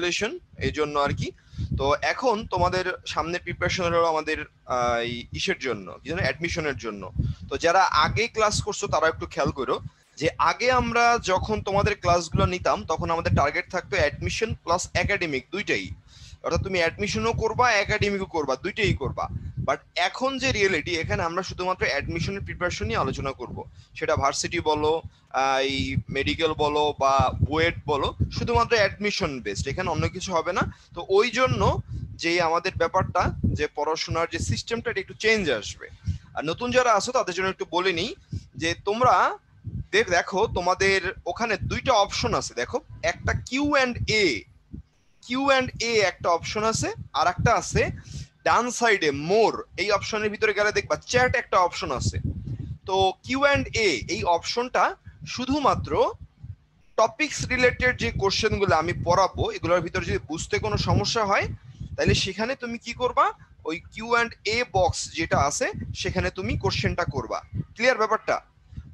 Relation এই জন্য আর কি তো এখন তোমাদের সামনে প্রিপারেশন হলো আমাদের ইসের জন্য কি জানো অ্যাডমিশনের জন্য তো যারা আগে ক্লাস করছো তারা একটু খেয়াল করো যে আগে আমরা যখন তোমাদের ক্লাসগুলো নিতাম তখন আমাদের টার্গেট থাকতো অ্যাডমিশন প্লাস একাডেমিক দুইটাই অর্থাৎ তুমি অ্যাডমিশনও করবা একাডেমিকও করবা দুইটাই করবা বাট এখন যে রিয়েলিটি এখানে আমরা শুধুমাত্র অ্যাডমিশনের প্রিপারেশন নিয়ে আলোচনা করব সেটা ভার্সিটি বলো এই মেডিকেল বলো বা বুয়েট বলো শুধুমাত্র অ্যাডমিশন বেসড এখানে অন্য কিছু হবে না তো ওই জন্য যে আমাদের ব্যাপারটা যে পড়াশোনার যে সিস্টেমটা এটা একটু চেঞ্জ আসবে আর নতুন যারা আসো তাদের জন্য একটু বলে নিই যে তোমরা দেখো তোমাদের ওখানে দুইটা অপশন আছে দেখো একটা Q and A Q and A একটা অপশন আছে আর একটা আছে ডান সাইডে মোর এই অপশনের ভিতরে গেলে দেখবা চ্যাট একটা অপশন আছে তো কিউ অ্যান্ড এ এই অপশনটা শুধুমাত্র টপিকস রিলেটেড যে কোশ্চেনগুলো আমি পড়াবো এগুলোর ভিতরে যদি বুঝতে কোনো সমস্যা হয় তাহলে সেখানে তুমি কি করবা ওই কিউ অ্যান্ড এ বক্স যেটা আছে সেখানে তুমি কোশ্চেনটা করবা ক্লিয়ার ব্যাপারটা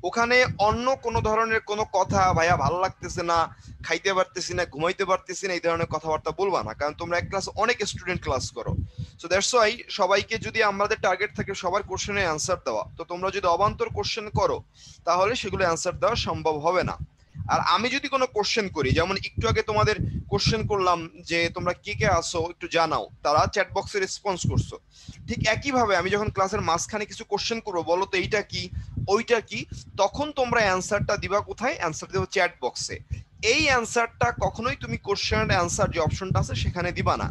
ওখানে অন্য কোনো ধরনের কোনো কথা ভাইয়া ভালো লাগতেছে না খাইতে পারতেছি না ঘুমাইতে পারতেছি না এই ধরনের কথাবার্তা বলবা না কারণ তোমরা এক ক্লাস অনেক স্টুডেন্ট ক্লাস করো সো দ্যাটস ওয়াই সবাইকে যদি আমাদের টার্গেট থাকে সবার কোশ্চেনের অ্যান্সার দেওয়া তো তোমরা যদি অবান্তর কোশ্চেন করো তাহলে সেগুলো অ্যান্সার দেওয়া সম্ভব হবে না আর আমি যদি কোনো কোশ্চেন করি যেমন একটু আগে তোমাদের কোশ্চেন করলাম যে তোমরা কে কে আসো একটু জানাও তারা চ্যাট বক্সে রেসপন্স করছো ঠিক একইভাবে আমি যখন ক্লাসের মাঝখানে কিছু কোশ্চেন করবো বলো তো এইটা কি ওইটা কি তখন তোমরা অ্যান্সারটা দিবা কোথায় অ্যান্সার দেবো চ্যাট বক্সে এই অ্যান্সারটা কখনোই তুমি কোশ্চেন অ্যান্ড অ্যান্সার যে অপশনটা আছে সেখানে দিবা না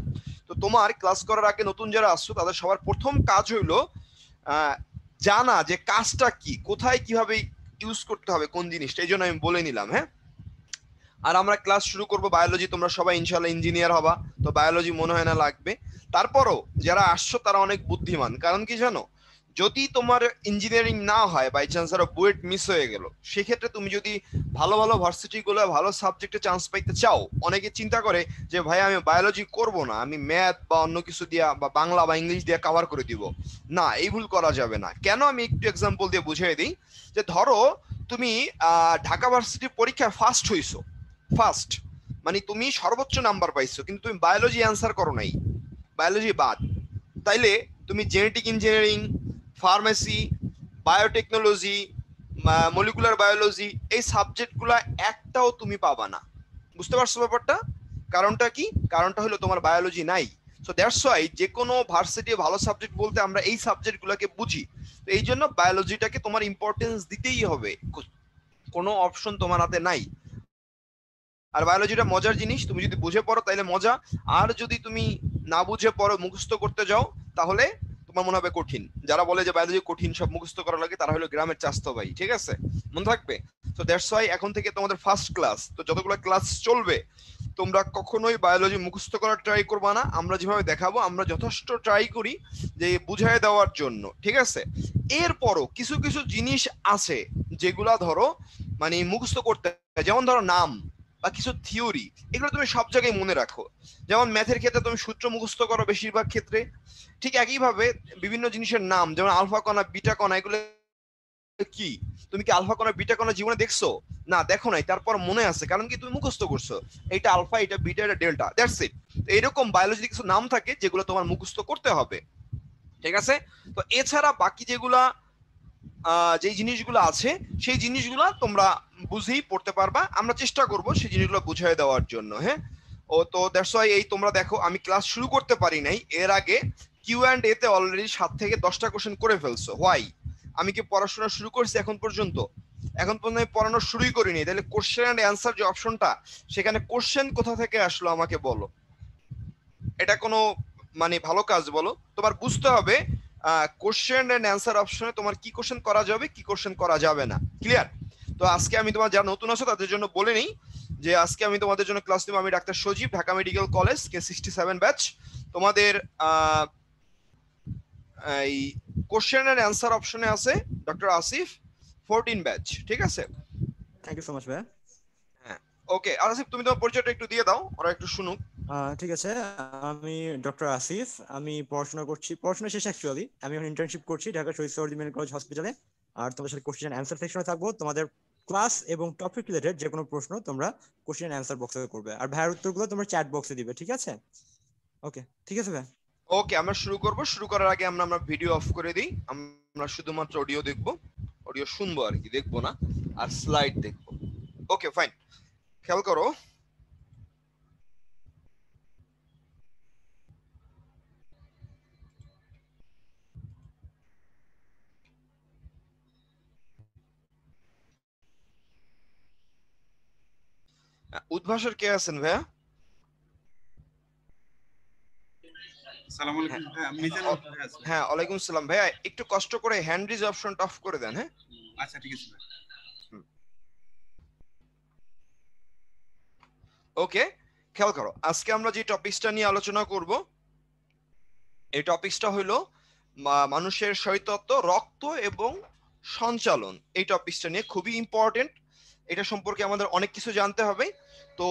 তো তোমার ক্লাস করার আগে নতুন যারা আসছো তাদের সবার প্রথম কাজ হইলো জানা যে কাজটা কি কোথায় কিভাবে ইউজ করতে হবে কোন জিনিসটা এই জন্য আমি বলে নিলাম হ্যাঁ আর আমরা ক্লাস শুরু করব বায়োলজি তোমরা সবাই ইনশাল্লাহ ইঞ্জিনিয়ার হবা তো বায়োলজি মনে হয় না লাগবে তারপরও যারা আসছো তারা অনেক বুদ্ধিমান কারণ কি জানো যদি তোমার ইঞ্জিনিয়ারিং না হয় বাই চান্স আর বুয়েট মিস হয়ে গেল সেক্ষেত্রে তুমি যদি ভালো ভালো ভার্সিটি গুলো ভালো সাবজেক্টে চান্স পাইতে চাও অনেকে চিন্তা করে যে ভাই আমি বায়োলজি করব না আমি ম্যাথ বা অন্য কিছু দিয়া বা বাংলা বা ইংলিশ দিয়ে কাভার করে দিব না এই ভুল করা যাবে না কেন আমি একটু এক্সাম্পল দিয়ে বুঝিয়ে দিই যে ধরো তুমি ঢাকা ভার্সিটির পরীক্ষায় ফার্স্ট হইছো ফার্স্ট মানে তুমি সর্বোচ্চ নাম্বার পাইছো কিন্তু তুমি বায়োলজি অ্যান্সার করো নাই বায়োলজি বাদ তাইলে তুমি genetic engineering pharmacy biotechnology molecular biology এই সাবজেক্টগুলা একটাও তুমি পাবা না বুঝতে পারছো ব্যাপারটা কারণটা কি কারণটা হলো তোমার বায়োলজি নাই সো দ্যাটস ওয়াই যে কোনো ভার্সিটি ভালো সাবজেক্ট বলতে আমরা এই সাবজেক্টগুলোকে বুঝি তো এই জন্য বায়োলজিটাকে তোমার ইম্পর্টেন্স দিতেই হবে কোনো অপশন তোমার হাতে নাই আর বায়োলজিটা মজার জিনিস তুমি যদি বুঝে পড়ো তাহলে মজা আর যদি তুমি না বুঝে পড়ো মুখস্থ করতে যাও তাহলে তোমার মনে হবে কঠিন যারা বলে যে বায়োলজি কঠিন সব মুখস্থ করা লাগে তারা হলো গ্রামের চাস্ত ভাই ঠিক আছে মনে থাকবে তো দ্যাটস ওয়াই এখন থেকে তোমাদের ফার্স্ট ক্লাস তো যতগুলো ক্লাস চলবে তোমরা কখনোই বায়োলজি মুখস্থ করার ট্রাই করবা না আমরা যেভাবে দেখাবো আমরা যথেষ্ট ট্রাই করি যে বুঝায় দেওয়ার জন্য ঠিক আছে এরপরও কিছু কিছু জিনিস আছে যেগুলা ধরো মানে মুখস্থ করতে যেমন ধরো নাম বা কিছু থিওরি এগুলো তুমি সব জায়গায় মনে রাখো যেমন ম্যাথের ক্ষেত্রে তুমি সূত্র মুখস্থ করো বেশিরভাগ ক্ষেত্রে ঠিক একইভাবে বিভিন্ন জিনিসের নাম যেমন আলফা কণা বিটা কণা এগুলো কি তুমি কি আলফা কণা বিটা কণা জীবনে দেখছো না দেখো নাই তারপর মনে আছে কারণ কি তুমি মুখস্থ করছো এটা আলফা এটা বিটা এটা ডেল্টা দ্যাটস ইট এরকম বায়োলজির কিছু নাম থাকে যেগুলো তোমার মুখস্থ করতে হবে ঠিক আছে তো এছাড়া বাকি যেগুলা যে জিনিসগুলো আছে সেই জিনিসগুলো তোমরা বুঝেই পড়তে পারবা আমরা চেষ্টা করব সেই জিনিসগুলো বুঝিয়ে দেওয়ার জন্য হ্যাঁ ও তো দ্যাটস ওয়াই এই তোমরা দেখো আমি ক্লাস শুরু করতে পারি নাই এর আগে কিউ অ্যান্ড এতে অলরেডি সাত থেকে দশটা কোশ্চেন করে ফেলছো হোয়াই আমি কি পড়াশোনা শুরু করছি এখন পর্যন্ত এখন পর্যন্ত আমি পড়ানো শুরুই করিনি তাহলে কোশ্চেন অ্যান্ড অ্যান্সার যে অপশনটা সেখানে কোশ্চেন কোথা থেকে আসলো আমাকে বলো এটা কোনো মানে ভালো কাজ বলো তোমার বুঝতে হবে কোশ্চেন এন্ড অ্যান্সার অপশনে তোমার কি কোশ্চেন করা যাবে কি কোশ্চেন করা যাবে না ক্লিয়ার তো আজকে আমি তোমার যারা নতুন আছো তাদের জন্য বলে নেই যে আজকে আমি তোমাদের জন্য ক্লাস নেব আমি ডাক্তার Sajib Dhaka medical college K sixty seven batch তোমাদের এই কোশ্চেন এন্ড অ্যান্সার অপশনে আছে ডক্টর আসিফ ফোরটিন ব্যাচ ঠিক আছে থ্যাংক ইউ সো মাচ ভাই হ্যাঁ ওকে আসিফ তুমি তোমার পরিচয়টা একটু দিয়ে দাও ওরা একটু শুনুক ঠিক আছে আমি ডক্টর আসিফ আমি পড়াশোনা করছি পড়াশোনা শেষ অ্যাকচুয়ালি আমি এখন ইন্টার্নশিপ করছি ঢাকা শহীদ সরদি মেডিকেল কলেজ হসপিটালে আর তোমাদের সাথে কোশ্চেন অ্যান্সার সেকশনে থাকবো তোমাদের ক্লাস এবং টপিক রিলেটেড যে কোনো প্রশ্ন তোমরা কোশ্চেন অ্যান্সার বক্সে করবে আর ভাইয়ের উত্তরগুলো তোমরা চ্যাট বক্সে দিবে ঠিক আছে ওকে ঠিক আছে ভাই ওকে আমরা শুরু করব শুরু করার আগে আমরা আমরা ভিডিও অফ করে দিই আমরা শুধুমাত্র অডিও দেখব অডিও শুনবো আর কি দেখবো না আর স্লাইড দেখব ওকে ফাইন খেয়াল করো উদ্ভাসের কে আছেন ভাইয়া হ্যাঁ।, হ্যাঁ ওয়ালাইকুম সালাম ভাইয়া একটু কষ্ট করে হ্যান্ড রিজ অপশনটা অফ করে দেন হ্যাঁ আচ্ছা ঠিক আছে ওকে খেয়াল করো আজকে আমরা যে টপিকসটা নিয়ে আলোচনা করব এই টপিকসটা হলো মানুষের শৈতত্ত্ব রক্ত এবং সঞ্চালন এই টপিকসটা নিয়ে খুবই ইম্পর্টেন্ট এটা সম্পর্কে আমাদের অনেক কিছু জানতে হবে তো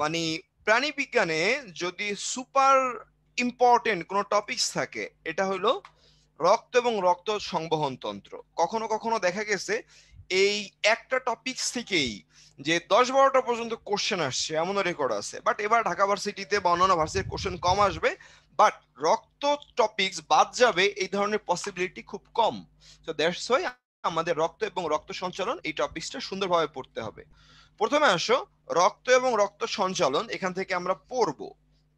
মানে প্রাণী বিজ্ঞানে যদি সুপার ইম্পর্টেন্ট কোনো টপিকস থাকে এটা হলো রক্ত এবং রক্ত সংবহন তন্ত্র কখনো কখনো দেখা গেছে এই একটা টপিকস থেকেই যে দশ বারোটা পর্যন্ত কোশ্চেন আসছে এমনও রেকর্ড আছে বাট এবার ঢাকা ভার্সিটিতে বা অন্যান্য ভার্সিটির কোশ্চেন কম আসবে বাট রক্ত টপিকস বাদ যাবে এই ধরনের পসিবিলিটি খুব কম তো দ্যাটস ওয়াই আমাদের রক্ত এবং রক্ত সঞ্চালন এই টপিকসটা সুন্দরভাবে পড়তে হবে প্রথমে আসো রক্ত এবং রক্ত সঞ্চালন এখান থেকে আমরা পড়ব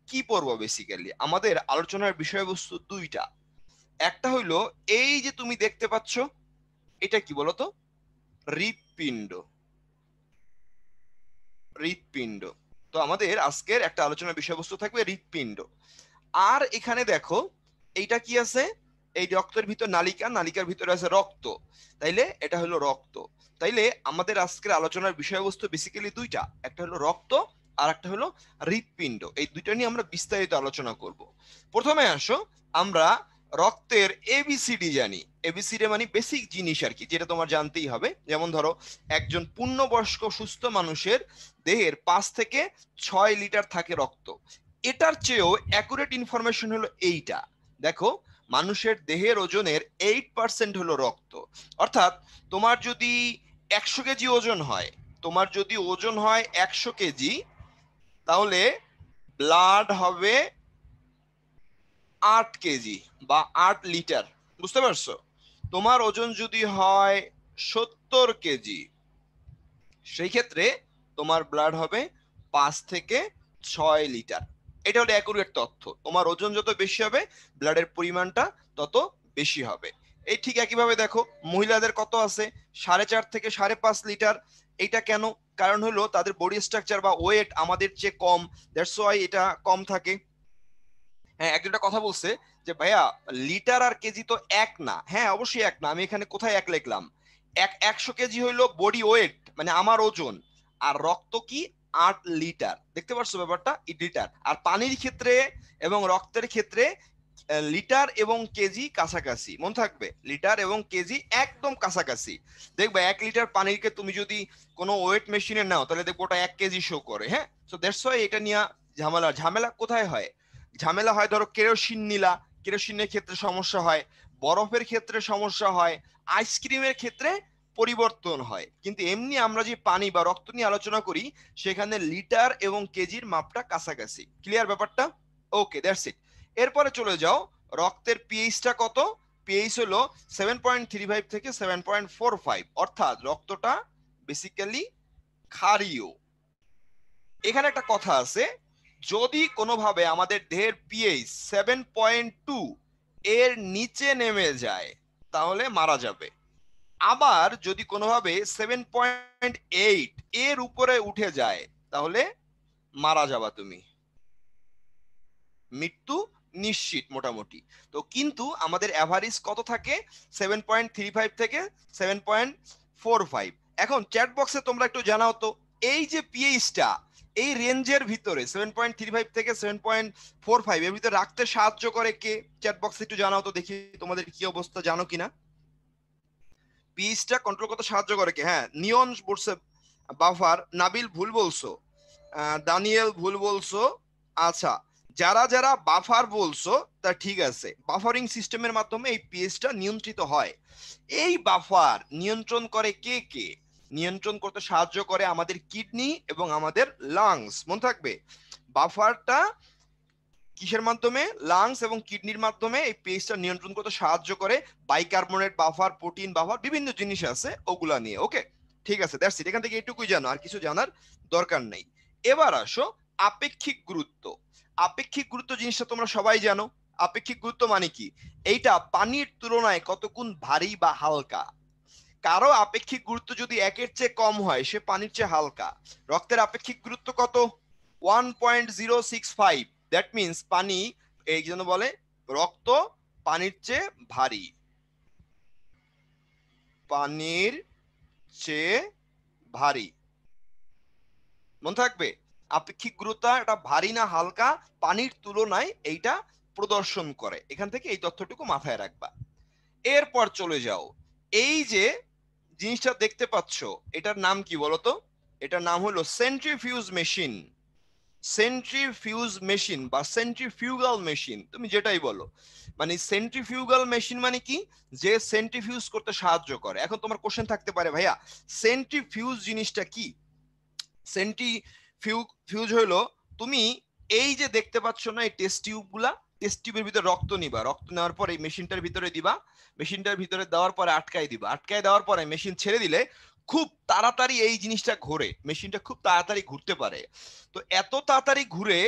কি পড়ব বেসিক্যালি আমাদের আলোচনার বিষয়বস্তু দুইটা একটা হইলো এই যে তুমি দেখতে পাচ্ছ এটা কি বলতো হৃৎপিণ্ড হৃৎপিণ্ড তো আমাদের আজকের একটা আলোচনার বিষয়বস্তু থাকবে হৃৎপিণ্ড আর এখানে দেখো এইটা কি আছে এই রক্তের ভিতর নালিকা নালিকার ভিতরে আছে রক্ত তাইলে এটা হলো রক্ত তাইলে আমাদের আজকের আলোচনার বিষয়বস্তু বেসিক্যালি দুইটা একটা হলো রক্ত আর একটা হলো হৃৎপিণ্ড এই দুইটা নিয়ে আমরা বিস্তারিত আলোচনা করব প্রথমে আসো আমরা রক্তের এবিসিডি জানি এবিসিডি মানে বেসিক জিনিস আর কি যেটা তোমার জানতেই হবে যেমন ধরো একজন পূর্ণবয়স্ক সুস্থ মানুষের দেহের পাঁচ থেকে ছয় লিটার থাকে রক্ত এটার চেয়েও অ্যাকুরেট ইনফরমেশন হলো এইটা দেখো মানুষের দেহের ওজনের এইট পার্সেন্ট হলো রক্ত অর্থাৎ তোমার যদি একশো কেজি ওজন হয় তোমার যদি ওজন হয় একশো কেজি তাহলে ব্লাড হবে আট কেজি বা আট লিটার বুঝতে পারছো তোমার ওজন যদি হয় সত্তর কেজি সেই ক্ষেত্রে তোমার ব্লাড হবে পাঁচ থেকে ছয় লিটার এটা হলো অ্যাকুরেট তথ্য তোমার ওজন যত বেশি হবে ব্লাডের পরিমাণটা তত বেশি হবে এই ঠিক একইভাবে দেখো মহিলাদের কত আছে সাড়ে চার থেকে সাড়ে পাঁচ লিটার এটা কেন কারণ হলো তাদের বডি স্ট্রাকচার বা ওয়েট আমাদের চেয়ে কম দ্যাটস ওয়াই এটা কম থাকে হ্যাঁ একজনটা কথা বলছে যে ভাইয়া লিটার আর কেজি তো এক না হ্যাঁ অবশ্যই এক না আমি এখানে কোথায় এক লিখলাম এক একশো কেজি হইলো বডি ওয়েট মানে আমার ওজন আর রক্ত কি আট লিটার দেখতে পাচ্ছ ব্যাপারটা লিটার আর পানির ক্ষেত্রে এবং রক্তের ক্ষেত্রে লিটার এবং কেজি কাছাকাছি মনে থাকবে লিটার এবং কেজি একদম কাছাকাছি দেখবে এক লিটার পানিরকে তুমি যদি কোনো ওয়েট মেশিনে নাও তাহলে দেখবো ওটা এক কেজি শো করে হ্যাঁ তো দেড়শো এটা নিয়ে ঝামেলা ঝামেলা কোথায় হয় ঝামেলা হয় ধরো কেরোসিন নিলা কেরোসিনের ক্ষেত্রে সমস্যা হয় বরফের ক্ষেত্রে সমস্যা হয় আইসক্রিমের ক্ষেত্রে পরিবর্তন হয় কিন্তু এমনি আমরা যে পানি বা রক্ত নিয়ে আলোচনা করি সেখানে লিটার এবং কেজির মাপটা কাছাকাছি ক্লিয়ার ব্যাপারটা ওকে দ্যাটস ইট এরপরে চলে যাও রক্তের পিএইচটা কত পিএইচ হলো সেভেন পয়েন্ট থ্রি ফাইভ থেকে সেভেন পয়েন্ট ফোর ফাইভ অর্থাৎ রক্তটা বেসিক্যালি ক্ষারীয় এখানে একটা কথা আছে যদি কোনোভাবে আমাদের দেহের পিএইচ সেভেন পয়েন্ট টু এর নিচে নেমে যায় তাহলে মারা যাবে আবার যদি কোনোভাবে সেভেন পয়েন্ট এইট এর উপরে উঠে যায় তাহলে মারা যাবা তুমি মৃত্যু নিশ্চিত মোটামুটি তো কিন্তু আমাদের অ্যাভারেজ কত থাকে সেভেন পয়েন্ট থ্রি ফাইভ থেকে সেভেন পয়েন্ট ফোর ফাইভ এখন চ্যাট বক্সে তোমরা একটু জানাও তো এই যে পিএইচটা এই রেঞ্জের ভিতরে সেভেন পয়েন্ট থ্রি ফাইভ থেকে সেভেন পয়েন্ট ফোর ফাইভ এর ভিতরে রাখতে সাহায্য করে কে চ্যাট বক্সে একটু জানাও তো দেখি তোমাদের কি অবস্থা জানো কিনা পিএইচটা কন্ট্রোল করতে সাহায্য করে কি হ্যাঁ নিয়ন বলছে বাফার নাবিল ভুল বলছো দানিয়েল ভুল বলছো আচ্ছা যারা যারা বাফার বলছো তা ঠিক আছে বাফারিং সিস্টেমের মাধ্যমে এই পিএইচটা নিয়ন্ত্রিত হয় এই বাফার নিয়ন্ত্রণ করে কে কে নিয়ন্ত্রণ করতে সাহায্য করে আমাদের কিডনি এবং আমাদের লাংস মনে থাকবে বাফারটা কিসের মাধ্যমে লাংস এবং কিডনির মাধ্যমে এই পেস্টটা নিয়ন্ত্রণ করতে সাহায্য করে বাইকার্বনেট বাফার প্রোটিন বাফার বিভিন্ন জিনিস আছে ওগুলা নিয়ে ওকে ঠিক আছে দ্যাটস ইট এখান থেকে এটুকুই জানো আর কিছু জানার দরকার নেই এবার আসো আপেক্ষিক গুরুত্ব আপেক্ষিক গুরুত্ব জিনিসটা তোমরা সবাই জানো আপেক্ষিক গুরুত্ব মানে কি এইটা পানির তুলনায় কতক্ষণ ভারী বা হালকা কারো আপেক্ষিক গুরুত্ব যদি একের চেয়ে কম হয় সে পানির চেয়ে হালকা রক্তের আপেক্ষিক গুরুত্ব কত one point zero six five that means পানি এই জন্য বলে রক্ত পানির চেয়ে ভারী পানির চেয়ে ভারী মনে থাকবে আপেক্ষিক গুরুত্ব এটা ভারী না হালকা পানির তুলনায় এইটা প্রদর্শন করে এখান থেকে এই তথ্যটুকু মাথায় রাখবা এরপর চলে যাও এই যে জিনিসটা দেখতে পাচ্ছ এটার নাম কি বলতো এটার নাম হলো সেন্ট্রিফিউজ মেশিন সেন্ট্রিফিউজ মেশিন বা সেন্ট্রিফিউগাল মেশিন তুমি যেটাই বলো মানে সেন্ট্রিফিউগাল মেশিন মানে কি যে সেন্ট্রিফিউজ করতে সাহায্য করে এখন তোমার কোশ্চেন থাকতে পারে ভাইয়া সেন্ট্রিফিউজ জিনিসটা কি সেন্ট্রিফিউজ ফিউজ হলো তুমি এই যে দেখতে পাচ্ছ না এই টেস্ট টিউবগুলা টেস্ট টিউবের ভিতরে রক্ত নিবা রক্ত নেওয়ার পরে মেশিনটার ভিতরে দিবা মেশিনটার ভিতরে দেওয়ার পরে আটকায় দিবা আটকায় দেওয়ার পরে মেশিন ছেড়ে দিলে খুব তাড়াতাড়ি এই জিনিসটা ঘোরে মেশিনটা খুব তাড়াতাড়ি ঘুরতে পারে তো এত তাড়াতাড়ি ঘুরে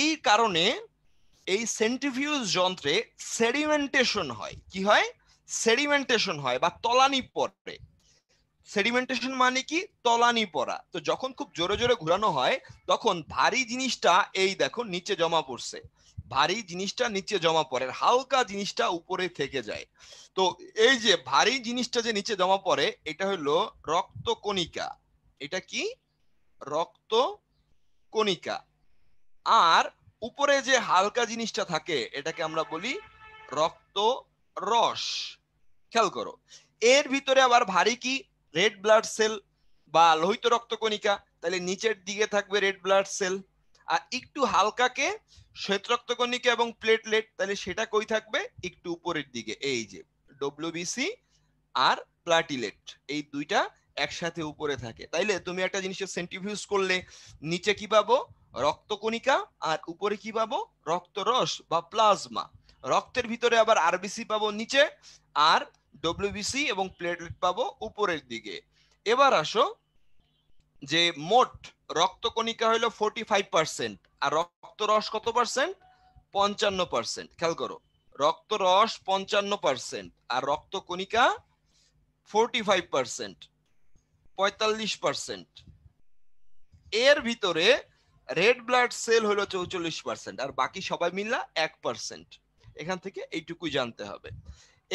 এই কারণে এই সেন্টিফিউজ যন্ত্রে সেডিমেন্টেশন হয় কি হয় সেডিমেন্টেশন হয় বা তলানি পড়ে সেডিমেন্টেশন মানে কি তলানি পড়া তো যখন খুব জোরে জোরে ঘোরানো হয় তখন ভারী জিনিসটা এই দেখো নিচে জমা পড়ছে ভারী জিনিসটা নিচে জমা পড়ে হালকা জিনিসটা উপরে থেকে যায় তো এই যে ভারী জিনিসটা যে নিচে জমা পড়ে এটা হলো রক্ত কণিকা এটা কি রক্ত কণিকা আর উপরে যে হালকা জিনিসটা থাকে এটাকে আমরা বলি রক্ত রস খেয়াল করো এর ভিতরে আবার ভারী কি রেড ব্লাড সেল বা লোহিত রক্তকণিকা তাহলে নিচের দিকে থাকবে রেড ব্লাড সেল আর একটু হালকাকে শ্বেত রক্তকণিকা এবং প্লেটলেট তাহলে সেটা কই থাকবে একটু উপরের দিকে এই যে ডব্লিউবিসি আর প্লাটিলেট এই দুইটা একসাথে উপরে থাকে তাইলে তুমি একটা জিনিসের সেন্ট্রিফিউজ করলে নিচে কি পাবো রক্তকণিকা আর উপরে কি পাবো রক্তরস বা প্লাজমা রক্তের ভিতরে আবার আরবিসি পাবো নিচে আর ডব্লিউবিসি এবং প্লেটলেট পাবো উপরের দিকে এবার আসো যে মোট রক্তকণিকা হইল ফোরটি ফাইভ পার্সেন্ট আর রক্ত রস কত পার্সেন্ট পঞ্চান্ন পার্সেন্ট খেয়াল করো রক্ত রস পঞ্চান্ন পার্সেন্ট আর রক্তকণিকা ফোরটি ফাইভ পার্সেন্ট পঁয়তাল্লিশ পার্সেন্ট এর ভিতরে রেড ব্লাড সেল হলো চৌচল্লিশ পার্সেন্ট আর বাকি সবাই মিললা এক পার্সেন্ট এখান থেকে এইটুকুই জানতে হবে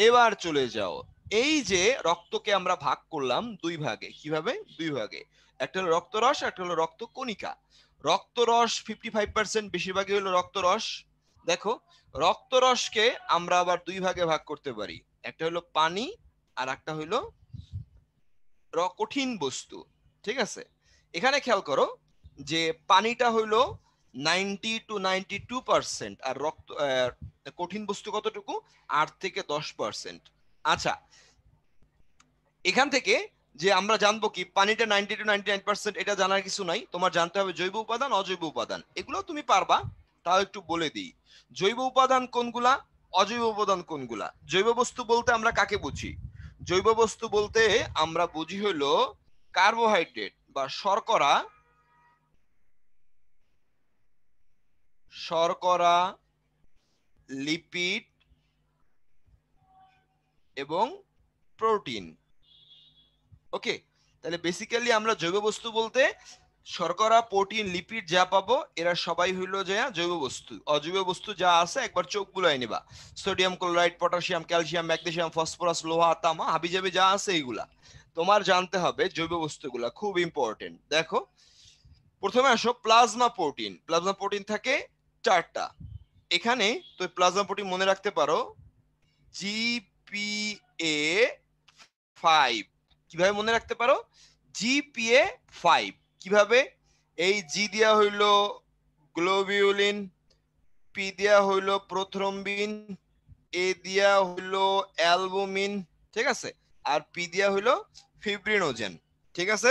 এবার চলে যাও এই যে রক্তকে আমরা ভাগ করলাম দুই ভাগে কিভাবে দুই ভাগে একটা হলো রক্তরস একটা হলো রক্ত কণিকা রক্তরস ফিফটি ফাইভ পার্সেন্ট বেশিরভাগই হলো রক্তরস দেখো রক্তরসকে আমরা আবার দুই ভাগে ভাগ করতে পারি একটা হলো পানি আর একটা হইলো কঠিন বস্তু ঠিক আছে এখানে খেয়াল করো যে পানিটা হইলো ninety two ninety two percent আর রক্ত কঠিন বস্তু কতটুকু আট থেকে দশ পার্সেন্ট আচ্ছা এখান থেকে যে আমরা জানবো কি পানিটা ninety two ninety nine percent এটা জানার কিছু নাই তোমার জানতে হবে জৈব উপাদান অজৈব উপাদান এগুলো তুমি পারবা তাও একটু বলে দিই জৈব উপাদান কোনগুলা অজৈব উপাদান কোনগুলা জৈব বস্তু বলতে আমরা কাকে বুঝি জৈব বস্তু বলতে আমরা বুঝি হলো কার্বোহাইড্রেট বা শর্করা শর্করা লিপিড এবং প্রোটিন ওকে তাহলে বেসিক্যালি আমরা জৈব বস্তু বলতে শর্করা প্রোটিন লিপিড যা পাবো এরা সবাই হইল যে জৈব বস্তু অজৈব বস্তু যা আছে একবার চোখ বুলাই নিবা sodium chloride potassium calcium magnesium phosphorus লোহা তামা হাবিজাবি যা আছে এইগুলা তোমার জানতে হবে জৈব বস্তুগুলা খুব ইম্পর্টেন্ট দেখো প্রথমে আসো প্লাজমা প্রোটিন প্লাজমা প্রোটিন থাকে চারটা এখানে তো প্লাজমা প্রোটিন মনে রাখতে পারো জিপিএ ফাইভ কিভাবে মনে রাখতে পারো জিপিএ ফাইভ কিভাবে এই জি দেওয়া হইল গ্লোবিউলিন পি দেওয়া হইল প্রথ্রম্বিন এ দিয়া হইলো অ্যালবুমিন ঠিক আছে আর পি দিয়া হইল ফিব্রিনোজেন ঠিক আছে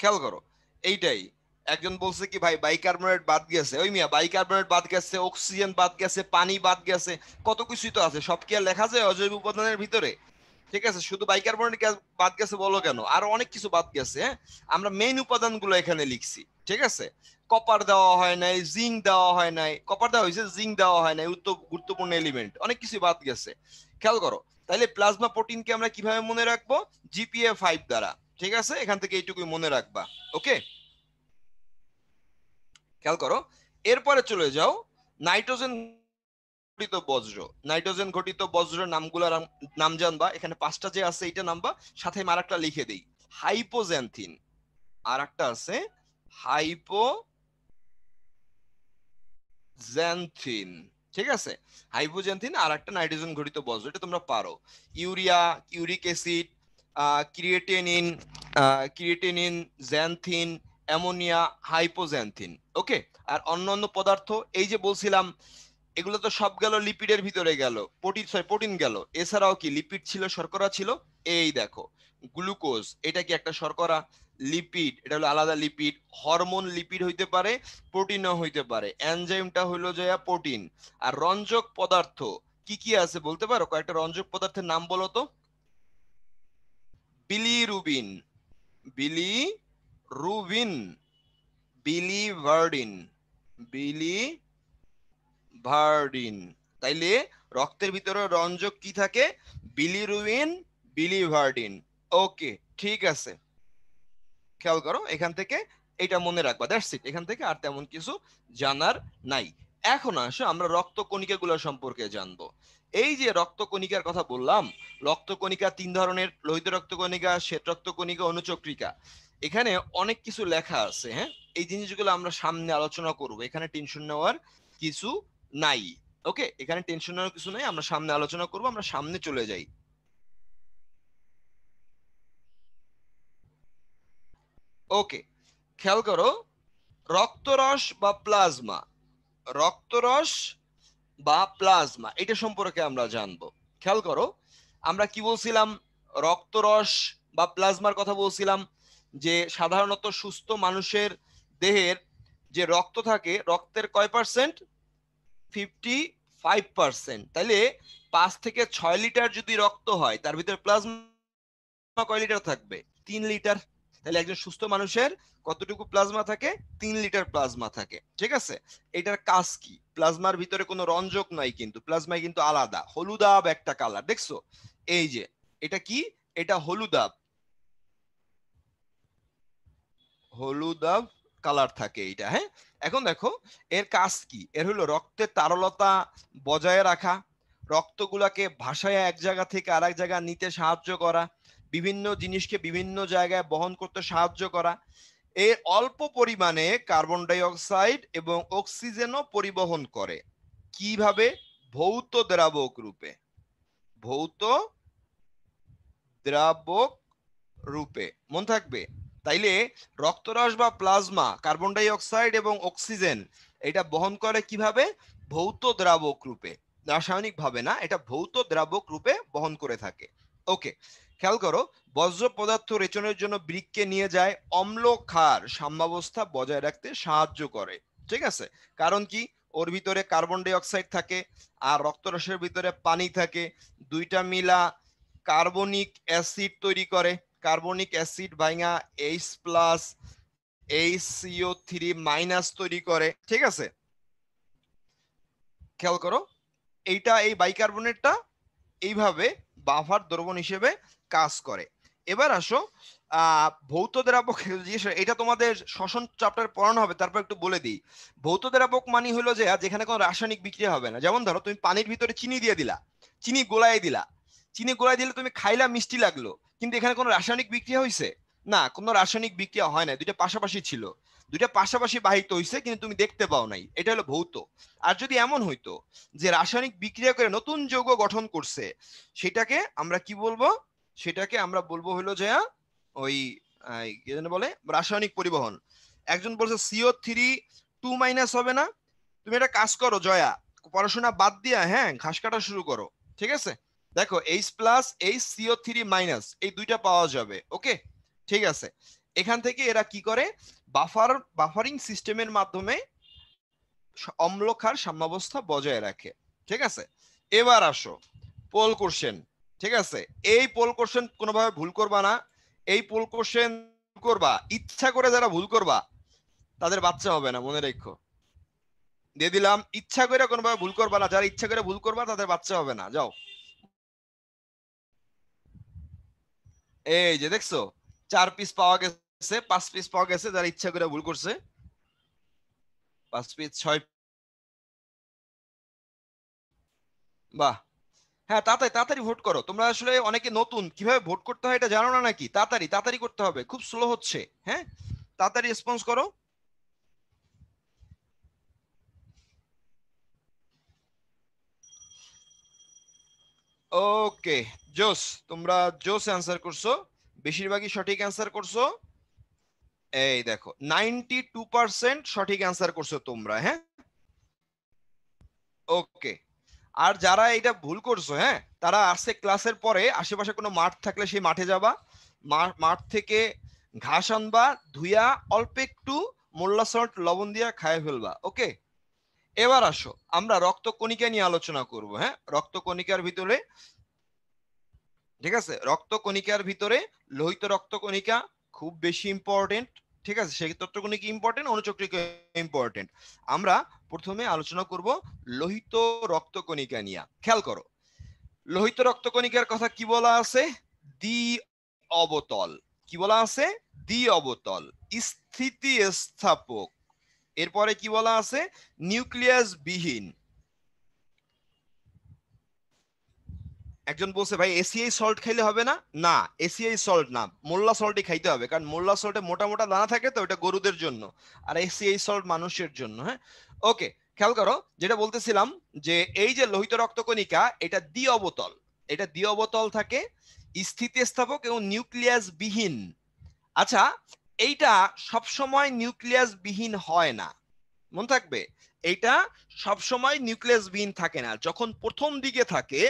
খেয়াল করো এইটাই একজন বলছে কি ভাই বাইকার্বনেট বাদ গেছে ওই মিয়া বাইকার্বনেট বাদ গেছে অক্সিজেন বাদ গেছে পানি বাদ গেছে কত কিছুই তো আছে সব কি আর লেখা যায় অজৈব উপাদানের ভিতরে ঠিক আছে শুধু বাইকার্বনেট গ্যাস বাদ গেছে বলো কেন আর অনেক কিছু বাদ গেছে হ্যাঁ? আমরা মেইন উপাদানগুলো এখানে লিখছি ঠিক আছে কপার দেওয়া হয় নাই জিঙ্ক দেওয়া হয় নাই কপার দেওয়া হয়েছে জিঙ্ক দেওয়া হয় নাই গুরুত্বপূর্ণ এলিমেন্ট অনেক কিছু বাদ গেছে খেয়াল করো তাহলে প্লাজমা প্রোটিনকে আমরা কিভাবে মনে রাখবো জিপিএ ফাইভ দ্বারা ঠিক আছে এখান থেকে এইটুকুই মনে রাখবা ওকে খেয়াল করো এরপরে চলে যাও নাইট্রোজেন ঘটিত বজ্র নাইট্রোজেন ঘটিত বজ্র নামগুলার নাম জানবা এখানে পাঁচটা যে আছে এটা নামবা সাথে আমি আরেকটা লিখে দিই হাইপোজ্যান্থিন আর একটা আছে হাইপো জ্যান্থিন ঠিক আছে হাইপোজ্যান্থিন আর একটা নাইট্রোজেন ঘটিত বজ্র এটা তোমরা পারো urea uric acid creatinine creatinine xanthine ammonia hypoxanthine okay আর অন্য অন্য পদার্থ এই যে বলছিলাম এগুলো তো সব গেল লিপিডের ভিতরে গেল প্রোটিন সরি প্রোটিন গেল এছাড়াও কি লিপিড ছিল শর্করা ছিল এই দেখো গ্লুকোজ এটা কি একটা শর্করা লিপিড এটা হলো আলাদা লিপিড হরমোন লিপিড হইতে পারে প্রোটিনও হইতে পারে এনজাইমটা হইলো জয়া প্রোটিন আর রঞ্জক পদার্থ কি কি আছে বলতে পারো কয়েকটা রঞ্জক পদার্থের নাম বলো তো বিলিরুবিন বিলি রুবিন বিলি ভার্ডিন বিলি ভার্ডিন তাইলে রক্তের ভিতরে রঞ্জক কি থাকে বিলিরুইন বিলিভার্ডিন ওকে ঠিক আছে খেয়াল করো এখান থেকে এটা মনে রাখবা দ্যাটস ইট এখান থেকে আর তেমন কিছু জানার নাই এখন আসো আমরা রক্তকণিকাগুলো সম্পর্কে জানবো এই যে রক্তকণিকার কথা বললাম রক্তকণিকা তিন ধরনের লোহিত রক্তকণিকা শ্বেত রক্তকণিকা অনুচক্রিকা এখানে অনেক কিছু লেখা আছে হ্যাঁ এই জিনিসগুলো আমরা সামনে আলোচনা করব এখানে টেনশন নেওয়ার কিছু নাই ওকে এখানে টেনশন নেওয়ার কিছু নাই আমরা সামনে আলোচনা করব আমরা সামনে চলে যাই ওকে খেয়াল করো রক্তরস বা প্লাজমা রক্তরস বা প্লাজমা এটা সম্পর্কে আমরা জানবো খেয়াল করো আমরা কি বলছিলাম রক্তরস বা প্লাজমার কথা বলছিলাম যে সাধারণত সুস্থ মানুষের দেহের যে রক্ত থাকে রক্তের কয় পার্সেন্ট ফিফটি ফাইভ পার্সেন্ট তাহলে পাঁচ থেকে ছয় লিটার যদি রক্ত হয় তার ভিতরে প্লাজমা কয় লিটার থাকবে তিন লিটার তাহলে একজন সুস্থ মানুষের কতটুকু প্লাজমা থাকে তিন লিটার প্লাজমা থাকে ঠিক আছে এটার কাজ কি প্লাজমার ভিতরে কোনো রঞ্জক নাই কিন্তু প্লাজমায় কিন্তু আলাদা হলুদাব একটা কালার দেখছো এই যে এটা কি এটা হলুদাব হলুদাভ কালার থাকে এইটা হ্যাঁ এখন দেখো এর কাজ কি এর হলো রক্তের তারলতা বজায় রাখা রক্তগুলাকে ভাসায় এক জায়গা থেকে আর এক জায়গা নিতে সাহায্য করা বিভিন্ন জিনিসকে বিভিন্ন জায়গায় বহন করতে সাহায্য করা এর অল্প পরিমাণে কার্বন ডাইঅক্সাইড এবং অক্সিজেনও পরিবহন করে কিভাবে ভৌত দ্রাবক রূপে ভৌত দ্রাবক রূপে মন থাকবে তাইলে রক্তরস বা প্লাজমা কার্বন ডাই অক্সাইড এবং অক্সিজেন এটা বহন করে কিভাবে ভৌত দ্রাবক রূপে রাসায়নিক ভাবে না এটা ভৌত দ্রাবক রূপে বহন করে থাকে ওকে খেয়াল করো বজ্র পদার্থ রেচনের জন্য বৃক্ষকে নিয়ে যায় অম্ল ক্ষার সাম্যাবস্থা বজায় রাখতে সাহায্য করে ঠিক আছে কারণ কি ওর ভিতরে কার্বন ডাই অক্সাইড থাকে আর রক্তরসের ভিতরে পানি থাকে দুইটা মিলা কার্বনিক অ্যাসিড তৈরি করে কার্বনিক অ্যাসিড ভাইঙা H plus H three minus তৈরি করে ঠিক আছে খেয়াল করো এইটা এই বাইকার্বনেটটা এইভাবে বাফার দ্রবণ হিসেবে কাজ করে এবার আসো ভৌত দ্রাবক এটা তোমাদের শ্বসন চাপটার পড়ানো হবে তারপর একটু বলে দিই ভৌত দ্রাবক মানে হলো যে যেখানে কোনো রাসায়নিক বিক্রিয়া হবে না যেমন ধরো তুমি পানির ভিতরে চিনি দিয়ে দিলা চিনি গোলায় দিলা চিনি গোড়ায় দিলে তুমি খাইলা মিষ্টি লাগলো কিন্তু এখানে কোনো রাসায়নিক বিক্রিয়া হয়েছে না কোনো রাসায়নিক বিক্রিয়া হয় না দুইটা পাশাপাশি ছিল দুইটা পাশাপাশি বাহিত হয়েছে কিন্তু তুমি দেখতে পাও নাই এটা হলো ভৌত আর যদি এমন হইতো যে রাসায়নিক বিক্রিয়া করে নতুন যৌগ গঠন করছে সেটাকে আমরা কি বলবো সেটাকে আমরা বলবো হলো যে ওই বলে রাসায়নিক পরিবহন একজন বলছে সিও থ্রি টু মাইনাস হবে না তুমি এটা কাজ করো জয়া পড়াশোনা বাদ দিয়া হ্যাঁ ঘাস কাটা শুরু করো ঠিক আছে দেখো H plus H CO three minus এই দুইটা পাওয়া যাবে ওকে ঠিক আছে এখান থেকে এরা কি করে বাফার বাফারিং সিস্টেমের মাধ্যমে অম্লখার সাম্যাবস্থা বজায় রাখে ঠিক আছে এবার আসো পোল কোশ্চেন ঠিক আছে এই পোল কোশ্চেন কোনোভাবে ভুল করবা না এই পোল কোশ্চেন করবা ইচ্ছা করে যারা ভুল করবা তাদের বাচ্চা হবে না মনে রেখো দিয়ে দিলাম ইচ্ছা করে কোনোভাবে ভুল করবা না যারা ইচ্ছা করে ভুল করবা তাদের বাচ্চা হবে না যাও এই যে দেখছো চার পিস পাওয়া গেছে পাঁচ পিস পাওয়া গেছে যারা ইচ্ছা করে ভুল করছে পাঁচ পিস ছয় বাহ হ্যাঁ তাড়াতাড়ি তাড়াতাড়ি ভোট করো তোমরা আসলে অনেকে নতুন কিভাবে ভোট করতে হয় এটা জানো না নাকি তাড়াতাড়ি তাড়াতাড়ি করতে হবে খুব স্লো হচ্ছে হ্যাঁ তাড়াতাড়ি রেসপন্স করো ওকে জোস তোমরা জোস অ্যান্সার করছো বেশিরভাগই সঠিক অ্যান্সার করছো এই দেখো নাইনটি টু পার্সেন্ট সঠিক অ্যান্সার করছো তোমরা হ্যাঁ ওকে আর যারা এটা ভুল করছো হ্যাঁ তারা আসছে ক্লাসের পরে আশেপাশে কোনো মাঠ থাকলে সেই মাঠে যাবা মাঠ থেকে ঘাস আনবা ধুইয়া অল্প একটু মোল্লা সল্ট লবণ দিয়া খায় ফেলবা ওকে এবার আসো আমরা রক্ত কণিকা নিয়ে আলোচনা করব হ্যাঁ রক্ত কণিকার ভিতরে ঠিক আছে রক্ত কণিকার ভিতরে লোহিত রক্ত কণিকা খুব বেশি ইম্পর্টেন্ট ঠিক আছে সেই তত্ত্বগুলি কি ইম্পর্টেন্ট অনুচক্রিক ইম্পর্টেন্ট আমরা প্রথমে আলোচনা করব লোহিত রক্ত কণিকা নিয়ে খেয়াল করো লোহিত রক্ত কণিকার কথা কি বলা আছে দ্বি অবতল কি বলা আছে দ্বি অবতল স্থিতি স্থাপক এরপরে কি বলা আছে নিউক্লিয়াস বিহীন একজন বলছে ভাই এসিআই সল্ট খাইলে হবে না না এসিআই সল্ট না মোল্লা সল্টই খাইতে হবে কারণ মোল্লা সল্টে মোটা মোটা দানা থাকে তো ওটা গরুদের জন্য আর এসিআই সল্ট মানুষের জন্য হ্যাঁ ওকে খেয়াল করো যেটা বলতেছিলাম যে এই যে লোহিত রক্তকণিকা এটা দ্বি অবতল এটা দ্বি অবতল থাকে স্থিতিস্থাপক এবং নিউক্লিয়াস বিহীন আচ্ছা এইটা সবসময় নিউক্লিয়াস বিহীন হয় না মনে থাকবে এইটা সবসময় নিউক্লিয়াস বিহীন থাকে না যখন প্রথম দিকে থাকে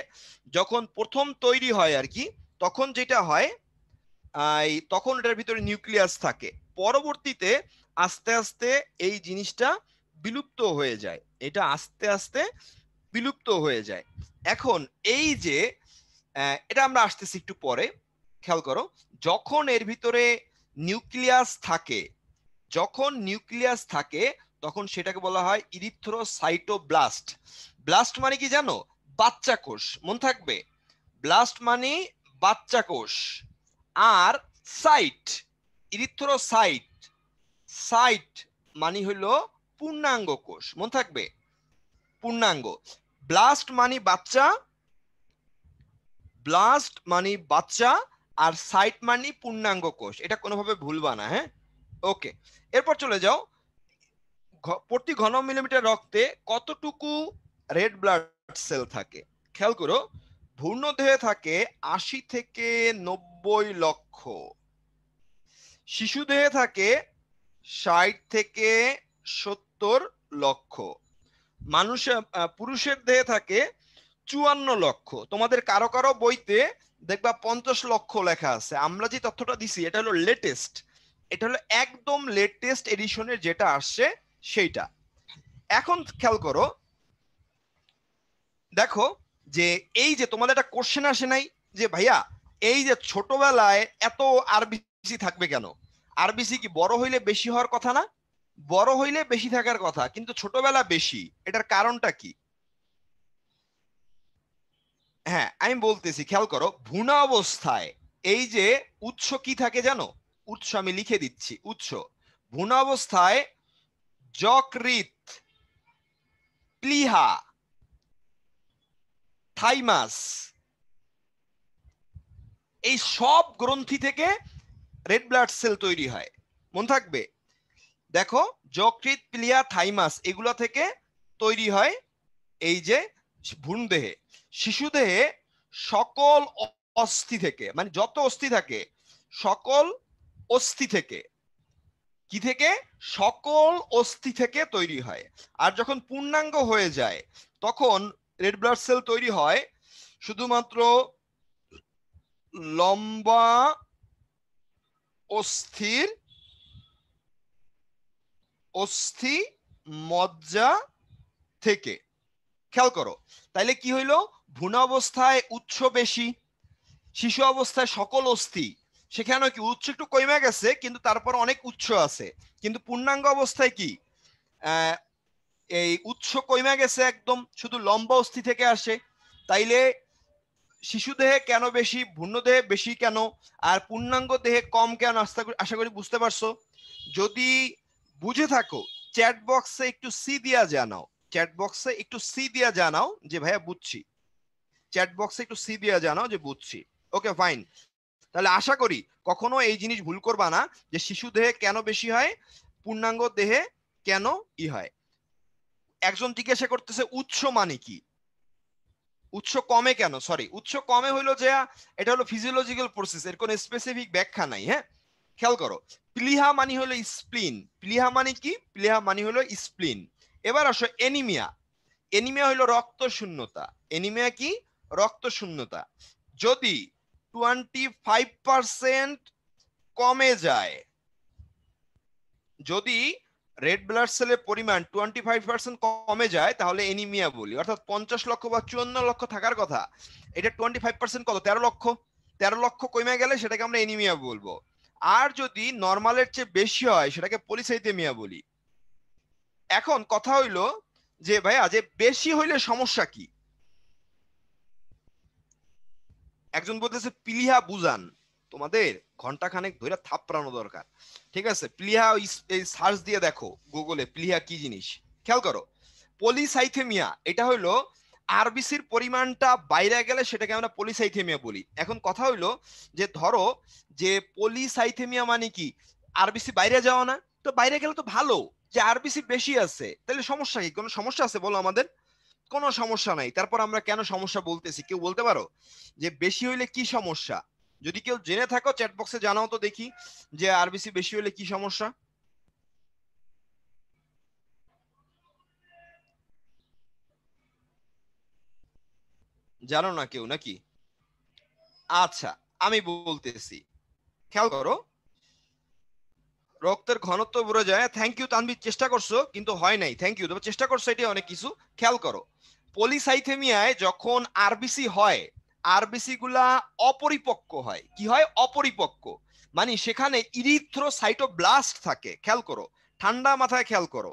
যখন প্রথম তৈরি হয় আর কি তখন যেটা হয় তখন এটার ভিতরে নিউক্লিয়াস থাকে পরবর্তীতে আস্তে আস্তে এই জিনিসটা বিলুপ্ত হয়ে যায় এটা আস্তে আস্তে বিলুপ্ত হয়ে যায় এখন এই যে এটা আমরা আসতেছি একটু পরে খেয়াল করো যখন এর ভিতরে নিউক্লিয়াস থাকে যখন নিউক্লিয়াস থাকে তখন সেটাকে বলা হয় ইরিথ্রোসাইটোব্লাস্ট ব্লাস্ট মানে কি জানো বাচ্চা কোষ মন থাকবে ব্লাস্ট মানে বাচ্চা কোষ আর সাইট ইরিথ্রোসাইট সাইট মানে হলো পূর্ণাঙ্গ কোষ মন থাকবে পূর্ণাঙ্গ ব্লাস্ট মানে বাচ্চা ব্লাস্ট মানে বাচ্চা আর সাইট মানি পূর্ণাঙ্গ কোষ এটা কোনোভাবে ভুলবা না হ্যাঁ ওকে এরপর চলে যাও প্রতি ঘন মিলিমিটার রক্তে কতটুকু রেড ব্লাড সেল থাকে খেয়াল করো ভূর্ণদেহে থাকে আশি থেকে নব্বই লক্ষ শিশুদেহে থাকে ষাট থেকে সত্তর লক্ষ মানুষের পুরুষের দেহে থাকে চুয়ান্ন লক্ষ তোমাদের কারো কারো বইতে দেখবা পঞ্চাশ লক্ষ লেখা আছে আমরা যে তথ্যটা দিছি এটা হলো লেটেস্ট এটা হলো একদম লেটেস্ট এডিশনের যেটা আসছে সেইটা এখন খেয়াল করো দেখো যে এই যে তোমাদের একটা কোশ্চেন আসে নাই যে ভাইয়া এই যে ছোটবেলায় এত আরবিসি থাকবে কেন আরবিসি কি বড় হইলে বেশি হওয়ার কথা না বড় হইলে বেশি থাকার কথা কিন্তু ছোটবেলা বেশি এটার কারণটা কি হ্যাঁ আমি বলতেছি খেয়াল করো ভুনা অবস্থায় এই যে উৎস কি থাকে জানো উৎস আমি লিখে দিচ্ছি উৎস ভুনা অবস্থায় যকৃত প্লিহা থাইমাস এই সব গ্রন্থি থেকে রেড ব্লাড সেল তৈরি হয় মন থাকবে দেখো যকৃত প্লিয়া থাইমাস এগুলো থেকে তৈরি হয় এই যে ভ্রূণদেহে শিশুদেহে সকল অস্থি থেকে মানে যত অস্থি থাকে সকল অস্থি থেকে কি থেকে সকল অস্থি থেকে তৈরি হয় আর যখন পূর্ণাঙ্গ হয়ে যায় তখন রেড ব্লাড সেল তৈরি হয় শুধুমাত্র লম্বা অস্থির অস্থি মজ্জা থেকে খেয়াল করো তাইলে কি হইলো ভ্রূণ অবস্থায় উৎস বেশি শিশু অবস্থায় সকল অস্থি সেখানে কি উৎস একটু কমে গেছে কিন্তু তারপর অনেক উৎস আছে কিন্তু পূর্ণাঙ্গ অবস্থায় কি এই উৎস কমে গেছে একদম শুধু লম্বা অস্থি থেকে আসে তাইলে শিশু দেহে কেন বেশি ভূর্ণ দেহে বেশি কেন আর পূর্ণাঙ্গ দেহে কম কেন আশা করি বুঝতে পারছো যদি বুঝে থাকো চ্যাট বক্সে একটু সি দিয়া জানাও চ্যাট বক্সে একটু সি দিয়া জানাও যে ভাইয়া বুঝছি চ্যাট বক্সে একটু সি দিয়ে জানাও যে বুঝছি ওকে ফাইন তাহলে আশা করি কখনো এই জিনিস ভুল করবা না যে শিশু দেহে কেন বেশি হয় পূর্ণাঙ্গ দেহে কেন ই হয় একজন জিজ্ঞাসা করতেছে উৎস মানে কি উৎস কমে কেন সরি উৎস কমে হইলো যে এটা হলো ফিজিওলজিক্যাল প্রসেস এর কোনো স্পেসিফিক ব্যাখ্যা নাই হ্যাঁ খেয়াল করো প্লিহা মানে হলো স্প্লিন প্লিহা মানে কি প্লিহা মানে হলো স্প্লিন এবার আসো এনিমিয়া এনিমিয়া হলো রক্ত শূন্যতা এনিমিয়া কি রক্ত শূন্যতা যদি টোয়েন্টি ফাইভ পার্সেন্ট কমে যায় যদি রেড ব্লাড সেলের পরিমাণ টোয়েন্টি ফাইভ পার্সেন্ট কমে যায় তাহলে এনিমিয়া বলি অর্থাৎ পঞ্চাশ লক্ষ বা চুয়ান্ন লক্ষ থাকার কথা এটা টোয়েন্টি ফাইভ পার্সেন্ট কত তেরো লক্ষ তেরো লক্ষ কমে গেলে সেটাকে আমরা এনিমিয়া বলবো আর যদি নর্মালের চেয়ে বেশি হয় সেটাকে পলিসাইথেমিয়া বলি এখন কথা হইলো যে ভাইয়া যে বেশি হইলে সমস্যা কি একজন বলতেছে পিলিহা বুজান তোমাদের ঘন্টা খানেক ধরে থাপড়ানো দরকার ঠিক আছে প্লিহা এই সার্চ দিয়ে দেখো গুগলে প্লিহা কি জিনিস খেয়াল করো পলিসাইথেমিয়া এটা হইলো আরবিসির পরিমাণটা বাইরে গেলে সেটাকে আমরা পলিসাইথেমিয়া বলি এখন কথা হইলো যে ধরো যে পলিসাইথেমিয়া মানে কি আরবিসি বাইরে যাওয়া না তো বাইরে গেলে তো ভালো যে আরবিসি বেশি আছে তাহলে সমস্যা কি কোনো সমস্যা আছে বলো আমাদের কোনো সমস্যা নাই তারপর আমরা কেন সমস্যা বলতেছি কেউ বলতে পারো যে বেশি হইলে কি সমস্যা যদি কেউ জেনে থাকো চ্যাটবক্সে জানাও তো দেখি যে আরবিসি বেশি হইলে কি সমস্যা জানো না কেউ নাকি আচ্ছা আমি বলতেছি খেয়াল করো রক্তের ঘনত্ব বোঝা যায় থ্যাংক ইউ তানবির চেষ্টা করছো কিন্তু হয় নাই থ্যাংক ইউ তবে চেষ্টা করছো এটি অনেক কিছু খেয়াল করো পলিসাইথেমিয়ায় যখন আরবিসি হয় আরবিসি গুলা অপরিপক্ক হয় কি হয় অপরিপক্ক মানে সেখানে ইরিথ্রোসাইটোব্লাস্ট থাকে খেয়াল করো ঠান্ডা মাথায় খেয়াল করো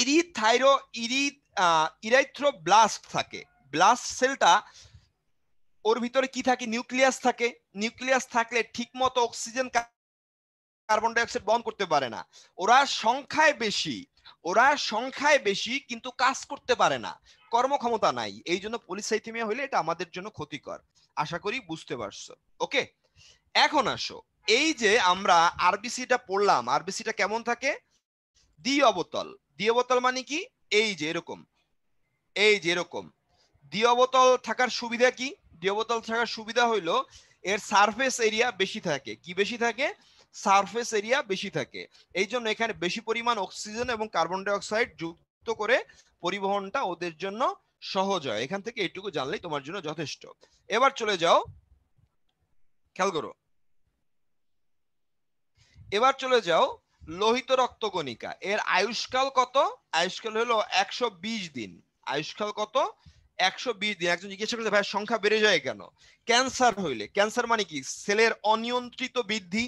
ইরিথাইরো ইরি ব্লাস্ট থাকে ব্লাস্ট সেলটা ওর ভিতরে কি থাকে নিউক্লিয়াস থাকে নিউক্লিয়াস থাকলে ঠিকমতো অক্সিজেন কার্বন ডাইঅক্সাইড বহন করতে পারে না ওরা সংখ্যায় বেশি ওরা সংখ্যায় বেশি কিন্তু কাজ করতে পারে না কর্মক্ষমতা নাই এই জন্য পলিসাইথিমিয়া হলে এটা আমাদের জন্য ক্ষতিকর আশা করি বুঝতে পারছো ওকে এখন আসো এই যে আমরা আরবিসিটা পড়লাম আরবিসিটা কেমন থাকে দ্বি অবতল দ্বি অবতল মানে কি এই যে এরকম এই যে এরকম দ্বি অবতল থাকার সুবিধা কি দ্বি অবতল থাকার সুবিধা হইলো এর সারফেস এরিয়া বেশি থাকে কি বেশি থাকে সারফেস এরিয়া বেশি থাকে এই জন্য এখানে বেশি পরিমাণ অক্সিজেন এবং কার্বন ডাইঅক্সাইড যুক্ত করে পরিবহনটা ওদের জন্য সহজ হয় এখান থেকে এটুকু জানলেই তোমার জন্য যথেষ্ট এবার চলে যাও খেয়াল করো এবার চলে যাও লোহিত রক্তকণিকা এর আয়ুষ্কাল কত আয়ুষ্কাল হলো একশো দিন আয়ুষ্কাল কত একশো বিশ দিন একজন জিজ্ঞেস করলে ভাই সংখ্যা বেড়ে যায় কেন ক্যান্সার হইলে ক্যান্সার মানে কি সেলের অনিয়ন্ত্রিত বৃদ্ধি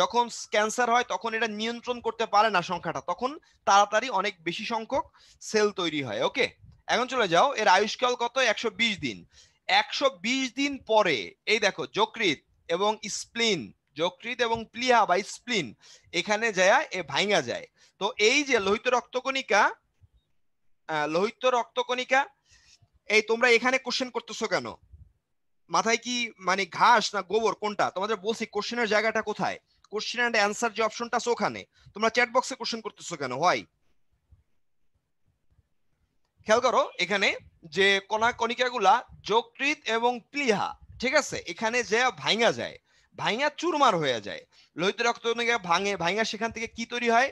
যখন ক্যান্সার হয় তখন এটা নিয়ন্ত্রণ করতে পারে না সংখ্যাটা তখন তাড়াতাড়ি অনেক বেশি সংখ্যক সেল তৈরি হয় ওকে এখন চলে যাও এর আয়ুষ্কাল কত একশো দিন একশো দিন পরে এই দেখো যকৃত এবং স্প্লিন যকৃত এবং প্লিহা বা স্প্লিন এখানে যায় এ ভাঙা যায় তো এই যে লোহিত রক্তকণিকা লোহিত রক্তকণিকা এই তোমরা এখানে কোশ্চেন করতেছো কেন মাথায় কি মানে ঘাস না গোবর কোনটা তোমাদের বলছি কোশ্চেনের জায়গাটা কোথায় কোশ্চেন অ্যান্ড অ্যান্সার যে অপশনটা আছে ওখানে তোমরা চ্যাট বক্সে কোশ্চেন করতেছো কেন হয় খেয়াল করো এখানে যে কণা কণিকাগুলা যকৃত এবং প্লিহা ঠিক আছে এখানে যে ভাঙা যায় ভাঙা চুরমার হয়ে যায় লোহিত রক্তকণিকা ভাঙে ভাঙা সেখান থেকে কি তৈরি হয়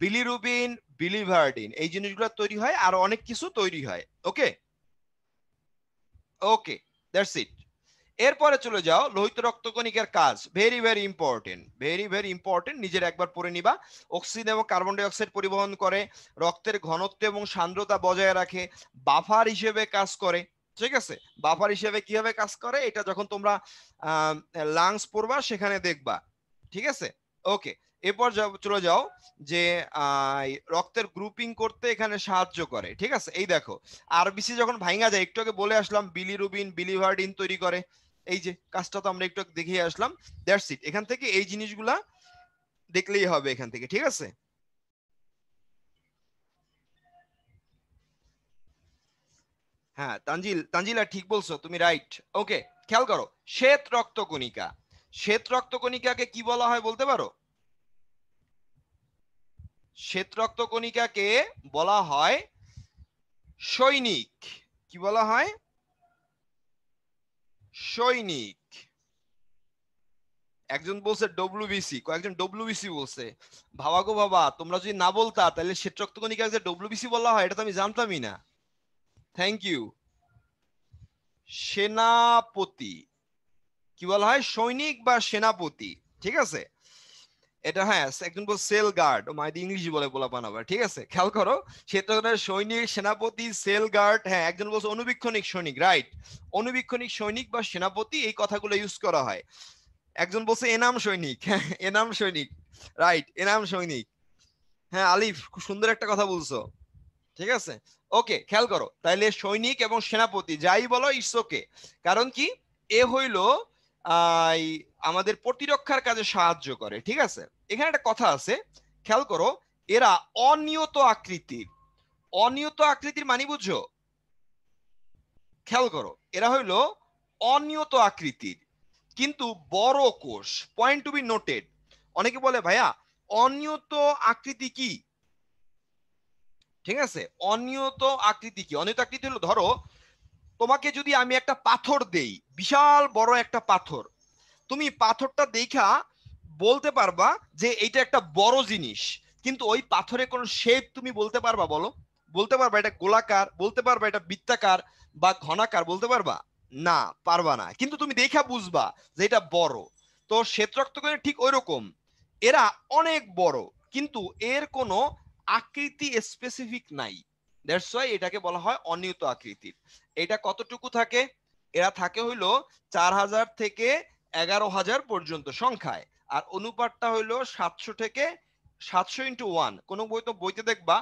বিলিরুবিন বিলিভার্ডিন এই জিনিসগুলো তৈরি হয় আর অনেক কিছু তৈরি হয় ওকে ওকে দ্যাটস ইট এরপরে চলে যাও লোহিত রক্তকণিকের কাজ very very important very very important নিজের একবার পড়ে নিবা অক্সিজেন এবং কার্বন ডাইঅক্সাইড পরিবহন করে রক্তের ঘনত্ব এবং সান্দ্রতা বজায় রাখে বাফার হিসেবে কাজ করে ঠিক আছে বাফার হিসেবে কিভাবে কাজ করে এটা যখন তোমরা লাংস পড়বা সেখানে দেখবা ঠিক আছে ওকে এরপর চলে যাও যে রক্তের গ্রুপিং করতে এখানে সাহায্য করে ঠিক আছে এই দেখো আরবিসি যখন ভাঙা যায় একটু আগে বলে আসলাম বিলিরুবিন বিলিভার্ডিন তৈরি করে এই যে কাজটা তো আমরা একটু দেখে আসলাম দ্যাটস ইট এখান থেকে এই জিনিসগুলা দেখলেই হবে এখান থেকে ঠিক আছে হ্যাঁ তানজিল তানজিলা ঠিক বলছো তুমি রাইট ওকে খেয়াল করো শ্বেত রক্তকণিকা শ্বেত রক্তকণিকাকে কি বলা হয় বলতে পারো শ্বেত রক্ত কণিকাকে বলা হয় সৈনিক কি বলা হয় সৈনিক একজন বলছে ডব্লিউবিসি কয়েকজন ডব্লিউবিসি বলছে ভাবা গো বাবা তোমরা যদি না বলতা তাহলে শ্বেত রক্তকণিকা যে ডব্লিউবিসি বলা হয় এটা তো আমি জানতামই না থ্যাংক ইউ সেনাপতি কি বলা হয় সৈনিক বা সেনাপতি ঠিক আছে এটা হ্যাঁ একজন বল সেল গার্ড ও মাইদি ইংলিশ বলে বলা বানাবার ঠিক আছে খেয়াল করো সেটা সৈনিক সেনাপতি সেল গার্ড হ্যাঁ একজন বলছে অনুবীক্ষণিক সৈনিক রাইট অনুবীক্ষণিক সৈনিক বা সেনাপতি এই কথাগুলো ইউজ করা হয় একজন বলছে এনাম সৈনিক হ্যাঁ এনাম সৈনিক রাইট এনাম সৈনিক হ্যাঁ আলিফ খুব সুন্দর একটা কথা বলছো ঠিক আছে ওকে খেয়াল করো তাইলে সৈনিক এবং সেনাপতি যাই বলো ইটস ওকে কারণ কি এ হইল আহ আমাদের প্রতিরক্ষার কাজে সাহায্য করে ঠিক আছে এখানে একটা কথা আছে খেয়াল করো এরা অনিয়ত আকৃতির অনিয়ত আকৃতির মানে বুঝছো খেয়াল করো এরা হইল অনিয়ত আকৃতির কিন্তু বড় কোষ পয়েন্ট টু বি নোটেড অনেকে বলে ভাইয়া অনিয়ত আকৃতি কি ঠিক আছে অনিয়ত আকৃতি কি অনিয়ত আকৃতি হলো ধরো তোমাকে যদি আমি একটা পাথর দেই বিশাল বড় একটা পাথর তুমি পাথরটা দেখা বলতে পারবা যে এইটা একটা বড় জিনিস কিন্তু ওই পাথরে কোনো শেপ তুমি বলতে পারবা বলো বলতে পারবা এটা গোলাকার বলতে পারবা এটা বৃত্তাকার বা ঘনাকার বলতে পারবা না পারবা না কিন্তু তুমি দেখা বুঝবা যে এটা বড় তো করে ঠিক ওই রকম এরা অনেক বড় কিন্তু এর কোনো আকৃতি স্পেসিফিক নাই দ্যাটস ওয়াই এটাকে বলা হয় অনিয়ত আকৃতির এটা কতটুকু থাকে এরা থাকে হইলো চার হাজার থেকে এগারো হাজার পর্যন্ত সংখ্যায় আর অনুপাতটা হইলো সাতশো থেকে সাতশো ইন্টু ওয়ান কোনো বই তো বইতে দেখবা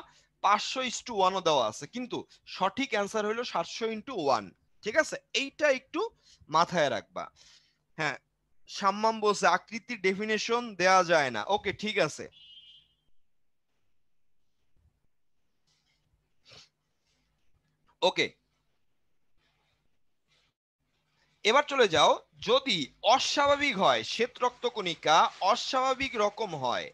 পাঁচশো ইস্টু ওয়ানও দেওয়া আছে কিন্তু সঠিক অ্যান্সার হলো সাতশো ইন্টু ওয়ান ঠিক আছে এইটা একটু মাথায় রাখবা হ্যাঁ সাম্মাম বলছে আকৃতির ডেফিনেশন দেয়া যায় না ওকে ঠিক আছে ওকে এবার চলে যাও যদি অস্বাভাবিক হয় শ্বেত রক্তকণিকা অস্বাভাবিক রকম হয়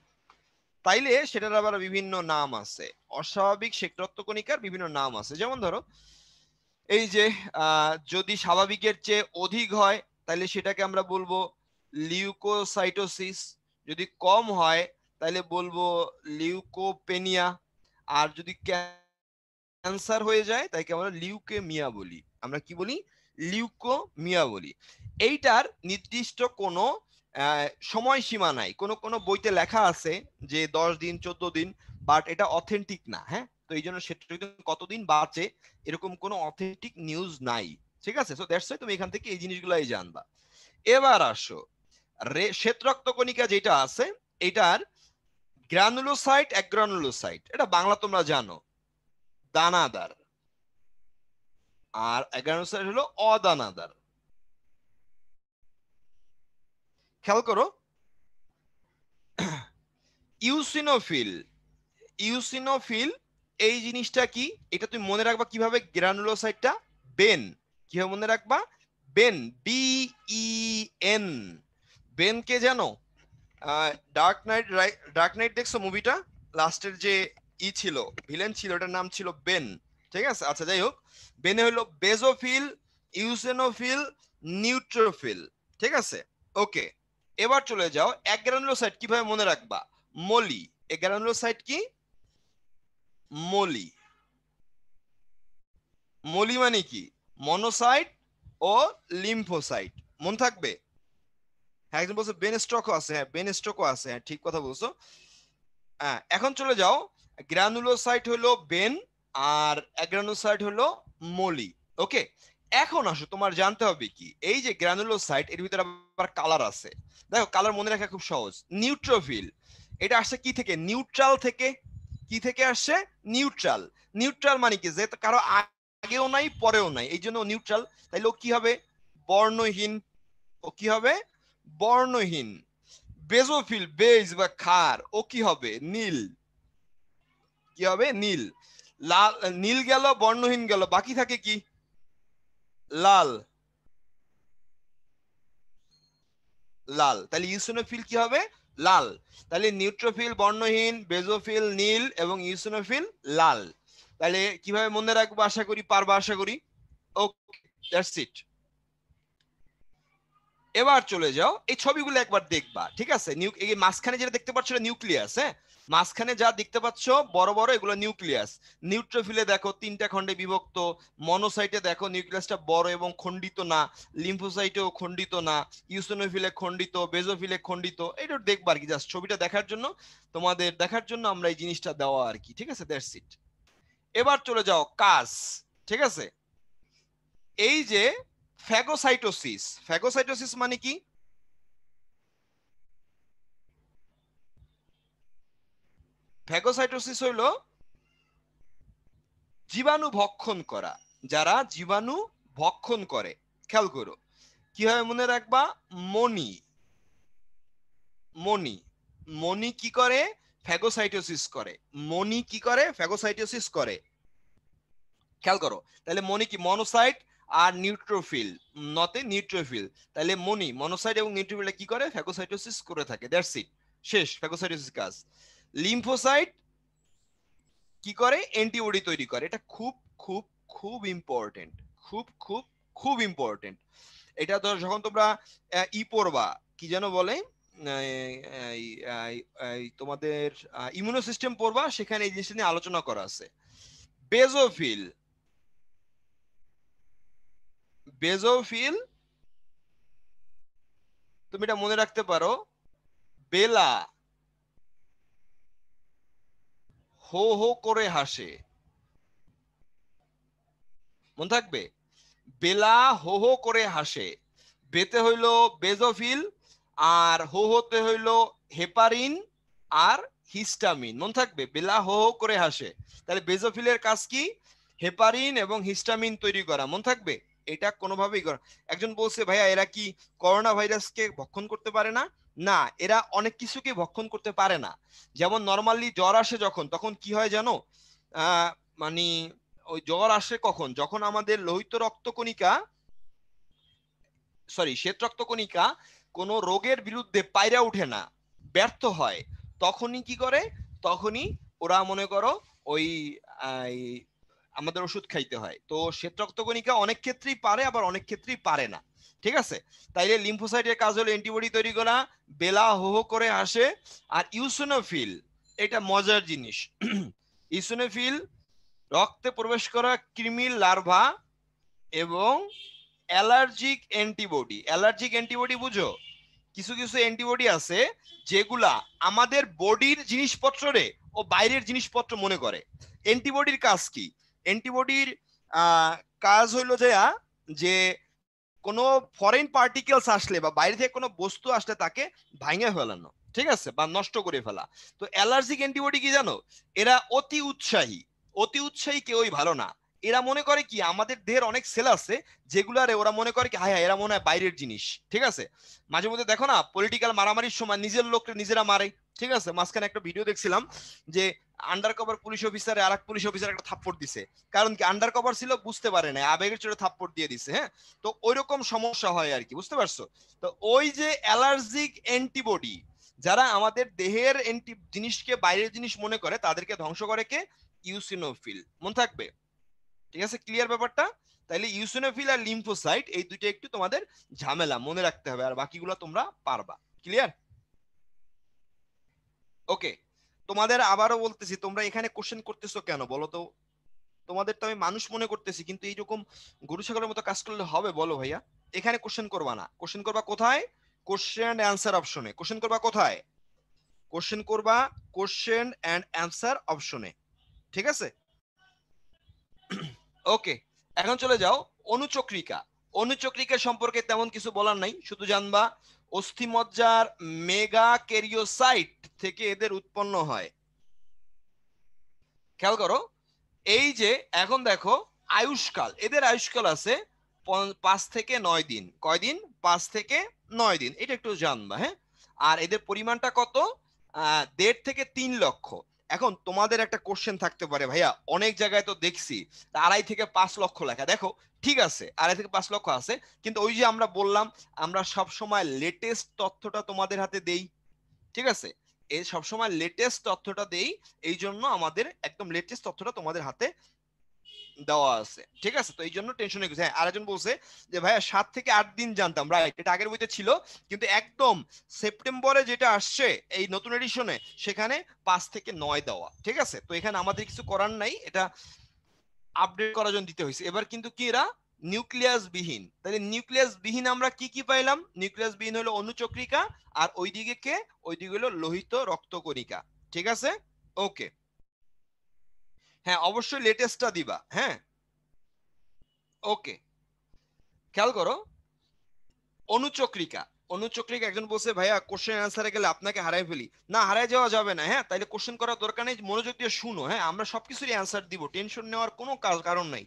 তাইলে সেটার আবার বিভিন্ন নাম আছে অস্বাভাবিক শ্বেত রক্তকণিকার বিভিন্ন নাম আছে যেমন ধরো এই যে যদি স্বাভাবিকের চেয়ে অধিক হয় তাহলে সেটাকে আমরা বলবো লিউকোসাইটোসিস যদি কম হয় তাহলে বলবো লিউকোপেনিয়া আর যদি ক্যান্সার হয়ে যায় তাইকে আমরা লিউকেমিয়া বলি আমরা কি বলি লিউকোমিয়াবলি এইটার নির্দিষ্ট কোনো সময়সীমা নাই কোনো কোনো বইতে লেখা আছে যে দশ দিন চোদ্দ দিন বাট এটা অথেন্টিক না হ্যাঁ তো এই জন্য সেটা কতদিন বাঁচে এরকম কোনো অথেন্টিক নিউজ নাই ঠিক আছে সো দ্যাটস তুমি এখান থেকে এই জিনিসগুলাই জানবা এবার আসো শ্বেত রক্তকণিকা যেটা আছে এটার গ্রানুলোসাইট অ্যাগ্রানুলোসাইট এটা বাংলা তোমরা জানো দানাদার আর এগারো সাইড হলো অদানাদার খেয়াল করো ইউসিনোফিল ইউসিনোফিল এই জিনিসটা কি এটা তুমি মনে রাখবা কিভাবে গ্রানুলোসাইটটা বেন কিভাবে মনে রাখবা Ben B E N Ben কে জানো ডার্ক নাইট ডার্ক নাইট দেখছো মুভিটা লাস্টের যে ই ছিল ভিলেন ছিল এটার নাম ছিল বেন ঠিক আছে আচ্ছা যাই হোক বেনে হলো বেজোফিল ইউসেনোফিল নিউট্রোফিল ঠিক আছে ওকে এবার চলে যাও এক গ্রানুলোসাইট কিভাবে মনে রাখবা মলি এ গ্রানুলোসাইট কি মলি মলি মানে কি মনোসাইট ও লিম্ফোসাইট মন থাকবে হ্যাঁ একজন বলছো বেন স্ট্রকও আছে হ্যাঁ বেন স্ট্রকও আছে হ্যাঁ ঠিক কথা বলছো হ্যাঁ এখন চলে যাও গ্রানুলোসাইট হলো বেন আর অ্যাগ্রানোসাইট হলো মলি ওকে এখন আসো তোমার জানতে হবে কি এই যে গ্রানুলোসাইট এর ভিতরে আবার কালার আছে দেখো কালার মনে রাখা খুব সহজ নিউট্রোফিল এটা আসছে কি থেকে নিউট্রাল থেকে কি থেকে আসছে নিউট্রাল নিউট্রাল মানে কি যে কারো আগেও নাই পরেও নাই এই জন্য নিউট্রাল তাইলে ও কি হবে বর্ণহীন ও কি হবে বর্ণহীন বেজোফিল বেজ বা খার ও কি হবে নীল কি হবে নীল লাল নীল গেল বর্ণহীন গেল বাকি থাকে কি লাল লাল তাহলে ইউসোনোফিল কি হবে লাল তাহলে নিউট্রোফিল বর্ণহীন বেজোফিল নীল এবং ইউসোনোফিল লাল তাহলে কিভাবে মনে রাখবো আশা করি পারবো আশা করি ওকে ইট এবার চলে যাও এই ছবিগুলো একবার দেখবা ঠিক আছে নিউ এই মাঝখানে যেটা দেখতে পাচ্ছ নিউক্লিয়াস হ্যাঁ মাঝখানে যা দেখতে পাচ্ছ বড় বড় এগুলো নিউক্লিয়াস নিউট্রোফিলে দেখো তিনটা খণ্ডে বিভক্ত মনোসাইটে দেখো নিউক্লিয়াসটা বড় এবং খণ্ডিত না লিম্ফোসাইটেও খণ্ডিত না ইউসোনোফিলে খণ্ডিত বেজোফিলে খণ্ডিত এটা দেখবো আর কি জাস্ট ছবিটা দেখার জন্য তোমাদের দেখার জন্য আমরা এই জিনিসটা দেওয়া আর কি ঠিক আছে দ্যাটস ইট এবার চলে যাও কাজ ঠিক আছে এই যে ফ্যাগোসাইটোসিস ফ্যাগোসাইটোসিস মানে কি ফ্যাগোসাইটোসিস হইল জীবাণু ভক্ষণ করা যারা জীবাণু ভক্ষণ করে খেয়াল করো কি হয় মনে রাখবা মনি মনি মনি কি করে ফ্যাগোসাইটোসিস করে মনি কি করে ফ্যাগোসাইটোসিস করে খেয়াল করো তাহলে মনি কি মনোসাইট আর নিউট্রোফিল নতে নিউট্রোফিল তাহলে মনি মনোসাইট এবং নিউট্রোফিল কি করে ফ্যাগোসাইটোসিস করে থাকে দ্যাটস ইট শেষ ফ্যাগোসাইটোসিস কাজ লিম্ফোসাইট কি করে অ্যান্টিবডি তৈরি করে এটা খুব খুব খুব ইম্পর্টেন্ট খুব খুব খুব ইম্পর্টেন্ট এটা তো যখন তোমরা ই পড়বা কি যেন বলে তোমাদের ইমিউনো সিস্টেম পড়বা সেখানে এই জিনিসটা নিয়ে আলোচনা করা আছে বেজোফিল বেজোফিল তুমি এটা মনে রাখতে পারো বেলা হো হো করে হাসে মনে থাকবে বেলা হো হো করে হাসে বেতে হইল বেজোফিল আর হো হতে হইল হেপারিন আর হিস্টামিন মনে থাকবে বেলা হো হো করে হাসে তাহলে বেজোফিলের কাজ কি হেপারিন এবং হিস্টামিন তৈরি করা মনে থাকবে এটা কোনোভাবেই করা একজন বলছে ভাইয়া এরা কি করোনা ভাইরাসকে ভক্ষণ করতে পারে না না এরা অনেক কিছুকে ভক্ষণ করতে পারে না যেমন নর্মালি জ্বর আসে যখন তখন কি হয় জানো মানে ওই জ্বর আসে কখন যখন আমাদের লোহিত রক্তকণিকা সরি শ্বেত রক্তকণিকা কোনো রোগের বিরুদ্ধে পায়রা উঠে না ব্যর্থ হয় তখনই কি করে তখনই ওরা মনে করো ওই আমাদের ওষুধ খাইতে হয় তো শ্বেত রক্তকণিকা অনেক ক্ষেত্রেই পারে আবার অনেক ক্ষেত্রেই পারে না ঠিক আছে তাইলে লিম্ফোসাইটের কাজ হলো অ্যান্টিবডি তৈরি করা বেলা হো হো করে আসে আর ইউসোনোফিল এটা মজার জিনিস ইউসোনোফিল রক্তে প্রবেশ করা কৃমির লার্ভা এবং অ্যালার্জিক অ্যান্টিবডি অ্যালার্জিক অ্যান্টিবডি বুঝো কিছু কিছু অ্যান্টিবডি আছে যেগুলা আমাদের বডির জিনিসপত্রে ও বাইরের জিনিসপত্র মনে করে অ্যান্টিবডির কাজ কি অ্যান্টিবডির কাজ হইলো যে যে কোনো ফরেন পার্টিকেলস আসলে বা বাইরে থেকে কোনো বস্তু আসলে তাকে ভাঙে ফেলানো ঠিক আছে বা নষ্ট করে ফেলা তো অ্যালার্জিক অ্যান্টিবডি কি জানো এরা অতি উৎসাহী অতি উৎসাহী কেউই ভালো না এরা মনে করে কি আমাদের দেহের অনেক সেল আছে যেগুলারে ওরা মনে করে কি হ্যাঁ হ্যাঁ এরা মনে হয় বাইরের জিনিস ঠিক আছে মাঝে মধ্যে দেখো না পলিটিক্যাল মারামারির সময় নিজের লোককে নিজেরা মারে ঠিক আছে মাঝখানে একটা ভিডিও দেখছিলাম যে আন্ডার কভার পুলিশ অফিসারে আর এক পুলিশ অফিসার একটা থাপ্পড় দিছে কারণ কি আন্ডার কভার ছিল বুঝতে পারে না আবেগের চোটে থাপ্পড় দিয়ে দিছে হ্যাঁ তো ওই রকম সমস্যা হয় আর কি বুঝতে পারছো তো ওই যে অ্যালার্জিক অ্যান্টিবডি যারা আমাদের দেহের অ্যান্টি জিনিসকে বাইরের জিনিস মনে করে তাদেরকে ধ্বংস করে কে ইউসিনোফিল মনে থাকবে ঠিক আছে ক্লিয়ার ব্যাপারটা তাইলে ইউসোনোফিল আর লিম্ফোসাইট এই দুইটা একটু তোমাদের ঝামেলা মনে রাখতে হবে আর বাকিগুলো তোমরা পারবা ক্লিয়ার ওকে তোমাদের আবারও বলতেছি তোমরা এখানে কোশ্চেন করতেছো কেন বলো তো তোমাদের তো আমি মানুষ মনে করতেছি কিন্তু এইরকম গরু ছাগলের মতো কাজ করলে হবে বলো ভাইয়া এখানে কোশ্চেন করবা না কোশ্চেন করবা কোথায় কোশ্চেন অ্যান্ড অ্যান্সার অপশনে কোশ্চেন করবা কোথায় কোশ্চেন করবা কোশ্চেন অ্যান্ড অ্যান্সার অপশনে ঠিক আছে ওকে এখন চলে যাও অনুচক্রিকা অনুচক্রিকা সম্পর্কে তেমন কিছু বলার নাই শুধু জানবা অস্থিমজ্জার মেগা কেরিওসাইট থেকে এদের উৎপন্ন হয় খেয়াল করো এই যে এখন দেখো আয়ুষ্কাল এদের আয়ুষ্কাল আছে পাঁচ থেকে নয় দিন কয় দিন পাঁচ থেকে নয় দিন এটা একটু জানবা হ্যাঁ আর এদের পরিমাণটা কত দেড় থেকে তিন লক্ষ এখন তোমাদের একটা কোশ্চেন থাকতে পারে ভাইয়া অনেক জায়গায় তো দেখছি আড়াই থেকে পাঁচ লক্ষ লেখা দেখো ঠিক আছে আড়াই থেকে পাঁচ লক্ষ আছে কিন্তু ওই যে আমরা বললাম আমরা সব সময় লেটেস্ট তথ্যটা তোমাদের হাতে দেই ঠিক আছে এই সবসময় লেটেস্ট তথ্যটা দেই এই জন্য আমাদের একদম লেটেস্ট তথ্যটা তোমাদের হাতে দেওয়া আছে ঠিক আছে তো এই জন্য টেনশন হয়ে গেছে হ্যাঁ আরেকজন বলছে যে ভাইয়া সাত থেকে আট দিন জানতাম রাইট এটা আগের বইতে ছিল কিন্তু একদম সেপ্টেম্বরে যেটা আসছে এই নতুন এডিশনে সেখানে পাঁচ থেকে নয় দেওয়া ঠিক আছে তো এখানে আমাদের কিছু করার নাই এটা আপডেট করার জন্য দিতে হয়েছে এবার কিন্তু কি এরা নিউক্লিয়াস বিহীন তাহলে নিউক্লিয়াস বিহীন আমরা কি কি পাইলাম নিউক্লিয়াস বিহীন হলো অনুচক্রিকা আর ওইদিকে কে ওইদিকে হলো লোহিত রক্তকণিকা ঠিক আছে ওকে হ্যাঁ অবশ্যই লেটেস্টটা দিবা হ্যাঁ ওকে খেয়াল করো অনুচক্রিকা অনুচক্রিকা একজন বলছে ভাইয়া কোশ্চেন অ্যান্সারে গেলে আপনাকে হারাই ফেলি না হারাই যাওয়া যাবে না হ্যাঁ তাইলে কোশ্চেন করার দরকার নেই মনোযোগ দিয়ে শুনো হ্যাঁ আমরা সবকিছুরই অ্যান্সার দিব টেনশন নেওয়ার কোনো কারণ নাই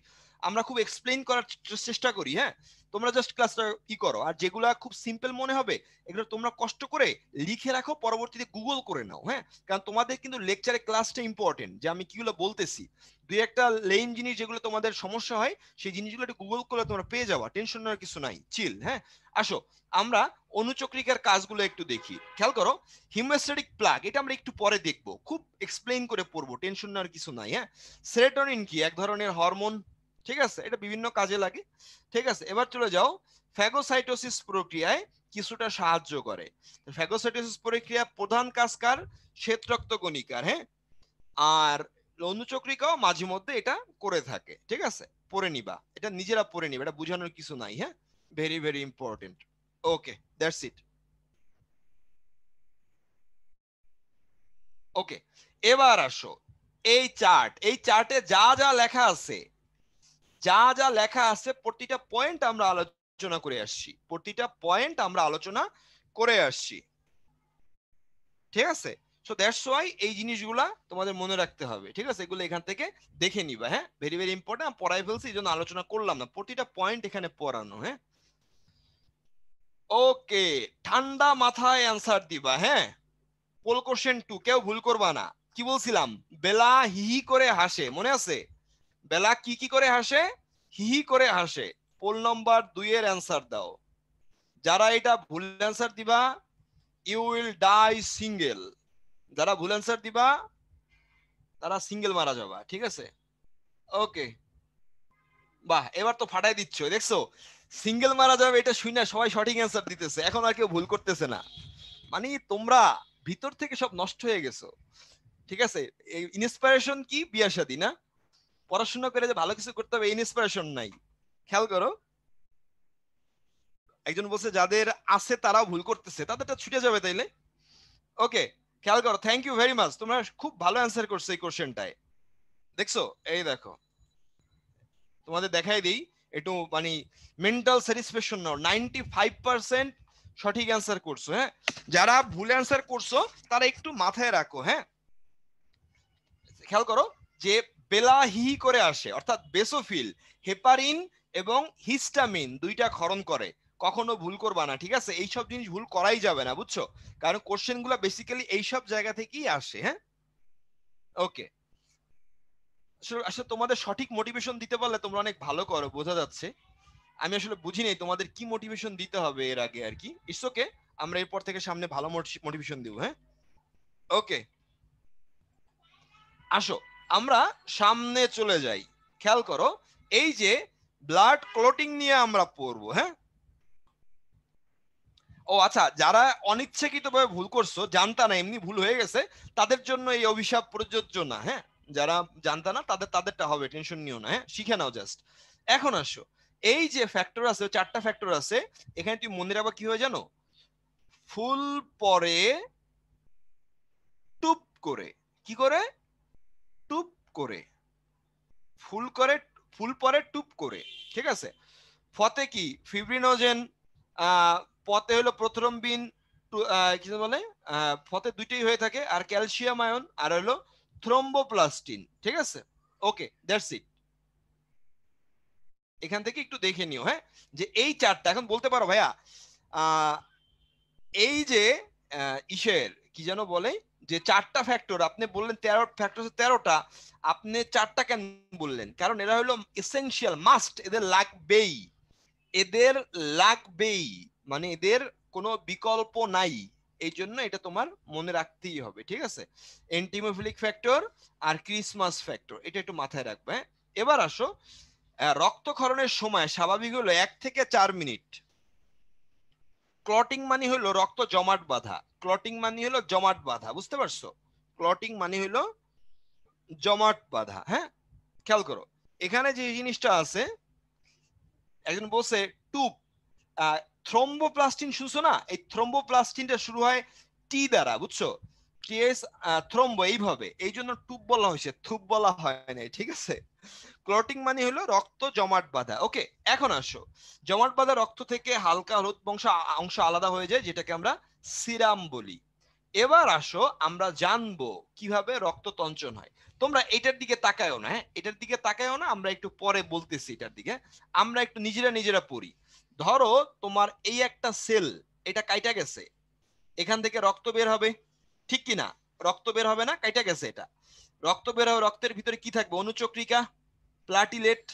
আমরা খুব এক্সপ্লেইন করার চেষ্টা করি হ্যাঁ তোমরা জাস্ট ক্লাসটা ই করো আর যেগুলা খুব সিম্পল মনে হবে এগুলো তোমরা কষ্ট করে লিখে রাখো পরবর্তীতে গুগল করে নাও হ্যাঁ কারণ তোমাদের কিন্তু লেকচারে ক্লাসটা ইম্পর্টেন্ট যে আমি কিগুলো বলতেছি দুই একটা লেইন জিনিস যেগুলো তোমাদের সমস্যা হয় সেই জিনিসগুলো একটু গুগল করলে তোমরা পেয়ে যাওয়া টেনশন নেওয়ার কিছু নাই চিল হ্যাঁ আসো আমরা অনুচক্রিকার কাজগুলো একটু দেখি খেয়াল করো হিমোস্টেটিক প্লাগ এটা আমরা একটু পরে দেখব খুব এক্সপ্লেইন করে পড়বো টেনশন নেওয়ার কিছু নাই হ্যাঁ সেরেটনিন কি এক ধরনের হরমোন ঠিক আছে এটা বিভিন্ন কাজে লাগে ঠিক আছে এবার চলে যাও ফ্যাগোসাইটোসিস প্রক্রিয়ায় কিছুটা সাহায্য করে ফ্যাগোসাইটোসিস প্রক্রিয়া প্রধান কাজ কার শ্বেত রক্ত কণিকার হ্যাঁ আর অনুচক্রিকাও মাঝে মধ্যে এটা করে থাকে ঠিক আছে পরে নিবা এটা নিজেরা পরে নিবা এটা বোঝানোর কিছু নাই হ্যাঁ very very important okay that's it okay এবার আসো এই চার্ট এই চার্টে যা যা লেখা আছে যা যা লেখা আছে প্রতিটা পয়েন্ট আমরা আলোচনা করে আসছি প্রতিটা পয়েন্ট আমরা আলোচনা করে আসছি ঠিক আছে সো দ্যাটস ওয়াই এই জিনিসগুলা তোমাদের মনে রাখতে হবে ঠিক আছে এগুলো এখান থেকে দেখে নিবা হ্যাঁ ভেরি ভেরি ইম্পর্টেন্ট পড়াই ফেলছি এই জন্য আলোচনা করলাম না প্রতিটা পয়েন্ট এখানে পড়ানো হ্যাঁ ওকে ঠান্ডা মাথায় অ্যান্সার দিবা হ্যাঁ পোল কোশ্চেন টু কেউ ভুল করবা না কি বলছিলাম বেলা হিহি করে হাসে মনে আছে বেলা কি কি করে হাসে হি হি করে হাসে পোল নম্বর দুই এর অ্যান্সার দাও যারা এটা ভুল অ্যান্সার দিবা ইউ উইল ডাই সিঙ্গেল যারা ভুল অ্যান্সার দিবা তারা সিঙ্গেল মারা যাবা ঠিক আছে ওকে বাহ এবার তো ফাটাই দিচ্ছ দেখছো সিঙ্গেল মারা যাবে এটা শুই না সবাই সঠিক অ্যান্সার দিতেছে এখন আর কেউ ভুল করতেছে না মানে তোমরা ভিতর থেকে সব নষ্ট হয়ে গেছো ঠিক আছে ইন্সপিরেশন কি বিয়া শাদী না পড়াশোনা করে যে ভালো কিছু করতে হবে ইনস্পিরেশন নাই খেয়াল করো একজন বলছে যাদের আছে তারাও ভুল করতেছে তাদেরটা ছুটে যাবে তাইলে ওকে খেয়াল করো থ্যাংক ইউ ভেরি মাচ তোমরা খুব ভালো অ্যান্সার করছো এই কোশ্চেনটায় দেখছো এই দেখো তোমাদের দেখাই দিই একটু মানে mental satisfaction now ninety five percent সঠিক অ্যান্সার করছো হ্যাঁ যারা ভুল অ্যান্সার করছো তারা একটু মাথায় রাখো হ্যাঁ খেয়াল করো যে বেলাহি করে আসে অর্থাৎ বেসোফিল হেপারিন এবং হিস্টামিন দুইটা ক্ষরণ করে কখনো ভুল করবা না ঠিক আছে এইসব জিনিস ভুল করাই যাবে না বুঝছো কারণ কোশ্চেন গুলো বেসিক্যালি এইসব জায়গা থেকেই আসে হ্যাঁ ওকে আসলে তোমাদের সঠিক মোটিভেশন দিতে পারলে তোমরা অনেক ভালো করো বোঝা যাচ্ছে আমি আসলে বুঝি নাই তোমাদের কি মোটিভেশন দিতে হবে এর আগে আর কি ইটস ওকে আমরা এরপর থেকে সামনে ভালো মোটিভেশন দিব হ্যাঁ ওকে আসো আমরা সামনে চলে যাই খেয়াল করো এই যে ব্লাড ক্লোটিং নিয়ে আমরা পড়বো হ্যাঁ ও আচ্ছা যারা অনিচ্ছাকৃত ভাবে ভুল করছো জানতা না এমনি ভুল হয়ে গেছে তাদের জন্য এই অভিশাপ প্রযোজ্য না হ্যাঁ যারা জানতা না তাদের তাদেরটা হবে টেনশন নিও না হ্যাঁ শিখে নাও জাস্ট এখন আসো এই যে ফ্যাক্টর আছে চারটা ফ্যাক্টর আছে এখানে তুমি মনে রাখবা কি হয় জানো ফুল পরে টুপ করে কি করে টুপ করে ফুল করে ফুল পরে টুপ করে ঠিক আছে ফতে কি ফিব্রিনোজেন পথে হলো বিন কি বলে ফতে দুইটাই হয়ে থাকে আর ক্যালসিয়াম আয়ন আর হলো থ্রোম্বোপ্লাস্টিন ঠিক আছে ওকে দ্যাটস ইট এখান থেকে একটু দেখে নিও হ্যাঁ যে এই চারটা এখন বলতে পারো ভাইয়া এই যে ইসের কি যেন বলে যে চারটা ফ্যাক্টর আপনি বললেন তেরো ফ্যাক্টর তেরোটা আপনি চারটা কেন বললেন কারণ এরা হলো এসেন্সিয়াল মাস্ট এদের লাগবেই এদের লাগবেই মানে এদের কোনো বিকল্প নাই এই জন্য এটা তোমার মনে রাখতেই হবে ঠিক আছে এন্টিমোফিলিক ফ্যাক্টর আর ক্রিসমাস ফ্যাক্টর এটা একটু মাথায় রাখবে হ্যাঁ? এবার আসো রক্তক্ষরণের সময় স্বাভাবিক হলো এক থেকে চার মিনিট ক্লটিং মানে হলো রক্ত জমাট বাঁধা ক্লটিং মানে হলো জমাট বাঁধা বুঝতে পারছো ক্লটিং মানে হলো জমাট বাঁধা হ্যাঁ খেয়াল করো এখানে যে জিনিসটা আছে একজন বসে টুপ থ্রম্বোপ্লাস্টিন শুনছো না এই থ্রম্বোপ্লাস্টিনটা শুরু হয় টি দ্বারা বুঝছো টিএস থ্রম্ব এইভাবে এই জন্য টুপ বলা হয়েছে থুপ বলা হয় না ঠিক আছে ক্লটিং মানে হলো রক্ত জমাট বাঁধা ওকে এখন আসো জমাট বাঁধা রক্ত থেকে হালকা হলুদ অংশ অংশ আলাদা হয়ে যায় যেটাকে আমরা সিরাম বলি এবার আসো আমরা জানবো কিভাবে রক্ত তঞ্চন হয় তোমরা এটার দিকে তাকায়ও না হ্যাঁ এটার দিকে তাকায়ও না আমরা একটু পরে বলতেছি এটার দিকে আমরা একটু নিজেরা নিজেরা পড়ি ধরো তোমার এই একটা সেল এটা কাইটা গেছে এখান থেকে রক্ত বের হবে ঠিক কি না রক্ত বের হবে না কাইটা গেছে এটা রক্ত বের হবে রক্তের ভিতরে কি থাকবে অনুচক্রিকা প্লাটিলেট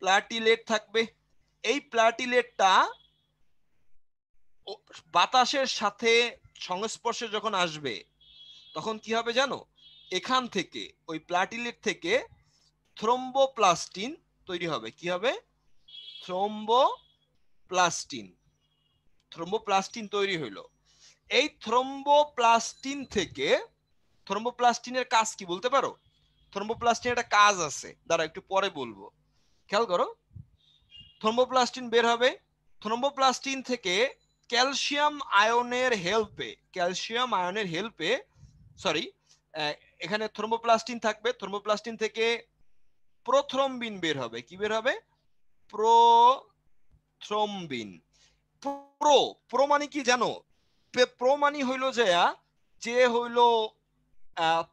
প্লাটিলেট থাকবে এই প্লাটিলেটটা বাতাসের সাথে সংস্পর্শে যখন আসবে তখন কি হবে জানো এখান থেকে ওই প্লাটিলেট থেকে থ্রোম্বোপ্লাস্টিন তৈরি হবে কি হবে থ্রোম্বোপ্লাস্টিন থ্রোম্বোপ্লাস্টিন তৈরি হলো এই থ্রোম্বোপ্লাস্টিন থেকে থ্রোম্বোপ্লাস্টিনের কাজ কি বলতে পারো থ্রোম্বোপ্লাস্টিনের একটা কাজ আছে দাঁড়া একটু পরে বলবো খেয়াল করো থ্রোম্বোপ্লাস্টিন বের হবে থ্রোম্বোপ্লাস্টিন থেকে ক্যালসিয়াম আয়নের হেল্পে ক্যালসিয়াম আয়নের হেল্পে সরি এখানে থর্মোপ্লাস্টিন থাকবে থর্মোপ্লাস্টিন থেকে প্রথ্রম্বিন বের হবে কি বের হবে প্রথ্রম্বিন প্রো প্রো মানে কি জানো প্রো মানে হইল যে যে হইল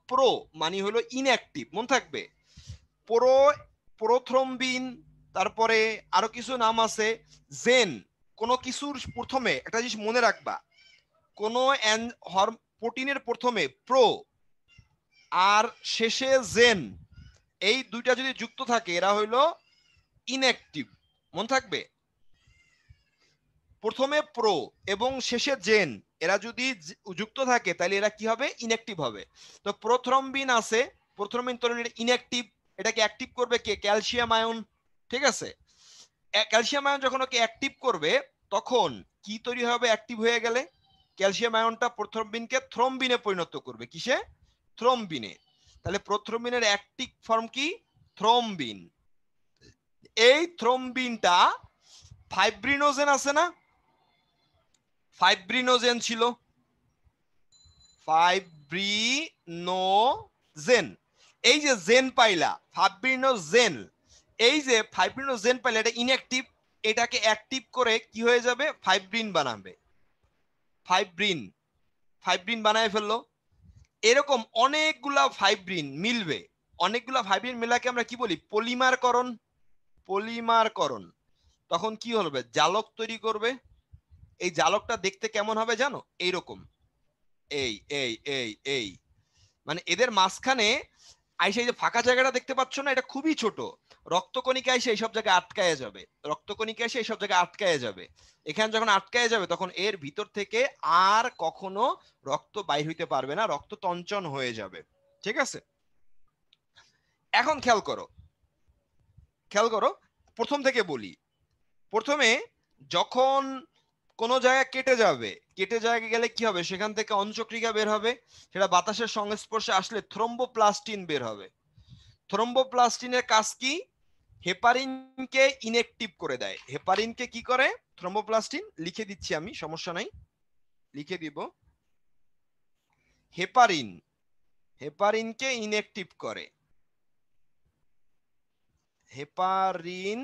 প্রো মানে হইলো ইনঅ্যাক্টিভ মানে মনে থাকবে প্রো প্রথ্রম্বিন তারপরে আরো কিছু নাম আছে জেন কোনো কিছুর প্রথমে একটা জিনিস মনে রাখবা কোনো প্রোটিনের প্রথমে প্রো আর শেষে জেন এই দুইটা যদি যুক্ত থাকে এরা হইল ইনঅ্যাক্টিভ মন থাকবে প্রথমে প্রো এবং শেষে জেন এরা যদি যুক্ত থাকে তাহলে এরা কি হবে ইনঅ্যাক্টিভ হবে তো প্রথ্রম্বিন আছে প্রথ্রম্বিন তরুণীর ইনঅ্যাক্টিভ এটাকে অ্যাক্টিভ করবে কে ক্যালসিয়াম আয়ন ঠিক আছে ক্যালসিয়াম আয়ন যখন ওকে অ্যাক্টিভ করবে তখন কি তৈরি হবে অ্যাক্টিভ হয়ে গেলে ক্যালসিয়াম আয়নটা প্রথ্রম্বিনকে থ্রম্বিনে পরিণত করবে কিসে থ্রম্বিনে তাহলে প্রথ্রম্বিনের অ্যাক্টিভ ফর্ম কি থ্রম্বিন এই থ্রম্বিনটা ফাইব্রিনোজেন আছে না ফাইব্রিনোজেন ছিল ফাইব্রিনোজেন এই যে জেন পাইলা ফাইব্রিনোজেন এই যে ফাইব্রিনোজেন পাইলে এটা ইনঅ্যাক্টিভ এটাকে অ্যাক্টিভ করে কি হয়ে যাবে ফাইব্রিন বানাবে ফাইব্রিন ফাইব্রিন বানায় ফেললো এরকম অনেকগুলা ফাইব্রিন মিলবে অনেকগুলা ফাইব্রিন মেলাকে আমরা কি বলি পলিমারকরণ পলিমারকরণ তখন কি হবে জালক তৈরি করবে এই জালকটা দেখতে কেমন হবে জানো এইরকম এই এই এই এই মানে এদের মাঝখানে আইসা এই যে ফাঁকা জায়গাটা দেখতে পাচ্ছ না এটা খুবই ছোট রক্তকণিকা এসে এইসব জায়গায় আটকায় যাবে রক্তকণিকা এসে এইসব জায়গায় আটকায় যাবে এখানে যখন আটকায় যাবে তখন এর ভিতর থেকে আর কখনো রক্ত বাইর হইতে পারবে না রক্ত তঞ্চন হয়ে যাবে ঠিক আছে এখন খেয়াল করো খেয়াল করো প্রথম থেকে বলি প্রথমে যখন কোনো জায়গা কেটে যাবে কেটে জায়গায় গেলে কি হবে সেখান থেকে অঞ্চক্রিকা বের হবে সেটা বাতাসের সংস্পর্শে আসলে থ্রম্বোপ্লাস্টিন বের হবে থ্রম্বোপ্লাস্টিনের কাজ কি হেপারিনকে ইনেকটিভ করে দেয় হেপারিনকে কি করে থ্রম্বোপ্লাস্টিন লিখে দিচ্ছি আমি সমস্যা নাই লিখে দিব হেপারিন হেপারিনকে ইনেকটিভ করে হেপারিন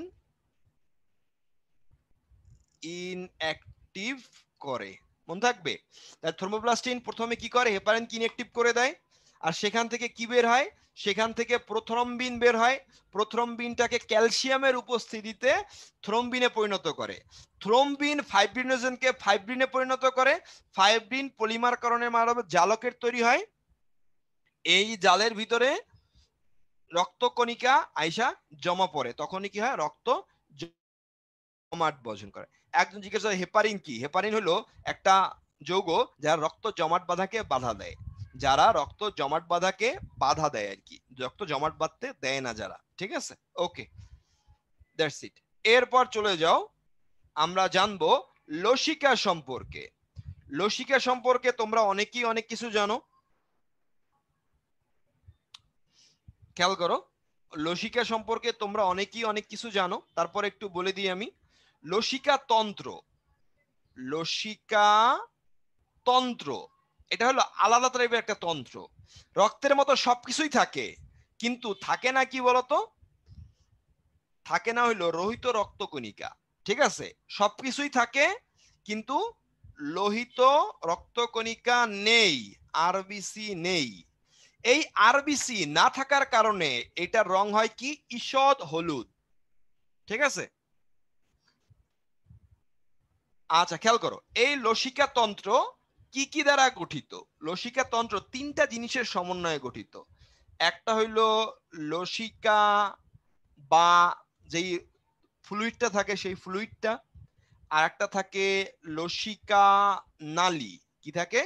ইনঅ্যাক্টিভ করে মনে থাকবে থার্মোপ্লাস্টিন প্রথমে কি করে হেপারিন কি ইনঅ্যাক্টিভ করে দেয় আর সেখান থেকে কি বের হয় সেখান থেকে প্রথ্রম্বিন বের হয় প্রথ্রম্বিনটাকে ক্যালসিয়ামের উপস্থিতিতে থ্রম্বিনে পরিণত করে থ্রম্বিন ফাইব্রিনোজেনকে ফাইব্রিনে পরিণত করে ফাইব্রিন পলিমারকরণের মাধ্যমে জালকের তৈরি হয় এই জালের ভিতরে রক্তকণিকা আইসা জমা পড়ে তখনই কি হয় রক্ত জমাট বর্জন করে একজন জিজ্ঞেস হেপারিন কি হেপারিন হলো একটা যৌগ যারা রক্ত জমাট বাঁধাকে বাধা দেয় যারা রক্ত জমাট বাঁধাকে বাধা দেয় আর কি রক্ত জমাট বাঁধতে দেয় না যারা ঠিক আছে ওকে দ্যাটস ইট এরপর চলে যাও আমরা জানবো লসিকা সম্পর্কে লসিকা সম্পর্কে তোমরা অনেকেই অনেক কিছু জানো খেয়াল করো লসিকা সম্পর্কে তোমরা অনেকেই অনেক কিছু জানো তারপর একটু বলে দিই আমি লসিকা তন্ত্র লসিকা তন্ত্র এটা হলো আলাদা টাইপের একটা তন্ত্র রক্তের মতো সবকিছুই থাকে কিন্তু থাকে না কি বলতো থাকে না হইলো রোহিত রক্তকণিকা ঠিক আছে সবকিছুই থাকে কিন্তু লোহিত রক্তকণিকা নেই আরবিসি নেই এই আরবিসি না থাকার কারণে এটা রং হয় কি ঈষদ হলুদ ঠিক আছে আচ্ছা খেয়াল করো এই লসিকা তন্ত্র কি কি দ্বারা গঠিত লসিকা তন্ত্র তিনটা জিনিসের সমন্বয়ে গঠিত একটা হইল লসিকা বা যেই ফ্লুইডটা থাকে সেই ফ্লুইডটা আর একটা থাকে লসিকা নালি কি থাকে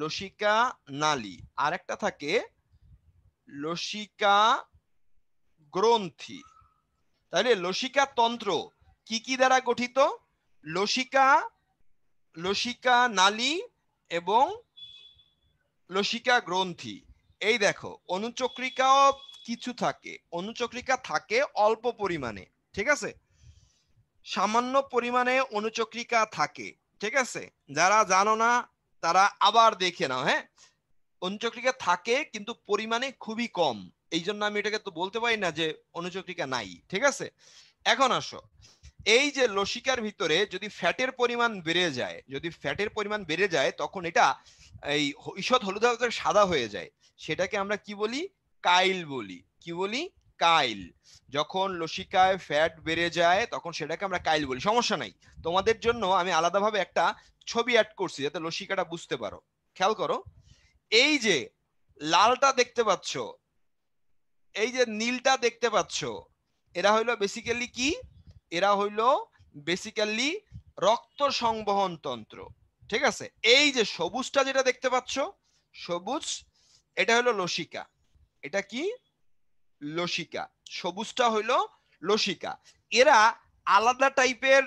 লসিকা নালি আর একটা থাকে লসিকা গ্রন্থি তাহলে লসিকা তন্ত্র কি কি দ্বারা গঠিত লসিকা লসিকা নালী এবং লসিকা গ্রন্থি এই দেখো অনুচক্রিকাও কিছু থাকে অনুচক্রিকা থাকে অল্প পরিমাণে ঠিক আছে সামান্য পরিমাণে অনুচক্রিকা থাকে ঠিক আছে যারা জানো না তারা আবার দেখে নাও হ্যাঁ অনুচক্রিকা থাকে কিন্তু পরিমাণে খুবই কম এই জন্য আমি এটাকে তো বলতে পারি না যে অনুচক্রিকা নাই ঠিক আছে এখন আসো এই যে লসিকার ভিতরে যদি ফ্যাটের পরিমাণ বেড়ে যায় যদি ফ্যাটের পরিমাণ বেড়ে যায় তখন এটা এই ঈষৎ হলুদাকার সাদা হয়ে যায় সেটাকে আমরা কি বলি কাইল বলি কি বলি কাইল যখন লসিকায় ফ্যাট বেড়ে যায় তখন সেটাকে আমরা কাইল বলি সমস্যা নাই তোমাদের জন্য আমি আলাদাভাবে একটা ছবি অ্যাড করছি যাতে লসিকাটা বুঝতে পারো খেয়াল করো এই যে লালটা দেখতে পাচ্ছ এই যে নীলটা দেখতে পাচ্ছ এরা হইলো বেসিক্যালি কি এরা হইল বেসিক্যালি রক্ত সংবহন তন্ত্র ঠিক আছে এই যে সবুজটা যেটা দেখতে পাচ্ছ সবুজ এটা হলো লসিকা এটা কি লসিকা সবুজটা হইলো লসিকা এরা আলাদা টাইপের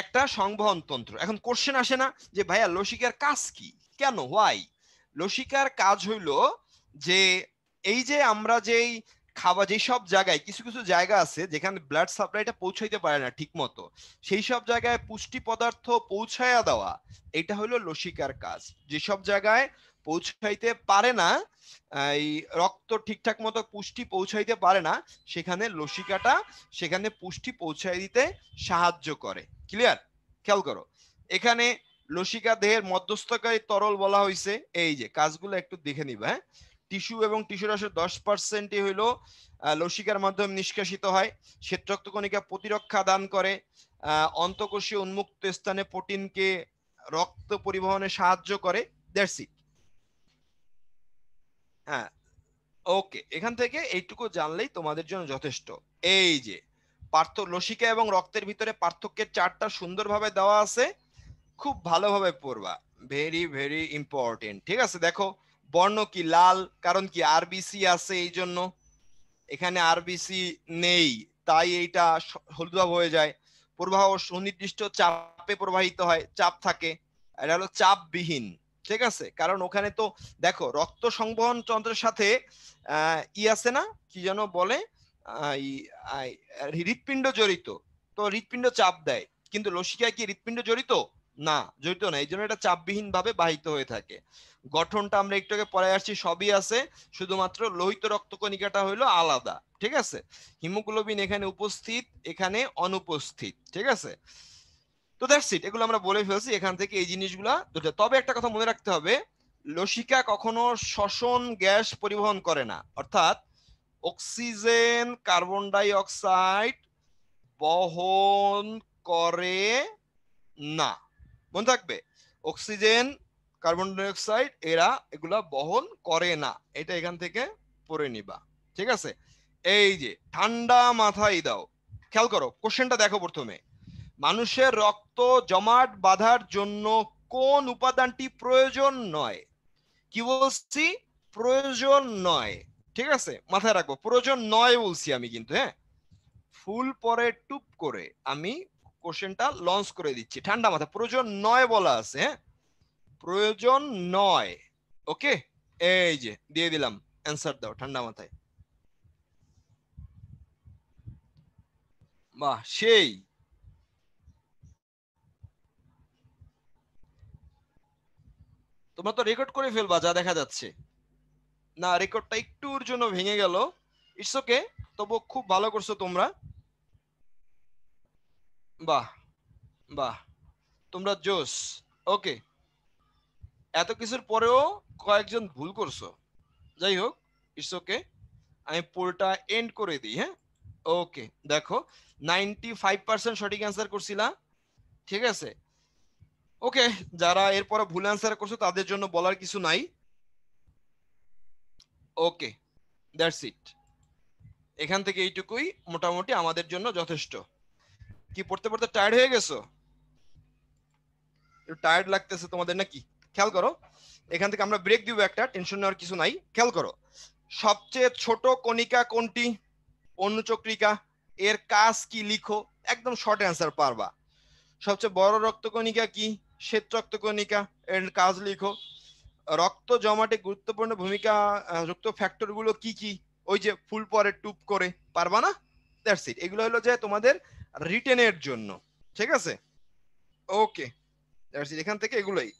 একটা সংবহন তন্ত্র এখন কোশ্চেন আসে না যে ভাইয়া লসিকার কাজ কি কেন হোয়াই লসিকার কাজ হইল যে এই যে আমরা যেই খাওয়া যেসব জায়গায় কিছু কিছু জায়গা আছে যেখানে ব্লাড সাপ্লাইটা পৌঁছাইতে পারে না ঠিক মতো সেই সব জায়গায় পুষ্টি পদার্থ পৌঁছায়া দেওয়া এটা হলো লসিকার কাজ যেসব জায়গায় পৌঁছাইতে পারে না এই রক্ত ঠিকঠাক মতো পুষ্টি পৌঁছাইতে পারে না সেখানে লসিকাটা সেখানে পুষ্টি পৌঁছাই দিতে সাহায্য করে ক্লিয়ার খেয়াল করো এখানে লসিকা দেহের মধ্যস্থকারী তরল বলা হয়েছে এই যে কাজগুলো একটু দেখে নিবা হ্যাঁ টিস্যু এবং টিস্যু রসের দশ পার্সেন্টই হইল লসিকার মাধ্যমে নিষ্কাশিত হয় শ্বেতরক্তকণিকা প্রতিরক্ষা দান করে অন্তকোষীয় উন্মুক্ত স্থানে প্রোটিনকে রক্ত পরিবহনে সাহায্য করে দ্যাটস ইট হ্যাঁ ওকে এখান থেকে এইটুকু জানলেই তোমাদের জন্য যথেষ্ট এই যে পার্থ লসিকা এবং রক্তের ভিতরে পার্থক্যের চারটা সুন্দরভাবে দেওয়া আছে খুব ভালোভাবে পড়বা ভেরি ভেরি ইম্পর্টেন্ট ঠিক আছে দেখো বর্ণ কি লাল কারণ কি আরবিসি আছে এই জন্য এখানে আরবিসি নেই তাই এইটা হলুদ হয়ে যায় প্রবাহ সুনির্দিষ্ট চাপে প্রবাহিত হয় চাপ থাকে এটা হলো চাপবিহীন ঠিক আছে কারণ ওখানে তো দেখো রক্ত সংবহন যন্ত্রের সাথে ই আছে না কি যেন বলে হৃৎপিণ্ড জড়িত তো হৃৎপিণ্ড চাপ দেয় কিন্তু লসিকায় কি হৃৎপিণ্ড জড়িত না জড়িত না এই জন্য এটা চাপবিহীন ভাবে বাহিত হয়ে থাকে গঠনটা আমরা একটু আগে পরে আসছি সবই আছে শুধুমাত্র লোহিত রক্তকণিকাটা হলো আলাদা ঠিক আছে হিমোগ্লোবিন এখানে উপস্থিত এখানে অনুপস্থিত ঠিক আছে তো দ্যাটস ইট এগুলো আমরা বলে ফেলছি এখান থেকে এই জিনিসগুলা তবে একটা কথা মনে রাখতে হবে লসিকা কখনো শ্বসন গ্যাস পরিবহন করে না অর্থাৎ অক্সিজেন কার্বন ডাই অক্সাইড বহন করে না মনে থাকবে অক্সিজেন কার্বন ডাইঅক্সাইড এরা এগুলা বহন করে না এটা এখান থেকে পড়ে নিবা ঠিক আছে এই যে ঠান্ডা মাথায় দাও খেয়াল করো কোশ্চেনটা দেখো প্রথমে মানুষের রক্ত জমাট বাঁধার জন্য কোন উপাদানটি প্রয়োজন নয় কি বলছি প্রয়োজন নয় ঠিক আছে মাথায় রাখবো প্রয়োজন নয় বলছি আমি কিন্তু হ্যাঁ ফুল পরে টুপ করে আমি কোশ্চেনটা লঞ্চ করে দিচ্ছি ঠান্ডা মাথা প্রয়োজন নয় বলা আছে হ্যাঁ? প্রয়োজন নয় ওকে এই যে দিয়ে দিলাম অ্যান্সার দাও ঠান্ডা মাথায় বাহ সেই তোমরা তো রেকর্ড করে ফেলবা যা দেখা যাচ্ছে না রেকর্ডটা একটুর জন্য ভেঙে গেল ইটস ওকে তবু খুব ভালো করছো তোমরা বাহ বাহ তোমরা জোস ওকে এত কিছুর পরেও কয়েকজন ভুল করছো যাই হোক ইটস ওকে আমি পোলটা এন্ড করে দিই হ্যাঁ ওকে দেখো নাইনটি ফাইভ পার্সেন্ট সঠিক অ্যান্সার করছিলাম ঠিক আছে ওকে যারা এরপরে ভুল অ্যান্সার করছো তাদের জন্য বলার কিছু নাই ওকে দ্যাটস ইট এখান থেকে এইটুকুই মোটামুটি আমাদের জন্য যথেষ্ট কি পড়তে পড়তে টায়ার্ড হয়ে গেছো টায়ার্ড লাগতেছে তোমাদের নাকি খেয়াল করো এখান থেকে আমরা ব্রেক দিব একটা টেনশন নেওয়ার কিছু নাই খেয়াল করো সবচেয়ে ছোট কণিকা কোনটি অনুচক্রিকা এর কাজ কি লিখো একদম শর্ট অ্যান্সার পারবা সবচেয়ে বড় রক্তকণিকা কি শ্বেত রক্তকণিকা এর কাজ লিখো রক্ত জমাটে গুরুত্বপূর্ণ ভূমিকা যুক্ত ফ্যাক্টরগুলো কি কি ওই যে ফুল পরে টুপ করে পারবা না দ্যাটস ইট এগুলো হলো যে তোমাদের রিটেনের জন্য ঠিক আছে ওকে এখান থেকে এগুলোই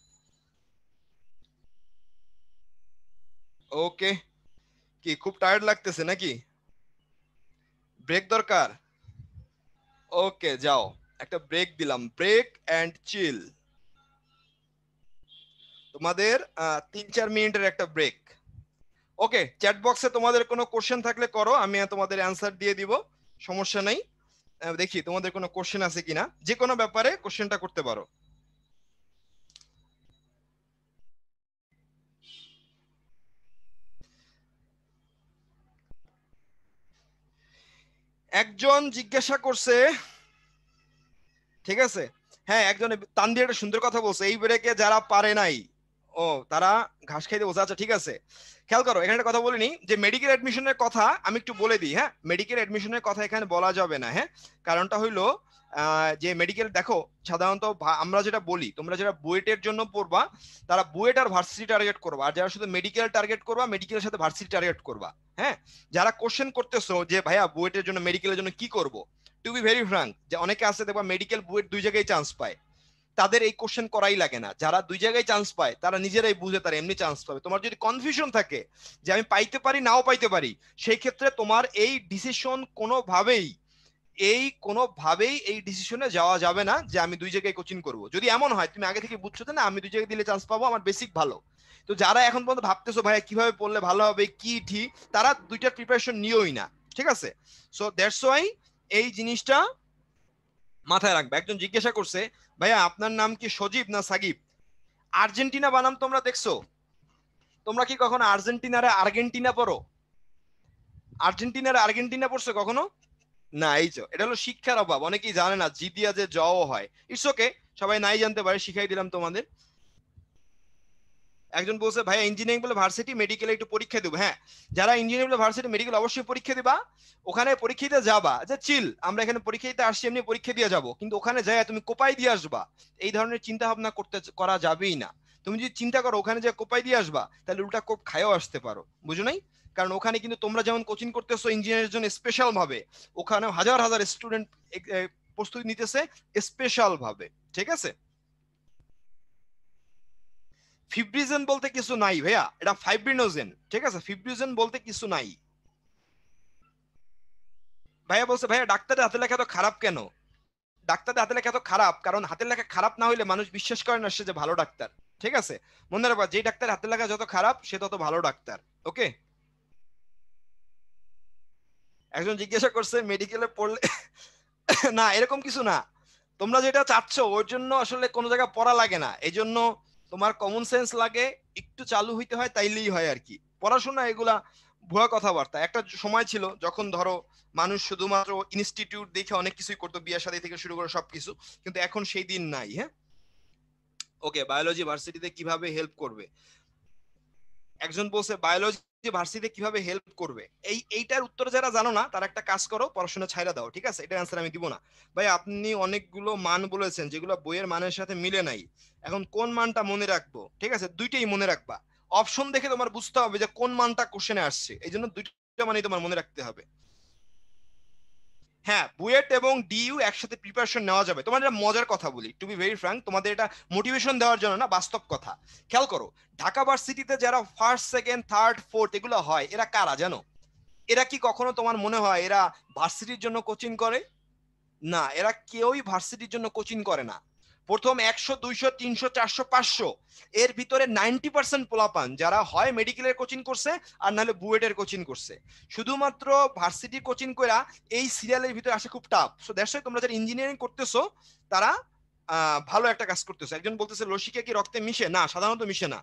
ওকে কি খুব টায়ার্ড লাগতেছে নাকি ব্রেক দরকার ওকে যাও একটা ব্রেক দিলাম ব্রেক অ্যান্ড চিল তোমাদের তিন চার মিনিটের একটা ব্রেক ওকে চ্যাট বক্সে তোমাদের কোনো কোশ্চেন থাকলে করো আমি তোমাদের অ্যান্সার দিয়ে দিব সমস্যা নেই দেখি তোমাদের কোনো কোশ্চেন আছে কিনা যে কোনো ব্যাপারে কোশ্চেনটা করতে পারো একজন জিজ্ঞাসা করছে ঠিক আছে হ্যাঁ একজন তান্দি একটা সুন্দর কথা বলছে এই ব্রেকে যারা পারে নাই ও তারা ঘাস খাইতে বসে আচ্ছা ঠিক আছে খেয়াল করো এখানে একটা কথা বলিনি যে মেডিকেল অ্যাডমিশনের কথা আমি একটু বলে দিই হ্যাঁ মেডিকেল অ্যাডমিশনের কথা এখানে বলা যাবে না হ্যাঁ কারণটা হইলো যে মেডিকেল দেখো সাধারণত আমরা যেটা বলি তোমরা যেটা বুয়েটের জন্য পড়বা তারা বুয়েট আর ভার্সিটি টার্গেট করবা আর যারা শুধু মেডিকেল টার্গেট করবা মেডিকেলের সাথে ভার্সিটি টার্গেট করবা হ্যাঁ যারা কোশ্চেন করতেছো যে ভাইয়া বুয়েটের জন্য মেডিকেলের জন্য কি করব টু বি ভেরি ফ্রাঙ্ক যে অনেকে আছে দেখবা মেডিকেল বুয়েট দুই জায়গায় চান্স পায় তাদের এই কোশ্চেন করাই লাগে না যারা দুই জায়গায় চান্স পায় তারা নিজেরাই বুঝে তারা এমনি চান্স পাবে তোমার যদি কনফিউশন থাকে যে আমি পাইতে পারি নাও পাইতে পারি সেই ক্ষেত্রে তোমার এই ডিসিশন কোনোভাবেই এই কোনোভাবেই এই ডিসিশনে যাওয়া যাবে না যে আমি দুই জায়গায় কোচিং করব যদি এমন হয় তুমি আগে থেকে বুঝছো না আমি দুই জায়গায় দিলে চান্স পাবো আমার বেসিক ভালো তো যারা এখন পর্যন্ত ভাবতেছো ভাইয়া কিভাবে পড়লে ভালো হবে কি ঠিক তারা দুইটার প্রিপারেশন নিয়েই না ঠিক আছে সো দ্যাটস ওয়াই এই জিনিসটা মাথায় রাখবে একজন জিজ্ঞাসা করছে ভাইয়া আপনার নাম কি সজীব না সাগিব আর্জেন্টিনা বানাম তোমরা দেখছো তোমরা কি কখনো আর্জেন্টিনারে আর্জেন্টিনা পড়ো আর্জেন্টিনার আর্জেন্টিনা পড়ছো কখনো না এই এটা হলো শিক্ষার অভাব অনেকেই জানে না জিদিয়া যে জও হয় ইটস ওকে সবাই নাই জানতে পারে শিখাই দিলাম তোমাদের একজন বলছে ভাই ইঞ্জিনিয়ারিং বলে ভার্সিটি মেডিকেল একটু পরীক্ষা দেবো হ্যাঁ যারা ইঞ্জিনিয়ারিং বলে ভার্সিটি মেডিকেল অবশ্যই পরীক্ষা দিবা ওখানে পরীক্ষা দিতে যাবা যে আচ্ছা, চিল আমরা এখানে পরীক্ষা দিতে আসছি এমনি পরীক্ষা দিয়ে যাবো কিন্তু ওখানে যায় তুমি কোপাই দিয়ে আসবা এই ধরনের চিন্তা ভাবনা করতে করা যাবেই না তুমি যদি চিন্তা করো ওখানে যে কোপাই দিয়ে আসবা তাহলে উল্টা কোপ খায়ও আসতে পারো বুঝো নাই কারণ ওখানে কিন্তু তোমরা যেমন কোচিং করতেছো ইঞ্জিনিয়ারের জন্য স্পেশাল ভাবে ওখানে হাজার হাজার স্টুডেন্ট প্রস্তুতি নিতেছে স্পেশাল ভাবে ঠিক আছে ফিব্রিজেন বলতে কিছু নাই ভাইয়া এটা ফাইব্রিনোজেন ঠিক আছে ফিব্রিজেন বলতে কিছু নাই ভাইয়া বলছে ভাইয়া ডাক্তারের হাতে লেখা তো খারাপ কেন ডাক্তারের হাতে লেখা তো খারাপ কারণ হাতের লেখা খারাপ না হলে মানুষ বিশ্বাস করে না সে যে ভালো ডাক্তার ঠিক আছে মনে রাখবা যে ডাক্তার হাতে লেখা যত খারাপ সে তত ভালো ডাক্তার ওকে একজন জিজ্ঞাসা করছে মেডিকেলে পড়লে না এরকম কিছু না তোমরা যেটা চাচ্ছ ওর জন্য আসলে কোনো জায়গায় পড়া লাগে না এই জন্য তোমার কমন সেন্স লাগে একটু চালু হইতে হয় তাইলেই হয় আর কি পড়াশোনা এগুলা ভুয়া কথাবার্তা একটা সময় ছিল যখন ধরো মানুষ শুধুমাত্র ইনস্টিটিউট দেখে অনেক কিছুই করতো বিয়ে শাদী থেকে শুরু করে সবকিছু কিন্তু এখন সেই দিন নাই হ্যাঁ ওকে বায়োলজি ভার্সিটিতে কিভাবে হেল্প করবে একজন বলছে বায়োলজি যে ভার্সিতে কিভাবে হেল্প করবে এই এইটার উত্তর যারা জানো না তারা একটা কাজ করো পড়াশোনা ছাইরা দাও ঠিক আছে এটা অ্যান্সার আমি দিব না ভাই আপনি অনেকগুলো মান বলেছেন যেগুলো বইয়ের মানের সাথে মিলে নাই এখন কোন মানটা মনে রাখবো ঠিক আছে দুইটাই মনে রাখবা অপশন দেখে তোমার বুঝতে হবে যে কোন মানটা কোশ্চেনে আসছে এই জন্য দুইটা মানেই তোমার মনে রাখতে হবে হ্যাঁ বুয়েট এবং ডিইউ একসাথে প্রিপারেশন নেওয়া যাবে তোমাদের মজার কথা বলি টু বি ভেরি ফ্রাঙ্ক তোমাদের এটা মোটিভেশন দেওয়ার জন্য না বাস্তব কথা খেয়াল করো ঢাকা ভার্সিটিতে যারা ফার্স্ট সেকেন্ড থার্ড ফোর্থ এগুলো হয় এরা কারা জানো এরা কি কখনো তোমার মনে হয় এরা ভার্সিটির জন্য কোচিং করে না এরা কেউই ভার্সিটির জন্য কোচিং করে না প্রথম একশো দুইশো তিনশো চারশো পাঁচশো এর ভিতরে নাইনটি পার্সেন্ট পোলাপান যারা হয় মেডিকেলের কোচিং করছে আর নাহলে বুয়েটের কোচিং করছে শুধুমাত্র ভার্সিটি কোচিং করা এই সিরিয়ালের ভিতরে আসে খুব টাফ সো দ্যাটস তোমরা যারা ইঞ্জিনিয়ারিং করতেছো তারা ভালো একটা কাজ করতেছো একজন বলতেছে লসিকা কি রক্তে মিশে না সাধারণত মিশে না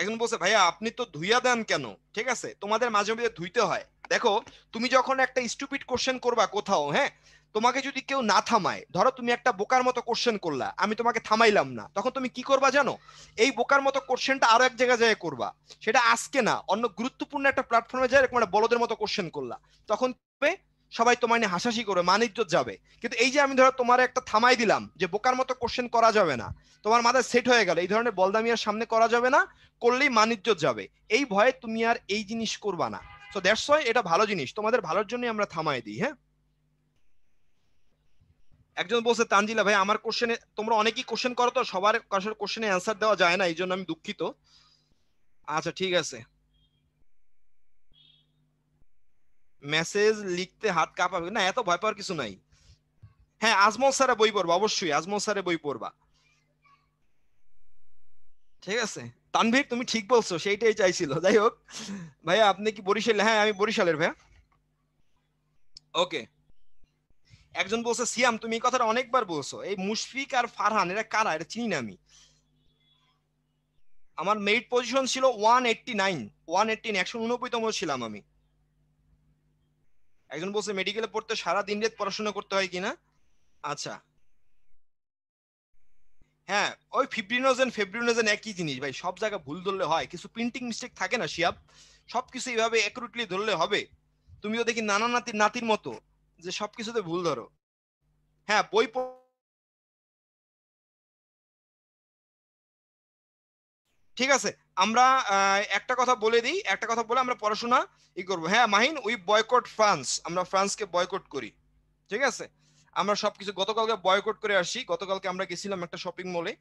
একজন বলছে ভাইয়া আপনি তো ধুইয়া দেন কেন ঠিক আছে তোমাদের মাঝে মাঝে ধুইতে হয় দেখো তুমি যখন একটা স্টুপিড কোশ্চেন করবা কোথাও হ্যাঁ তোমাকে যদি কেউ না থামায় ধরো তুমি একটা বোকার মতো কোশ্চেন করলা আমি তোমাকে থামাইলাম না তখন তুমি কি করবা জানো এই বোকার মতো কোশ্চেনটা আরো এক জায়গায় যায় করবা সেটা আজকে না অন্য গুরুত্বপূর্ণ একটা প্ল্যাটফর্মে যায় এরকম একটা বলদের মতো কোশ্চেন করলা তখন সবাই তোমার নিয়ে হাসাহাসি করবে মান ইজ্জত যাবে কিন্তু এই যে আমি ধরো তোমার একটা থামাই দিলাম যে বোকার মতো কোশ্চেন করা যাবে না তোমার মাথায় সেট হয়ে গেল এই ধরনের বলদামিয়ার সামনে করা যাবে না করলেই মান ইজ্জত যাবে এই ভয়ে তুমি আর এই জিনিস করবা না তো দ্যাটস ওয়াই এটা ভালো জিনিস তোমাদের ভালোর জন্যই আমরা থামাই দিই হ্যাঁ একজন বলছে তানজিলা ভাই আমার কোশ্চেনে তোমরা অনেকেই কোশ্চেন করো তো সবার কাছের কোশ্চেনে অ্যান্সার দেওয়া যায় না এই জন্য আমি দুঃখিত আচ্ছা ঠিক আছে মেসেজ লিখতে হাত কাঁপাবে না এত ভয় পাওয়ার কিছু নাই হ্যাঁ আজমল স্যারে বই পড়বা অবশ্যই আজমল স্যারে বই পড়বা ঠিক আছে তানভীর তুমি ঠিক বলছো সেইটাই চাইছিল যাই হোক ভাইয়া আপনি কি বরিশালে হ্যাঁ আমি বরিশালের ভাইয়া ওকে একজন বলছে সিয়াম তুমি এই কথাটা অনেকবার বলছো এই মুশফিক আর ফারহান এটা কারা এটা চিনি না আমি আমার মেরিট পজিশন ছিল one eighty nine one eighty একশো উনব্বইতম ছিলাম আমি একজন বলছে মেডিকেলে পড়তে সারা দিন রাত পড়াশোনা করতে হয় কিনা আচ্ছা হ্যাঁ ওই ফিব্রিনোজেন ফেব্রিনোজেন একই জিনিস ভাই সব জায়গায় ভুল ধরলে হয় কিছু প্রিন্টিং মিস্টেক থাকে না শিয়াব সবকিছু এইভাবে একরুটলি ধরলে হবে তুমিও দেখি নানা নাতির নাতির মতো যে সবকিছুতে ভুল ধরো হ্যাঁ বই ঠিক আছে আমরা একটা কথা বলে দিই একটা কথা বলে আমরা পড়াশোনা ই করবো হ্যাঁ মাহিন উই বয়কট ফ্রান্স আমরা ফ্রান্সকে বয়কট করি ঠিক আছে আমরা সবকিছু গতকালকে বয়কট করে আসি গতকালকে আমরা গেছিলাম একটা শপিং মলে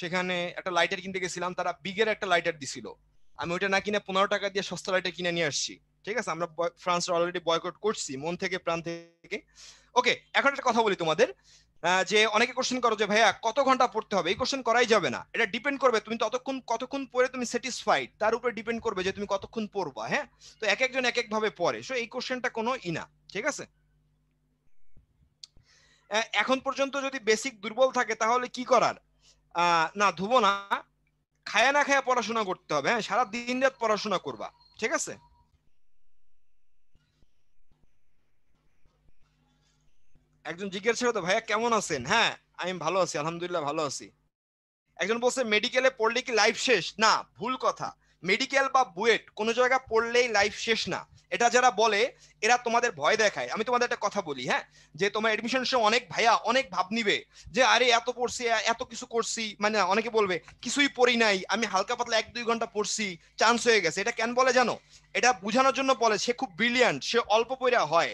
সেখানে একটা লাইটার কিনতে গেছিলাম তারা বিগের একটা লাইটার দিছিল আমি ওইটা না কিনে পনেরো টাকা দিয়ে সস্তা লাইটার কিনে নিয়ে আসছি ঠিক আছে আমরা ফ্রান্স অলরেডি বয়কট করছি মন থেকে প্রাণ থেকে ওকে এখন একটা কথা বলি তোমাদের যে অনেকে কোশ্চেন করো যে ভাইয়া কত ঘন্টা পড়তে হবে এই কোশ্চেন করাই যাবে না এটা ডিপেন্ড করবে তুমি ততক্ষণ কতক্ষণ পরে তুমি স্যাটিসফাইড তার উপরে ডিপেন্ড করবে যে তুমি কতক্ষণ পড়বা হ্যাঁ তো এক একজন এক এক ভাবে পড়ে সো এই কোশ্চেনটা কোনো ই না ঠিক আছে এখন পর্যন্ত যদি বেসিক দুর্বল থাকে তাহলে কি করার না ধুবো না খায়া না খায়া পড়াশোনা করতে হবে হ্যাঁ সারা দিন রাত পড়াশোনা করবা ঠিক আছে একজন জিজ্ঞেস করতো ভাইয়া কেমন আছেন হ্যাঁ আমি ভালো আছি আলহামদুলিল্লাহ ভালো আছি একজন বলছে মেডিকেলে পড়লে কি লাইফ শেষ না ভুল কথা মেডিকেল বা বুয়েট কোনো জায়গা পড়লেই লাইফ শেষ না এটা যারা বলে এরা তোমাদের ভয় দেখায় আমি তোমাদের একটা কথা বলি হ্যাঁ যে তোমার এডমিশন সময় অনেক ভাইয়া অনেক ভাব নিবে যে আরে এত পড়ছি এত কিছু করছি মানে অনেকে বলবে কিছুই পড়ি নাই আমি হালকা পাতলা এক দুই ঘন্টা পড়ছি চান্স হয়ে গেছে এটা কেন বলে জানো এটা বোঝানোর জন্য বলে সে খুব ব্রিলিয়ান্ট সে অল্প পড়া হয়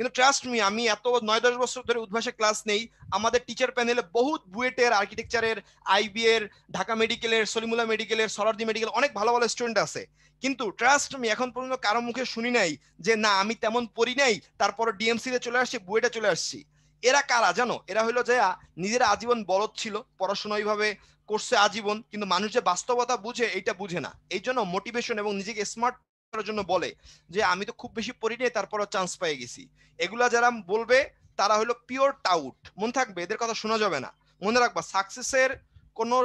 কিন্তু ট্রাস্ট মি আমি এত নয় দশ বছর ধরে উদ্ভাসে ক্লাস নেই আমাদের টিচার প্যানেলে বহুত বুয়েটের আর্কিটেকচারের আইবি এর ঢাকা মেডিকেলের সলিমুল্লাহ মেডিকেলের সরারদি মেডিকেল অনেক ভালো ভালো স্টুডেন্ট আছে কিন্তু ট্রাস্ট মি এখন পর্যন্ত কারো মুখে শুনি নাই যে না আমি তেমন পড়ি নাই তারপর ডিএমসি তে চলে আসছি বুয়েটে চলে আসছি এরা কারা জানো এরা হইলো যে নিজেরা আজীবন বলদ ছিল পড়াশোনা ওইভাবে করছে আজীবন কিন্তু মানুষ যে বাস্তবতা বুঝে এইটা বুঝে না এই জন্য মোটিভেশন এবং নিজেকে স্মার্ট করার জন্য বলে যে আমি তো খুব বেশি পড়িনি তারপরও চান্স পেয়ে গেছি এগুলা যারা বলবে তারা হলো পিওর টাউট মনে থাকবে এদের কথা শোনা যাবে না মনে রাখবা সাকসেসের কোনো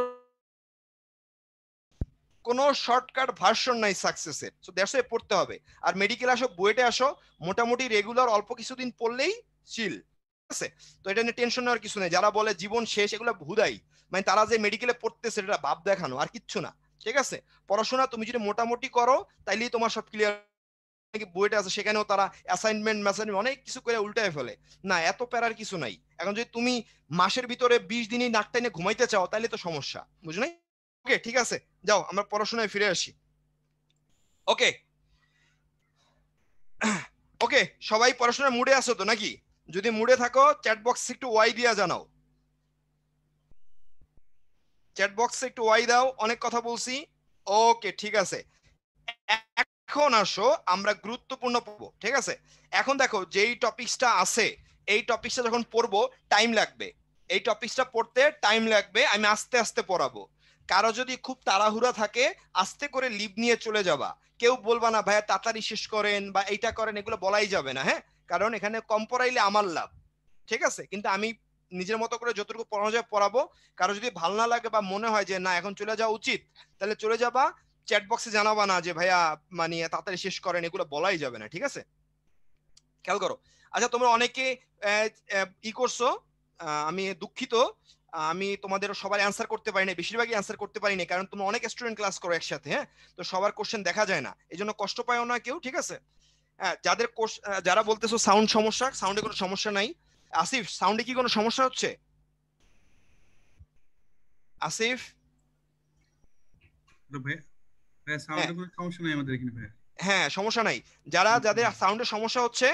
কোন শর্টকাট ভার্সন নাই সাকসেসের সো দ্যাটস ওয়ে পড়তে হবে আর মেডিকেল আসো বইটা আসো মোটামুটি রেগুলার অল্প কিছুদিন পড়লেই চিল ঠিক আছে তো এটা নিয়ে টেনশন নেওয়ার কিছু নেই যারা বলে জীবন শেষ এগুলো ভুদাই মানে তারা যে মেডিকেলে পড়তেছে এটা ভাব দেখানো আর কিচ্ছু না ঠিক আছে পড়াশোনা তুমি যদি মোটামুটি করো তাইলেই তোমার সব ক্লিয়ার নাকি বইটা আছে সেখানেও তারা অ্যাসাইনমেন্ট ম্যাসাইনমেন্ট অনেক কিছু করে উল্টায় ফেলে না এত প্যারার কিছু নাই এখন যদি তুমি মাসের ভিতরে বিশ দিনই নাক টাইনে ঘুমাইতে চাও তাহলে তো সমস্যা বুঝ নাই ওকে ঠিক আছে যাও আমরা পড়াশোনায় ফিরে আসি ওকে ওকে সবাই পড়াশোনার মুডে আসো তো নাকি যদি মুডে থাকো চ্যাট বক্স একটু ওয়াই দিয়া জানাও চ্যাট বক্সে একটু ওয়াই দাও অনেক কথা বলছি ওকে ঠিক আছে এখন আসো আমরা গুরুত্বপূর্ণ পড়বো ঠিক আছে এখন দেখো যেই টপিকসটা আছে এই টপিকসটা যখন পড়বো টাইম লাগবে এই টপিকসটা পড়তে টাইম লাগবে আমি আস্তে আস্তে পড়াবো কারো যদি খুব তাড়াহুড়া থাকে আস্তে করে লিভ নিয়ে চলে যাবা কেউ বলবা না ভাইয়া তাড়াতাড়ি শেষ করেন বা এইটা করেন এগুলো বলাই যাবে না হ্যাঁ কারণ এখানে কম পড়াইলে আমার লাভ ঠিক আছে কিন্তু আমি নিজের মতো করে যতটুকু পড়ানো যায় পড়াবো কারো যদি ভালো না লাগে বা মনে হয় যে না এখন চলে যাওয়া উচিত তাহলে চলে যাবা চ্যাট বক্সে জানাবা না যে ভাইয়া মানে তাড়াতাড়ি শেষ করেন এগুলো বলাই যাবে না ঠিক আছে খেয়াল করো আচ্ছা তোমরা অনেকে ই করছো আমি দুঃখিত আমি তোমাদের সবার অ্যান্সার করতে পারি না বেশিরভাগই অ্যান্সার করতে পারি না কারণ তোমরা অনেক স্টুডেন্ট ক্লাস করো একসাথে হ্যাঁ তো সবার কোশ্চেন দেখা যায় না এই জন্য কষ্ট পায় না কেউ ঠিক আছে হ্যাঁ যাদের যারা বলতেছো সাউন্ড সমস্যা সাউন্ডে কোনো সমস্যা নাই আসিফ সাউন্ডে কি কোনো সমস্যা হচ্ছে আসিফ হ্যাঁ, হ্যাঁ।, হ্যাঁ সমস্যা নাই যারা হ্যাঁ। যাদের সাউন্ডের সমস্যা হচ্ছে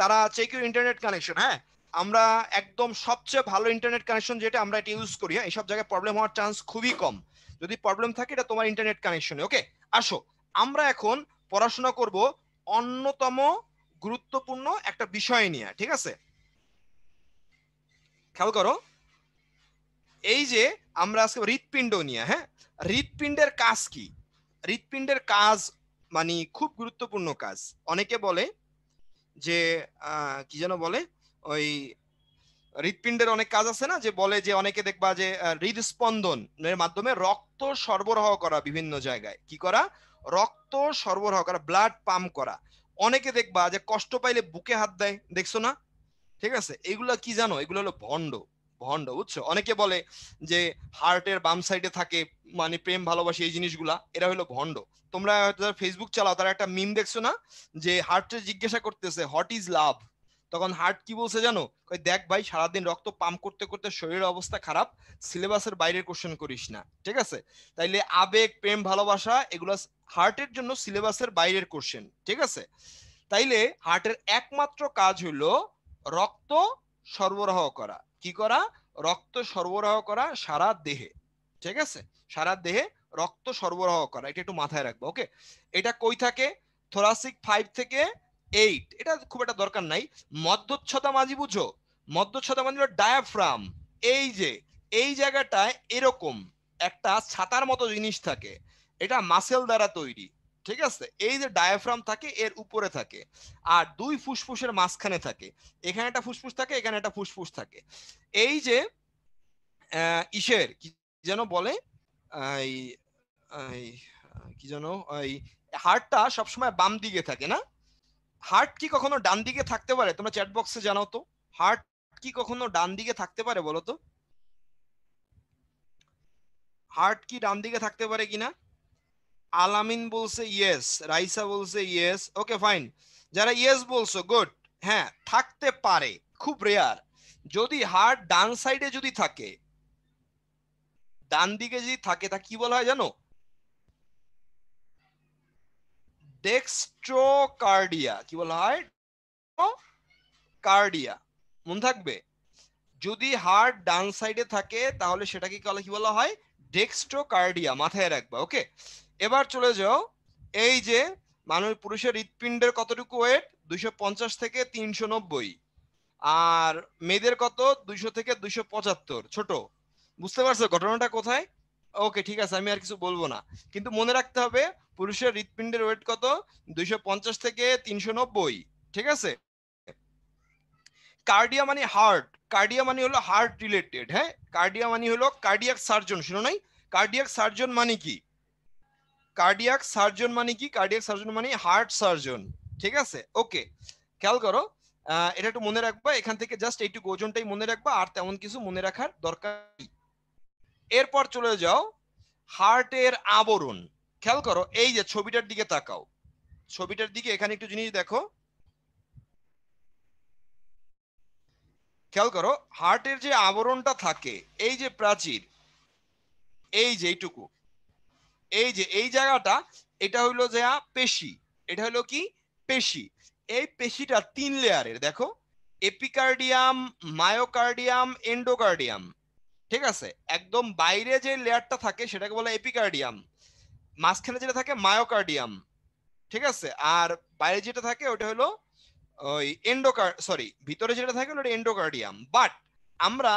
তারা চেক ইউর ইন্টারনেট কানেকশন হ্যাঁ আমরা একদম সবচেয়ে ভালো ইন্টারনেট কানেকশন যেটা আমরা এটা ইউজ করি হ্যাঁ এইসব জায়গায় প্রবলেম হওয়ার চান্স খুবই কম যদি প্রবলেম থাকে এটা তোমার ইন্টারনেট কানেকশনে ওকে আসো আমরা এখন পড়াশোনা করব অন্যতম গুরুত্বপূর্ণ একটা বিষয় নিয়ে ঠিক আছে খেয়াল করো এই যে আমরা আজকে হৃৎপিণ্ড নিয়ে হ্যাঁ হৃৎপিণ্ডের কাজ কি হৃৎপিণ্ডের কাজ মানে খুব গুরুত্বপূর্ণ কাজ অনেকে বলে যে কি যেন বলে ওই হৃৎপিণ্ডের অনেক কাজ আছে না যে বলে যে অনেকে দেখবা যে হৃদস্পন্দন এর মাধ্যমে রক্ত সরবরাহ করা বিভিন্ন জায়গায় কি করা রক্ত সরবরাহ করা ব্লাড পাম্প করা অনেকে দেখবা যে কষ্ট পাইলে বুকে হাত দেয় দেখছো না ঠিক আছে এগুলো কি জানো এগুলো হলো ভণ্ড ভণ্ড বুঝছো অনেকে বলে যে হার্টের বাম সাইডে থাকে মানে প্রেম ভালোবাসি এই জিনিসগুলা এরা হলো ভণ্ড তোমরা হয়তো ফেসবুক চালাও তারা একটা মিম দেখছো না যে হার্টে জিজ্ঞাসা করতেছে হট ইজ লাভ তখন হার্ট কি বলছে জানো দেখ ভাই সারাদিন রক্ত পাম্প করতে করতে শরীরের অবস্থা খারাপ সিলেবাসের বাইরের কোশ্চেন করিস না ঠিক আছে তাইলে আবেগ প্রেম ভালোবাসা এগুলো হার্টের জন্য সিলেবাসের বাইরের কোশ্চেন ঠিক আছে তাইলে হার্টের একমাত্র কাজ হলো রক্ত সরবরাহ করা কি করা রক্ত সরবরাহ করা সারা দেহে ঠিক আছে সারা দেহে রক্ত সরবরাহ করা এটা একটু মাথায় রাখবো ওকে এটা কই থাকে থোরাসিক ফাইভ থেকে এইট এটা খুব একটা দরকার নাই মধ্যচ্ছতা মাঝি বুঝো মধ্যচ্ছতা মাঝি ডায়াফ্রাম এই যে এই জায়গাটায় এরকম একটা ছাতার মতো জিনিস থাকে এটা মাসেল দ্বারা তৈরি ঠিক আছে এই যে ডায়াফ্রাম থাকে এর উপরে থাকে আর দুই ফুসফুসের মাঝখানে থাকে এখানে একটা ফুসফুস থাকে এখানে একটা ফুসফুস থাকে এই যে ইসের কি যেন বলে কি যেন ওই হার্টটা সবসময় বাম দিকে থাকে না হার্ট কি কখনো ডান দিকে থাকতে পারে তোমরা চ্যাট বক্সে জানাও তো হার্ট কি কখনো ডান দিকে থাকতে পারে বলো তো হার্ট কি ডান দিকে থাকতে পারে কিনা আলামিন বলছে ইয়েস রাইসা বলছে ইয়েস ওকে ফাইন যারা ইয়েস বলছো গুড হ্যাঁ থাকতে পারে খুব রেয়ার যদি হার্ট ডান সাইডে যদি থাকে ডান দিকে যদি থাকে তা কি বলা হয় জানো ডেক্সট্রোকার্ডিয়া কি বলা হয় কার্ডিয়া মনে থাকবে যদি হার্ট ডান সাইডে থাকে তাহলে সেটাকে কি বলা হয় ডেক্সট্রোকার্ডিয়া মাথায় রাখবা ওকে এবার চলে যাও এই যে মানুষ পুরুষের হৃৎপিণ্ডের কতটুকু ওয়েট দুইশো পঞ্চাশ থেকে তিনশো নব্বই আর মেয়েদের কত দুইশো থেকে দুইশো পঁচাত্তর ছোট বুঝতে পারছো ঘটনাটা কোথায় ওকে ঠিক আছে আমি আর কিছু বলবো না কিন্তু মনে রাখতে হবে পুরুষের হৃৎপিণ্ডের ওয়েট কত দুইশো পঞ্চাশ থেকে তিনশো নব্বই ঠিক আছে কার্ডিয়া মানে হার্ট কার্ডিয়া মানে হলো হার্ট রিলেটেড হ্যাঁ কার্ডিয়া মানে হলো কার্ডিয়াক সার্জন শুনো নাই কার্ডিয়াক সার্জন মানে কি কার্ডিয়াক সার্জন মানে কি কার্ডিয়াক সার্জন মানে হার্ট সার্জন ঠিক আছে ওকে খেয়াল করো এটা একটু মনে রাখবা এখান থেকে জাস্ট এইটুকু ওজনটাই মনে রাখবা আর তেমন কিছু মনে রাখার দরকার এরপর চলে যাও হার্টের আবরণ খেয়াল করো এই যে ছবিটার দিকে তাকাও ছবিটার দিকে এখানে একটু জিনিস দেখো খেয়াল করো হার্টের যে আবরণটা থাকে এই যে প্রাচীর এই যে এইটুকু এই যে এই জায়গাটা এটা হলো যে পেশি এটা হলো কি পেশি এই পেশিটা তিন লেয়ারের দেখো এপিকার্ডিয়াম মায়োকার্ডিয়াম এন্ডোকার্ডিয়াম ঠিক আছে একদম বাইরে যে লেয়ারটা থাকে সেটাকে বলে এপিকার্ডিয়াম মাঝখানে যেটা থাকে মায়োকার্ডিয়াম ঠিক আছে আর বাইরে যেটা থাকে ওটা হলো ওই এন্ডোকার সরি ভিতরে যেটা থাকে ওটা এন্ডোকার্ডিয়াম বাট আমরা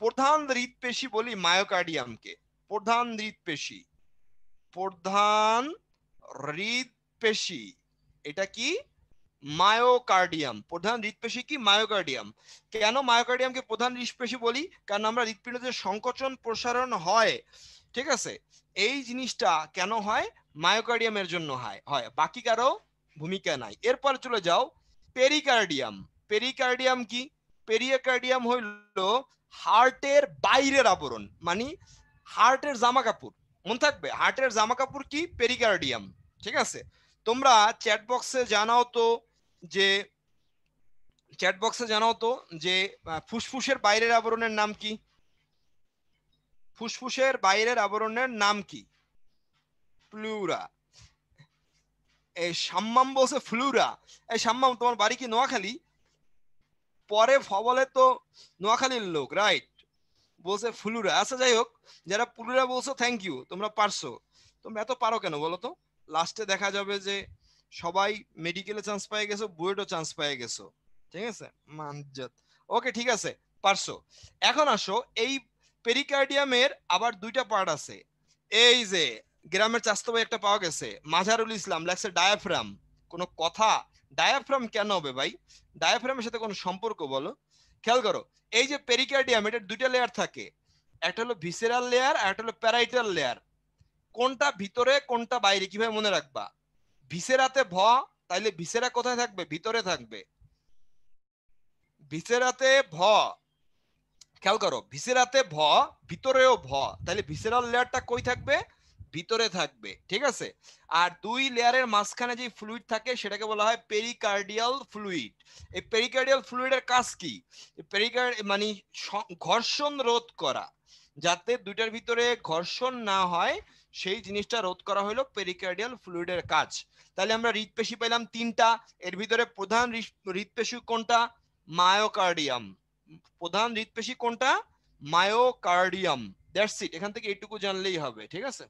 প্রধান হৃদপেশি বলি মায়োকার্ডিয়ামকে প্রধান হৃদপেশি প্রধান হৃদপেশি এটা কি মায়োকার্ডিয়াম প্রধান হৃদপেশি কি মায়োকার্ডিয়াম কেন মায়োকার্ডিয়ামকে প্রধান হৃদপেশি বলি কারণ আমরা হৃদপিণ্ডের সংকোচন প্রসারণ হয় ঠিক আছে এই জিনিসটা কেন হয় মায়োকার্ডিয়ামের জন্য হয় হয় বাকি কারো ভূমিকা নাই এরপর চলে যাও পেরিকার্ডিয়াম পেরিকার্ডিয়াম কি পেরিয়াকার্ডিয়াম হইল হার্টের বাইরের আবরণ মানে হার্টের জামা কাপড় মনে থাকবে হার্টের জামা কাপড় কি পেরিকার্ডিয়াম ঠিক আছে তোমরা চ্যাট বক্সে জানাও তো যে চ্যাট বক্সে জানাও তো যে ফুসফুসের বাইরের আবরণের নাম কি ফুসফুসের বাইরের আবরণের নাম কি ফ্লুরা এই সাম্মাম বলছে ফ্লুরা এই সাম্মাম তোমার বাড়ি কি নোয়াখালী পরে ফবলে তো নোয়াখালীর লোক রাইট বলছে ফুলুরা আচ্ছা যাই হোক যারা পুলুরা বলছো থ্যাংক ইউ তোমরা পারছো তোমরা এত পারো কেন বলো তো লাস্টে দেখা যাবে যে সবাই মেডিকেলে চান্স পেয়ে গেছো বুয়েটও চান্স পেয়ে গেছো ঠিক আছে মানজত ওকে ঠিক আছে পারছো এখন আসো এই পেরিকার্ডিয়ামের আবার দুইটা পার্ট আছে এই যে গ্রামের চাস্ত একটা পাওয়া গেছে মাঝারুল ইসলাম লেখছে ডায়াফ্রাম কোনো কথা ডায়াফ্রাম কেন হবে ভাই ডায়াফ্রামের সাথে কোনো সম্পর্ক বলো খেয়াল করো এই যে পেরিকার্ডিয়াম এটা দুইটা লেয়ার থাকে একটা হলো ভিসেরাল লেয়ার আর একটা হলো প্যারাইটাল লেয়ার কোনটা ভিতরে কোনটা বাইরে কিভাবে মনে রাখবা ভিসেরাতে ভ তাইলে ভিসেরা কোথায় থাকবে ভিতরে থাকবে ভিসেরাতে ভ খেয়াল করো ভিসেরাতে ভ ভিতরেও ভ তাহলে ভিসেরাল লেয়ারটা কই থাকবে ভিতরে থাকবে ঠিক আছে আর দুই লেয়ারের মাঝখানে যে ফ্লুইড থাকে সেটাকে বলা হয় পেরিকার্ডিয়াল ফ্লুইড এই পেরিকার্ডিয়াল ফ্লুইডের কাজ কি পেরিকার মানে ঘর্ষণ রোধ করা যাতে দুইটার ভিতরে ঘর্ষণ না হয় সেই জিনিসটা রোধ করা হলো পেরিকার্ডিয়াল ফ্লুইডের কাজ তাহলে আমরা হৃদপেশি পেলাম তিনটা এর ভিতরে প্রধান হৃদপেশি কোনটা মায়োকার্ডিয়াম প্রধান হৃদপেশি কোনটা মায়োকার্ডিয়াম দ্যাটস ইট এখান থেকে এটুকু জানলেই হবে ঠিক আছে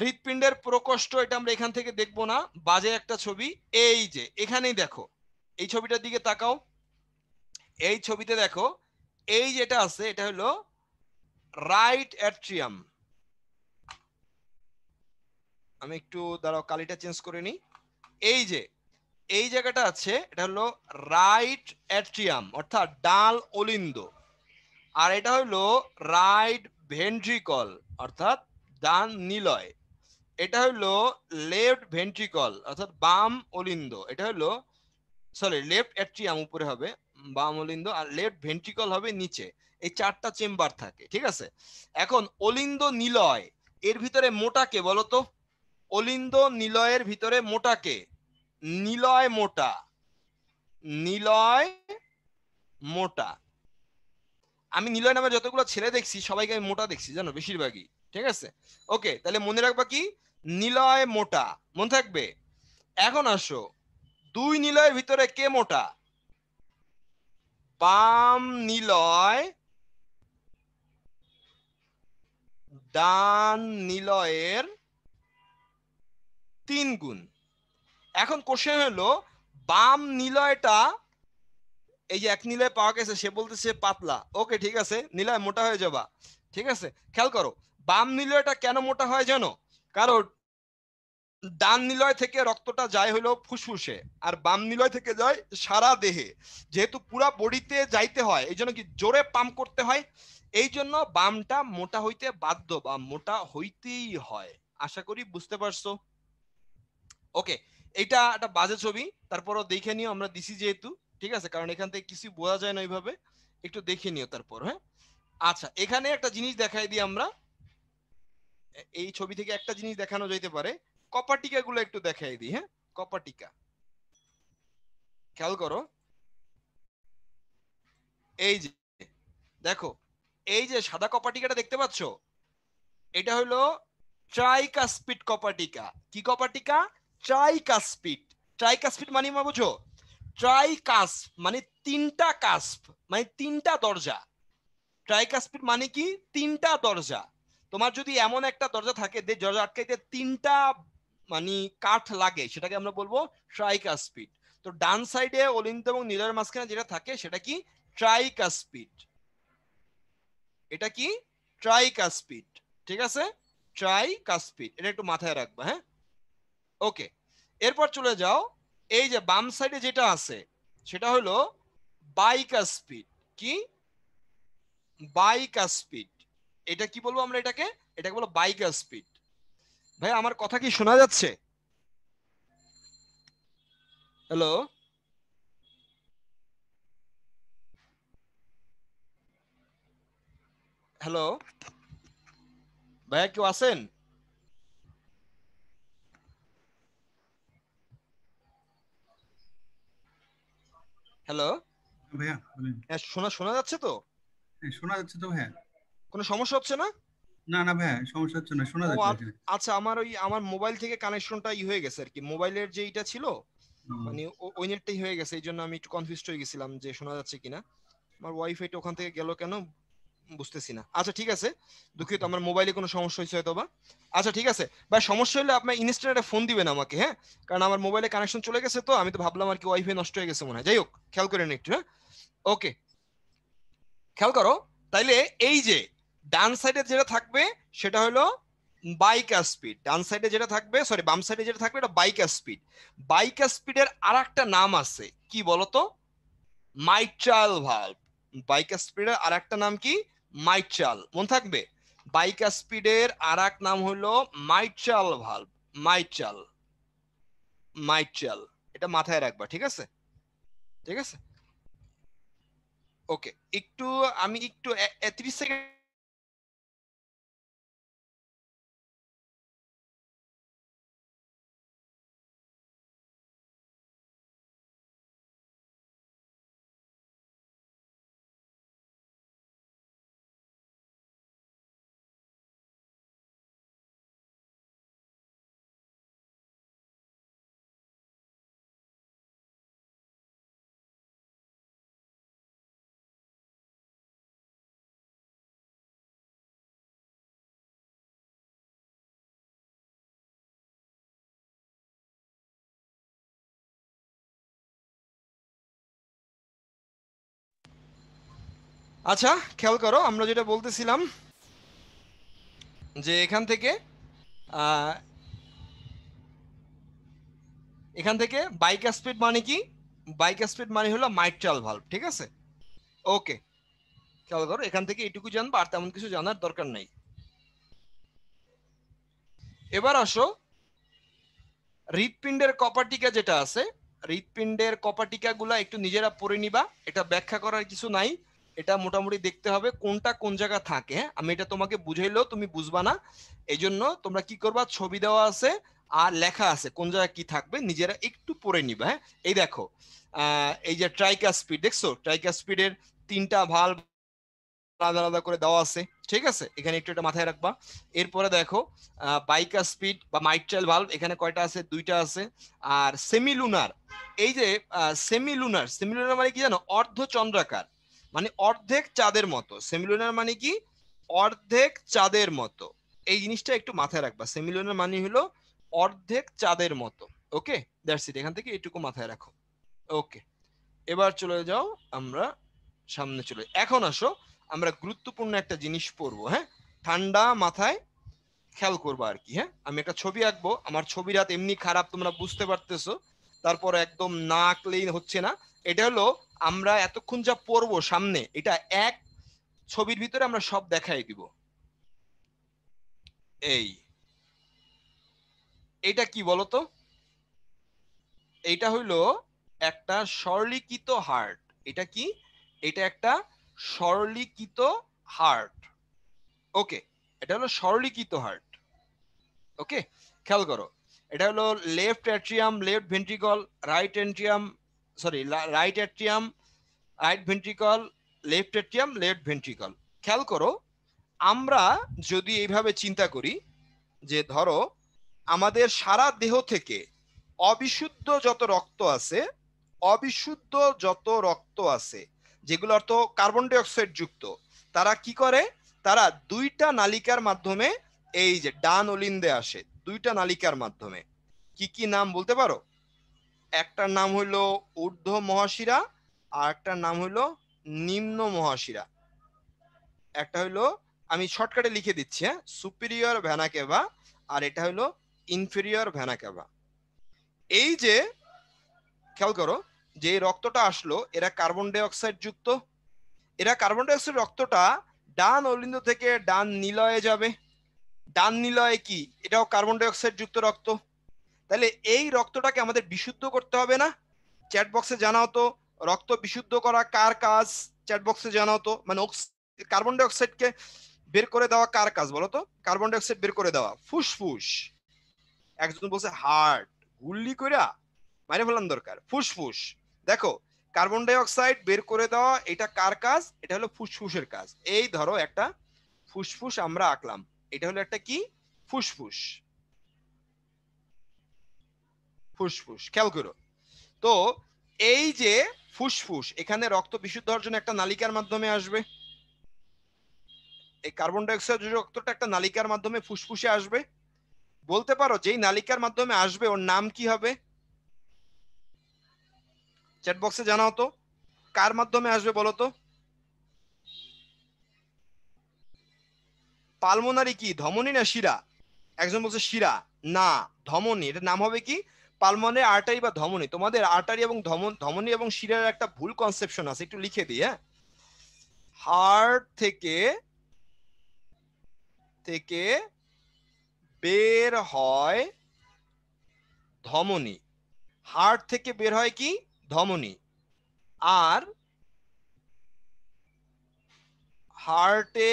হৃৎপিণ্ডের প্রকোষ্ঠ এটা আমরা এখান থেকে দেখব না বাজে একটা ছবি এই যে এখানেই দেখো এই ছবিটার দিকে তাকাও এই ছবিতে দেখো এই যেটা আছে এটা হলো রাইট অ্যাট্রিয়াম আমি একটু দাঁড়াও কালিটা চেঞ্জ করে নিই এই যে এই জায়গাটা আছে এটা হলো রাইট অ্যাট্রিয়াম অর্থাৎ ডাল অলিন্দ আর এটা হলো রাইট ভেন্ট্রিকল অর্থাৎ ডান নিলয় এটা হলো লেফট ভেন্ট্রিকল অর্থাৎ বাম অলিন্দ এটা হলো সরি লেফট অ্যাট্রিয়াম উপরে হবে বাম অলিন্দ আর লেফট ভেন্ট্রিকল হবে নিচে এই চারটা চেম্বার থাকে ঠিক আছে এখন অলিন্দ নিলয় এর ভিতরে মোটাকে বলতো অলিন্দ নিলয়ের ভিতরে মোটাকে নিলয় মোটা নিলয় মোটা আমি নিলয় নামে যতগুলো ছেলে দেখছি সবাইকে আমি মোটা দেখছি জানো বেশিরভাগই ঠিক আছে ওকে তাহলে মনে রাখবা কি নিলয় মোটা মনে থাকবে এখন আসো দুই নিলয়ের ভিতরে কে মোটা বাম নিলয় ডান নিলয়ের তিন গুণ এখন কোশ্চেন হলো বাম নিলয়টা এই যে এক নিলয় পাওয়া গেছে সে বলতেছে পাতলা ওকে ঠিক আছে নিলয় মোটা হয়ে যাবা ঠিক আছে খেয়াল করো বাম নিলয়টা কেন মোটা হয় জানো কারণ ডান নিলয় থেকে রক্তটা যায় হলো ফুসফুসে আর বাম নিলয় থেকে যায় সারা দেহে যেহেতু পুরা বডিতে যাইতে হয় এই জন্য কি জোরে পাম্প করতে হয় এই জন্য বামটা মোটা হইতে বাধ্য বা মোটা হইতেই হয় আশা করি বুঝতে পারছো ওকে এটা একটা বাজে ছবি তারপরও দেখে নিও আমরা দিছি যেহেতু ঠিক আছে কারণ এখান থেকে কিছু বোঝা যায় না ওইভাবে একটু দেখে নিও তারপর হ্যাঁ আচ্ছা এখানে একটা জিনিস দেখাই দিই আমরা এই ছবি থেকে একটা জিনিস দেখানো যাইতে পারে কপাটিকা গুলো একটু দেখাই দিই হ্যাঁ কপাটিকা খেয়াল করো এই যে দেখো এই যে সাদা কপাটিকাটা দেখতে পাচ্ছ এটা হলো ট্রাইকাসপিট কপাটিকা কি কপাটিকা ট্রাইকাসপিট ট্রাইকাসপিট মানে মা বুঝো ট্রাইকাস্প মানে তিনটা কাস্প মানে তিনটা দরজা ট্রাইকাসপিট মানে কি তিনটা দরজা তোমার যদি এমন একটা দরজা থাকে যে দরজা আটকাইতে তিনটা মানে কাঠ লাগে সেটাকে আমরা বলবো ট্রাইকাসপিড তো ডান সাইডে অলিন্দ এবং নীলের মাঝখানে যেটা থাকে সেটা কি ট্রাইকাসপিড এটা কি ট্রাইকাসপিড ঠিক আছে ট্রাইকাসপিড এটা একটু মাথায় রাখবো হ্যাঁ ওকে এরপর চলে যাও এই যে বাম সাইডে যেটা আছে সেটা হলো বাইকাসপিড কি বাইকাসপিড এটা কি বলবো আমরা এটাকে এটাকে বলবো বাইকাসপিড ভাই আমার কথা কি শোনা যাচ্ছে হ্যালো হ্যালো ভাইয়া কেউ আছেন হ্যালো ভাইয়া হ্যাঁ শোনা শোনা যাচ্ছে তো হ্যাঁ, শোনা যাচ্ছে তো ভাইয়া কোনো সমস্যা হচ্ছে না না না ভাই সমস্যা হচ্ছে না শোনা যাচ্ছে আচ্ছা আমার ওই আমার মোবাইল থেকে কানেকশনটা ই হয়ে গেছে আর কি মোবাইলের যে এটা ছিল মানে ওই নেটটাই হয়ে গেছে এই জন্য আমি একটু কনফিউজড হয়ে গেছিলাম যে শোনা যাচ্ছে কিনা আমার ওয়াইফাইটা ওখান থেকে গেল কেন বুঝতেছি না আচ্ছা ঠিক আছে দুঃখিত আচ্ছা। আমার মোবাইলে কোনো সমস্যা হয়েছে হয়তো বা আচ্ছা ঠিক আছে ভাই সমস্যা হলে আপনার ইনস্ট্যান্ট ফোন দিবেন আমাকে হ্যাঁ কারণ আমার মোবাইলে কানেকশন চলে গেছে তো আমি তো ভাবলাম আর কি ওয়াইফাই নষ্ট হয়ে গেছে মনে হয় যাই হোক খেয়াল করেন একটু হ্যাঁ ওকে খেয়াল করো তাইলে এই যে ডান সাইডে যেটা থাকবে সেটা হলো বাইকার স্পিড ডান সাইডে যেটা থাকবে সরি বাম সাইডে যেটা থাকবে এটা বাইকার স্পিড বাইকার স্পিডের আর একটা নাম আছে কি বলতো মাইট্রাল ভাল্ভ বাইকার স্পিডের আর একটা নাম কি মাইট্রাল মনে থাকবে বাইকার স্পিডের আর এক নাম হলো মাইট্রাল ভাল্ব মাইট্রাল মাইট্রাল এটা মাথায় রাখবা ঠিক আছে ঠিক আছে ওকে একটু আমি একটু 30 সেকেন্ড আচ্ছা খেয়াল করো আমরা যেটা বলতেছিলাম যে এখান থেকে এখান থেকে বাইক স্পিড মানে কি বাইক স্পিড মানে হলো মাইট্রাল ভাল্ব ঠিক আছে ওকে খেয়াল করো এখান থেকে এটুকু জানবা আর তেমন কিছু জানার দরকার নাই এবার আসো হৃৎপিণ্ডের কপাটিকা যেটা আছে হৃৎপিণ্ডের কপাটিকা গুলা একটু নিজেরা পড়ে নিবা এটা ব্যাখ্যা করার কিছু নাই এটা মোটামুটি দেখতে হবে কোনটা কোন জায়গা থাকে হ্যাঁ? আমি এটা তোমাকে বুঝাইলেও তুমি বুঝবা না এই জন্য তোমরা কি করবা ছবি দেওয়া আছে আর লেখা আছে কোন জায়গায় কি থাকবে নিজেরা একটু পড়ে নিবা হ্যাঁ এই দেখো এই যে ট্রাইকা স্পিড দেখছো ট্রাইকা স্পিডের তিনটা ভাল আলাদা আলাদা করে দেওয়া আছে ঠিক আছে এখানে একটু এটা মাথায় রাখবা এরপরে দেখো বাইকা স্পিড বা মাইট্রাল ভাল্ব এখানে কয়টা আছে দুইটা আছে আর সেমিলুনার এই যে সেমিলুনার সেমিলুনার মানে কি জানো অর্ধচন্দ্রাকার মানে অর্ধেক চাঁদের মতো সেমিলুনার মানে কি অর্ধেক চাঁদের মতো এই জিনিসটা একটু মাথায় রাখবা সেমিলুনার মানে হলো অর্ধেক চাঁদের মতো ওকে দ্যাটস ইট এখান থেকে এটুকু মাথায় রাখো ওকে এবার চলে যাও আমরা সামনে চলে এখন আসো আমরা গুরুত্বপূর্ণ একটা জিনিস পড়ব হ্যাঁ ঠান্ডা মাথায় খেয়াল করবো আর কি হ্যাঁ আমি একটা ছবি আঁকবো আমার ছবি রাত এমনি খারাপ তোমরা বুঝতে পারতেছো তারপর একদম না আঁকলেই হচ্ছে না এটা হলো আমরা এতক্ষণ যা পড়বো সামনে এটা এক ছবির ভিতরে আমরা সব দেখাই দিব এই এটা কি বলতো এটা হইল একটা সরলীকৃত হার্ট এটা কি এটা একটা সরলীকৃত হার্ট ওকে এটা হলো সরলীকৃত হার্ট ওকে খেয়াল করো এটা হলো left atrium left ventricle right atrium sorry right atrium right ventricle left atrium left ventricle খেয়াল করো আমরা যদি এইভাবে চিন্তা করি যে ধরো আমাদের সারা দেহ থেকে অবিশুদ্ধ যত রক্ত আছে অবিশুদ্ধ যত রক্ত আছে যেগুলো অর্থ কার্বন ডাইঅক্সাইড যুক্ত তারা কি করে তারা দুইটা নালিকার মাধ্যমে এই যে ডান ওলিন্দে আসে দুইটা নালিকার মাধ্যমে কি কি নাম বলতে পারো একটার নাম হলো ঊর্ধ্ব মহাশিরা আর একটার নাম হলো নিম্ন মহাশিরা একটা হলো আমি শর্টকাটে লিখে দিচ্ছি হ্যাঁ সুপিরিয়র ভ্যানাকেভা আর এটা হলো ইনফেরিয়র ভ্যানাকেভা এই যে খেয়াল করো যে রক্তটা আসলো এরা কার্বন ডাইঅক্সাইড যুক্ত এরা কার্বন ডাইঅক্সাইড রক্তটা ডান অলিন্দ থেকে ডান নিলয়ে যাবে ডান নিলয়ে কি এটাও কার্বন ডাইঅক্সাইড যুক্ত রক্ত তাহলে এই রক্তটাকে আমাদের বিশুদ্ধ করতে হবে না চ্যাট বক্সে জানাও তো রক্ত বিশুদ্ধ করা কার কাজ চ্যাট বক্সে জানাও তো মানে কার্বন ডাইঅক্সাইডকে বের করে দেওয়া কার কাজ বলো তো কার্বন ডাইঅক্সাইড বের করে দেওয়া ফুসফুস একজন বলছে হার্ট গুল্লি কইরা মারে ফেলান দরকার ফুসফুস দেখো কার্বন ডাইঅক্সাইড বের করে দেওয়া এটা কার কাজ এটা হলো ফুসফুসের কাজ এই ধরো একটা ফুসফুস আমরা আঁকলাম এটা হলো একটা কি ফুসফুস ফুসফুস খেয়াল করো তো এই যে ফুসফুস এখানে রক্ত বিশুদ্ধ জন্য একটা নালিকার মাধ্যমে আসবে এই কার্বন ডাইঅক্সাইড রক্তটা একটা নালিকার মাধ্যমে ফুসফুসে আসবে বলতে পারো যেই নালিকার মাধ্যমে আসবে ওর নাম কি হবে চ্যাট বক্সে জানাও তো কার মাধ্যমে আসবে বলো তো পালমোনারি কি ধমনী না শিরা একজন বলছে শিরা না ধমনী এটার নাম হবে কি পালমনে আর্টারি বা ধমনী তোমাদের আর্টারি এবং ধমনী এবং শিরার একটা ভুল কনসেপশন আছে একটু লিখে দিই হ্যাঁ হার্ট থেকে থেকে বের হয় ধমনী হার্ট থেকে বের হয় কি ধমনী আর হার্টে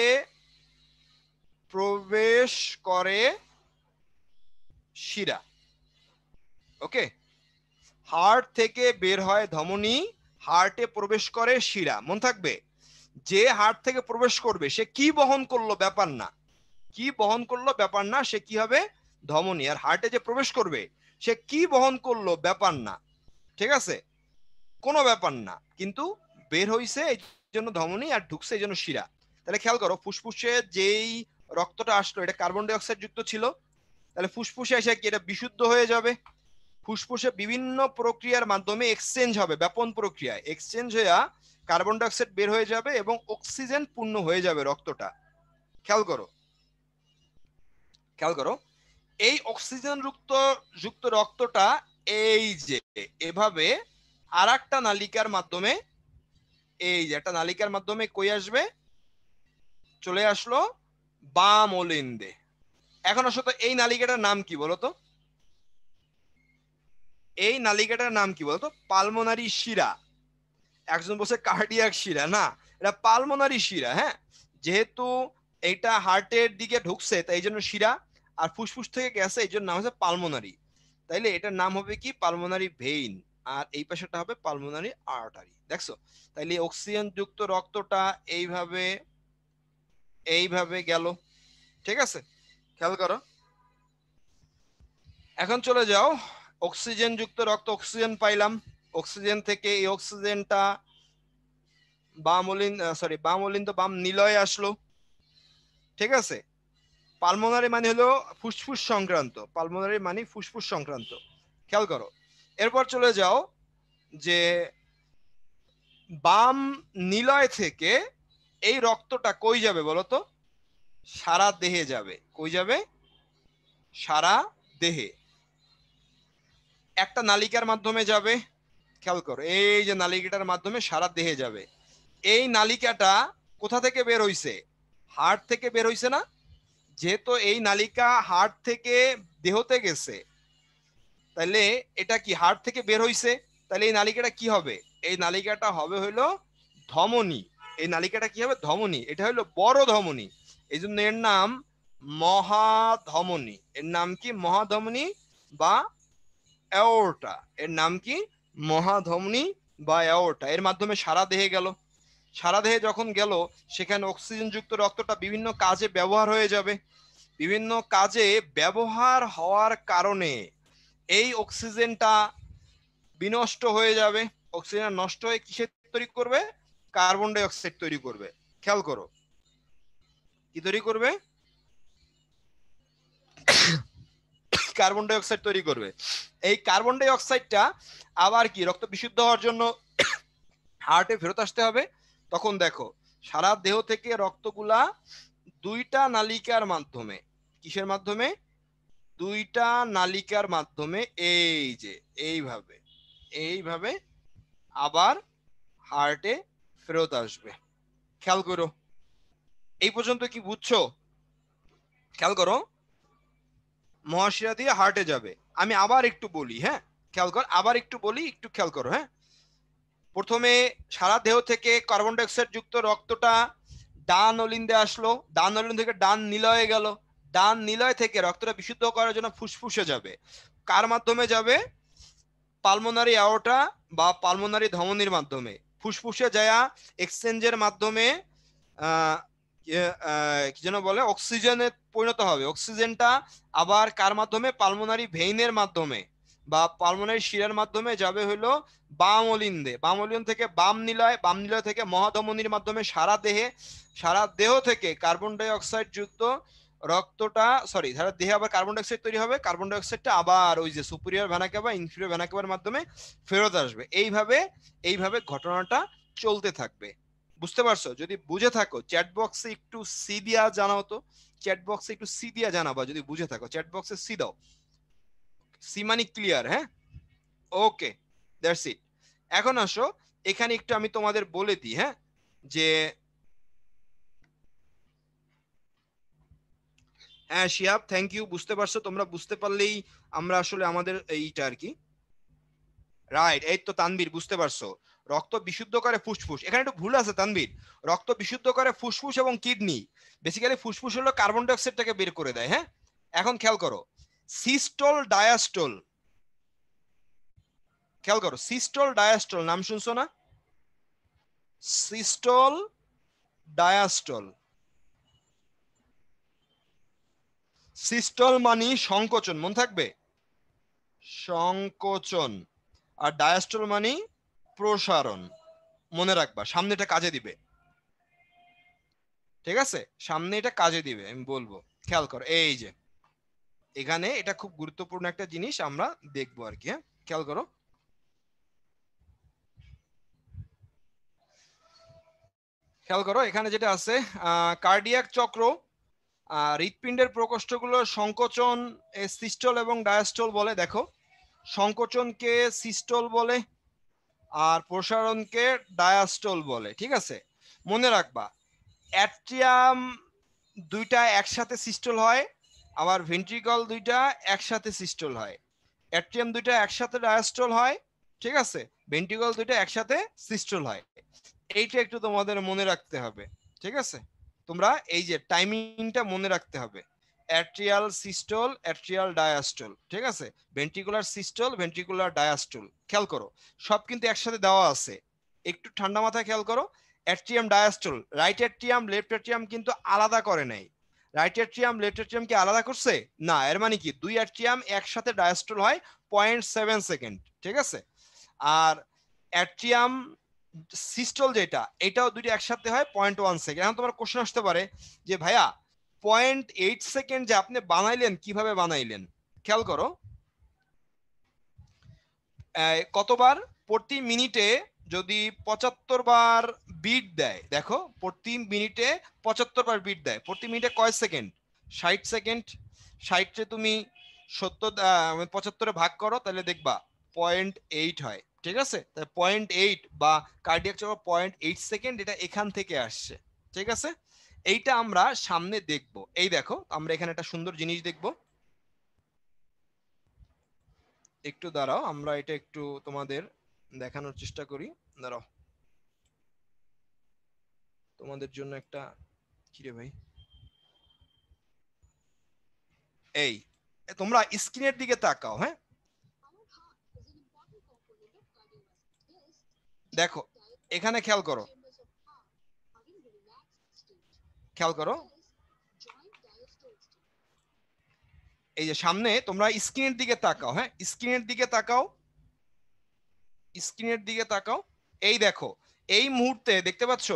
প্রবেশ করে শিরা ওকে হার্ট থেকে বের হয় ধমনী হার্টে প্রবেশ করে শিরা মন থাকবে যে হার্ট থেকে প্রবেশ করবে সে কি বহন করলো ব্যাপার না কি বহন করলো ব্যাপার না সে কি হবে ধমনী আর হার্টে যে প্রবেশ করবে সে কি বহন করলো ব্যাপার না ঠিক আছে কোনো ব্যাপার না কিন্তু বের হইছে এই জন্য ধমনী আর ঢুকছে এই জন্য শিরা তাহলে খেয়াল করো ফুসফুসে যেই রক্তটা আসলো এটা কার্বন ডাইঅক্সাইড যুক্ত ছিল তাহলে ফুসফুসে এসে কি এটা বিশুদ্ধ হয়ে যাবে ফুসফুসে বিভিন্ন প্রক্রিয়ার মাধ্যমে এক্সচেঞ্জ হবে ব্যাপন প্রক্রিয়া এক্সচেঞ্জ হয়ে কার্বন ডাইঅক্সাইড বের হয়ে যাবে এবং অক্সিজেন পূর্ণ হয়ে যাবে রক্তটা খেয়াল করো খেয়াল করো এই অক্সিজেন যুক্ত যুক্ত রক্তটা এই যে এভাবে আর একটা নালিকার মাধ্যমে এই যে একটা নালিকার মাধ্যমে কই আসবে চলে আসলো বামলিন্দে এখন আসলে এই নালিকাটার নাম কি বলতো এই নালিকাটার নাম কি বলতো পালমোনারি শিরা একজন বলছে কার্ডিয়াক শিরা না এটা পালমোনারি শিরা হ্যাঁ যেহেতু এটা হার্টের দিকে ঢুকছে তাই জন্য শিরা আর ফুসফুস থেকে গেছে এই জন্য নাম হচ্ছে পালমোনারি তাইলে এটার নাম হবে কি পালমোনারি ভেইন আর এই পাশেটা হবে পালমোনারি আর্টারি দেখছো তাইলে অক্সিজেন যুক্ত রক্তটা এইভাবে এইভাবে গেল ঠিক আছে খেয়াল করো এখন চলে যাও অক্সিজেন যুক্ত রক্ত অক্সিজেন পাইলাম অক্সিজেন থেকে এই অক্সিজেনটা বামলিন সরি বামলিন তো বাম নিলয়ে আসলো ঠিক আছে পালমোনারি মানে হলো ফুসফুস সংক্রান্ত পালমোনারি মানে ফুসফুস সংক্রান্ত খেয়াল করো এরপর চলে যাও যে বাম নিলয় থেকে এই রক্তটা কই যাবে বলতো সারা দেহে যাবে কই যাবে সারা দেহে একটা নালিকার মাধ্যমে যাবে খেয়াল করো এই যে নালিকাটার মাধ্যমে সারা দেহে যাবে এই নালিকাটা কোথা থেকে বের হইছে হার্ট থেকে বের হইছে না যেহেতু এই নালিকা হার্ট থেকে দেহতে গেছে তাহলে এটা কি হার্ট থেকে বের হইছে তাহলে এই নালিকাটা কি হবে এই নালিকাটা হবে হইলো ধমনী এই নালিকাটা কি হবে ধমনী এটা হলো বড় ধমনী এই জন্য এর নাম মহাধমনী এর নাম কি মহাধমনী বা অ্যাওরটা এর নাম কি মহাধমনি বা অ্যাওরটা এর মাধ্যমে সারা দেহে গেল সারা দেহে যখন গেল সেখানে অক্সিজেনযুক্ত রক্তটা বিভিন্ন কাজে ব্যবহার হয়ে যাবে বিভিন্ন কাজে ব্যবহার হওয়ার কারণে এই অক্সিজেনটা বিনষ্ট হয়ে যাবে অক্সিজেন নষ্ট হয়ে কিসে তৈরি করবে কার্বন ডাই অক্সাইড তৈরি করবে খেয়াল করো কি তৈরি করবে কার্বন ডাই অক্সাইড তৈরি করবে এই কার্বন ডাই অক্সাইডটা আবার কি রক্ত বিশুদ্ধ হওয়ার জন্য হার্টে ফেরত আসতে হবে তখন দেখো সারা দেহ থেকে রক্তগুলা দুইটা নালিকার মাধ্যমে কিসের মাধ্যমে দুইটা নালিকার মাধ্যমে এই যে এইভাবে এইভাবে আবার হার্টে ফেরত আসবে খেয়াল করো এই পর্যন্ত কি বুঝছো খেয়াল করো মহাশিরা দিয়ে হার্টে যাবে আমি আবার একটু বলি হ্যাঁ খেয়াল কর আবার একটু বলি একটু খেয়াল করো হ্যাঁ প্রথমে সারা দেহ থেকে কার্বন ডাইঅক্সাইড যুক্ত রক্তটা ডান অলিন্দে আসলো ডান অলিন্দ থেকে ডান নিলয়ে গেল ডান নিলয় থেকে রক্তটা বিশুদ্ধ করার জন্য ফুসফুসে যাবে কার মাধ্যমে যাবে পালমোনারি অ্যাওটা বা পালমোনারি ধমনির মাধ্যমে ফুসফুসে যায়া এক্সচেঞ্জের মাধ্যমে যেন বলে অক্সিজেনে পরিণত হবে অক্সিজেনটা আবার কার মাধ্যমে পালমোনারি ভেইনের মাধ্যমে বা পালমোনারি শিরার মাধ্যমে যাবে হলো বাম অলিন্দে বাম থেকে বাম নিলয় বাম নিলয় থেকে মহাধমনির মাধ্যমে সারা দেহে সারা দেহ থেকে কার্বন ডাই যুক্ত রক্তটা সরি সারা দেহে আবার কার্বন ডাইঅক্সাইড তৈরি হবে কার্বন ডাইঅক্সাইডটা আবার ওই যে সুপিরিয়র ভেনাকে বা ইনফিরিয়র ভ্যানাকেবার মাধ্যমে ফেরত আসবে এইভাবে এইভাবে ঘটনাটা চলতে থাকবে বুঝতে পারছো যদি বুঝে থাকো চ্যাট বক্সে একটু সি দিয়া জানাও তো চ্যাট বক্সে একটু সি দিয়া জানাবা যদি বুঝে থাকো চ্যাট বক্সে সি দাও সি মানে ক্লিয়ার হ্যাঁ ওকে দ্যাটস ইট এখন আসো এখানে একটু আমি তোমাদের বলে দিই হ্যাঁ যে হ্যাঁ শিয়াব থ্যাংক ইউ বুঝতে পারছো তোমরা বুঝতে পারলেই আমরা আসলে আমাদের এইটা আর কি রাইট এই তো তানবীর বুঝতে পারছো রক্ত বিশুদ্ধ করে ফুসফুস এখানে একটু ভুল আছে তানবির রক্ত বিশুদ্ধ করে ফুসফুস এবং কিডনি বেসিক্যালি ফুসফুস হলো কার্বন ডাইঅক্সাইডটাকে বের করে দেয় হ্যাঁ এখন খেয়াল করো সিস্টল ডায়াস্টল খেয়াল করো সিস্টল ডায়াস্টল নাম শুনছো না সিস্টল ডায়াস্টল সিস্টল মানে সংকোচন মন থাকবে সংকোচন আর ডায়াস্টল মানে প্রসারণ মনে রাখবা সামনে এটা কাজে দিবে ঠিক আছে সামনে এটা কাজে দিবে আমি বলবো খেয়াল করো এই যে এখানে এটা খুব গুরুত্বপূর্ণ একটা জিনিস আমরা দেখবো আর কি হ্যাঁ খেয়াল করো খেয়াল করো এখানে যেটা আছে কার্ডিয়াক চক্র হৃৎপিণ্ডের প্রকোষ্ঠগুলো সংকোচন সিস্টল এবং ডায়াস্টল বলে দেখো সংকোচনকে সিস্টল বলে আর প্রসারণকে ডায়াস্টল বলে ঠিক আছে মনে রাখবা অ্যাট্রিয়াম দুইটা একসাথে সিস্টল হয় আবার ভেন্ট্রিকল দুইটা একসাথে সিস্টল হয় অ্যাট্রিয়াম দুইটা একসাথে ডায়াস্টল হয় ঠিক আছে ভেন্ট্রিকল দুইটা একসাথে সিস্টল হয় এইটা একটু তোমাদের মনে রাখতে হবে ঠিক আছে তোমরা এই যে টাইমিংটা মনে রাখতে হবে অ্যাট্রিয়াল সিস্টল অ্যাট্রিয়াল ডায়াস্টল ঠিক আছে ভেন্টিকুলার সিস্টল ভেন্টিকুলার ডায়াস্টল খেয়াল করো সব কিন্তু একসাথে দেওয়া আছে একটু ঠান্ডা মাথায় খেয়াল করো atrium diastole right atrium left atrium কিন্তু আলাদা করে নাই রাইট অ্যাট্রিয়াম লেফট অ্যাট্রিয়াম কি আলাদা করছে না এর মানে কি দুই অ্যাট্রিয়াম একসাথে ডায়াস্টল হয় পয়েন্ট সেভেন সেকেন্ড ঠিক আছে আর অ্যাট্রিয়াম সিস্টল যেটা এটাও দুইটা একসাথে হয় পয়েন্ট ওয়ান সেকেন্ড এখন তোমার কোশ্চেন আসতে পারে যে ভাইয়া পয়েন্ট এইট সেকেন্ড যে আপনি বানাইলেন কিভাবে বানাইলেন খেয়াল করো কতবার প্রতি মিনিটে যদি পঁচাত্তর বার বিট দেয় দেখো প্রতি মিনিটে পঁচাত্তর বার বিট দেয় প্রতি মিনিটে কয় সেকেন্ড ষাট সেকেন্ড ষাটে তুমি সত্তর মানে পঁচাত্তরে ভাগ করো তাহলে দেখবা পয়েন্ট এইট হয় ঠিক আছে পয়েন্ট এইট বা কার্ডিয়াক চক্র পয়েন্ট এইট সেকেন্ড এটা এখান থেকে আসছে ঠিক আছে এইটা আমরা সামনে দেখব এই দেখো আমরা এখানে একটা সুন্দর জিনিস দেখব একটু দাঁড়াও আমরা এটা একটু তোমাদের দেখানোর চেষ্টা করি দাঁড়াও তোমাদের জন্য একটা কিরে ভাই এই তোমরা স্ক্রিনের দিকে তাকাও হ্যাঁ দেখো এখানে খেয়াল করো খেয়াল করো এই যে সামনে তোমরা স্ক্রিনের দিকে তাকাও হ্যাঁ স্ক্রিনের দিকে তাকাও স্ক্রিনের দিকে তাকাও এই দেখো এই মুহূর্তে দেখতে পাচ্ছ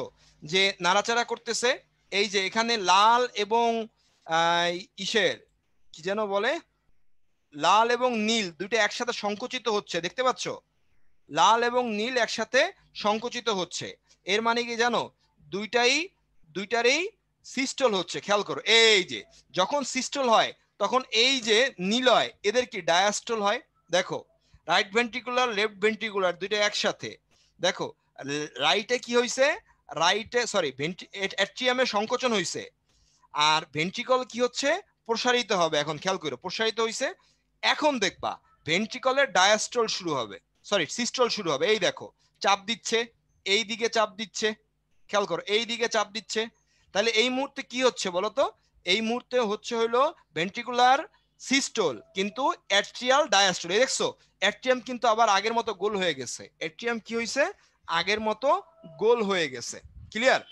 যে নাড়াচাড়া করতেছে এই যে এখানে লাল এবং ইসের কি যেন বলে লাল এবং নীল দুইটা একসাথে সংকুচিত হচ্ছে দেখতে পাচ্ছ লাল এবং নীল একসাথে সংকুচিত হচ্ছে এর মানে কি জানো দুইটাই দুইটারই সিস্টল হচ্ছে খেয়াল করো এই যে যখন সিস্টল হয় তখন এই যে নিলয় এদের কি ডায়াস্টল হয় দেখো রাইট ভেন্টিকুলার লেফট ভেন্টিকুলার দুইটা একসাথে দেখো রাইটে কি হয়েছে রাইটে সরি অ্যাট্রিয়ামে সংকোচন হয়েছে আর ভেন্ট্রিকল কি হচ্ছে প্রসারিত হবে এখন খেয়াল করো প্রসারিত হয়েছে এখন দেখবা ভেন্টিকলের ডায়াস্টল শুরু হবে সরি সিস্টল শুরু হবে এই দেখো চাপ দিচ্ছে এই দিকে চাপ দিচ্ছে খেয়াল করো এই দিকে চাপ দিচ্ছে তাহলে এই মুহূর্তে কি হচ্ছে বলতো এই মুহূর্তে হচ্ছে হলো ভেন্ট্রিকুলার সিস্টোল কিন্তু অ্যাট্রিয়াল ডায়াস্টোল দেখছো অ্যাট্রিয়াম কিন্তু আবার আগের মতো গোল হয়ে গেছে অ্যাট্রিয়াম কি হয়েছে আগের মতো গোল হয়ে গেছে ক্লিয়ার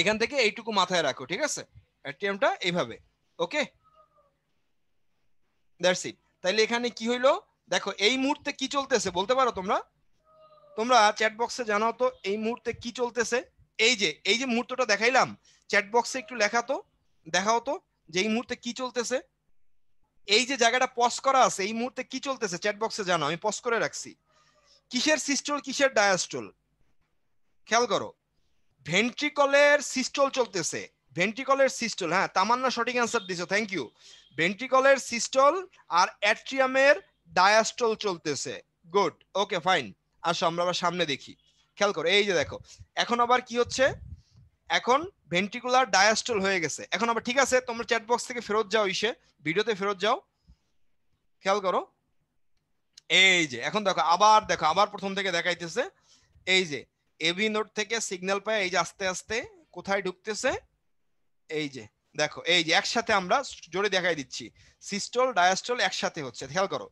এখান থেকে এইটুকু মাথায় রাখো ঠিক আছে অ্যাট্রিয়ামটা এইভাবে ওকে দ্যাটস ইট তাহলে এখানে কি হইলো দেখো এই মুহূর্তে কি চলতেছে বলতে পারো তোমরা তোমরা চ্যাট বক্সে জানাও তো এই মুহূর্তে কি চলতেছে এই যে এই যে মুহূর্তটা দেখাইলাম চ্যাট বক্সে একটু লেখাতো দেখা হতো যে এই মুহূর্তে কি চলতেছে এই যে জায়গাটা পজ করা আছে এই মুহূর্তে কি চলতেছে চ্যাট বক্সে জানো আমি পজ করে রাখছি কিসের সিস্টল কিসের ডায়াস্টল খেয়াল করো ভেন্ট্রিকলের সিস্টল চলতেছে ভেন্ট্রিকলের সিস্টল হ্যাঁ তামান্না সঠিক অ্যান্সার দিছো থ্যাংক ইউ ভেন্ট্রিকলের সিস্টল আর অ্যাট্রিয়ামের ডায়াস্টল চলতেছে গুড ওকে ফাইন আসো আমরা আবার সামনে দেখি খেয়াল করো এই যে দেখো এখন আবার কি হচ্ছে এখন ভেন্টিকুলার ডায়াস্টল হয়ে গেছে এখন আবার ঠিক আছে তোমরা চ্যাট বক্স থেকে ফেরত যাও ইসে ভিডিওতে ফেরত যাও খেয়াল করো এই যে এখন দেখো আবার দেখো আবার প্রথম থেকে দেখাইতেছে এই যে এভি নোট থেকে সিগন্যাল পায় এই যে আস্তে আস্তে কোথায় ঢুকতেছে এই যে দেখো এই যে একসাথে আমরা জোরে দেখাই দিচ্ছি সিস্টল ডায়াস্টল একসাথে হচ্ছে খেয়াল করো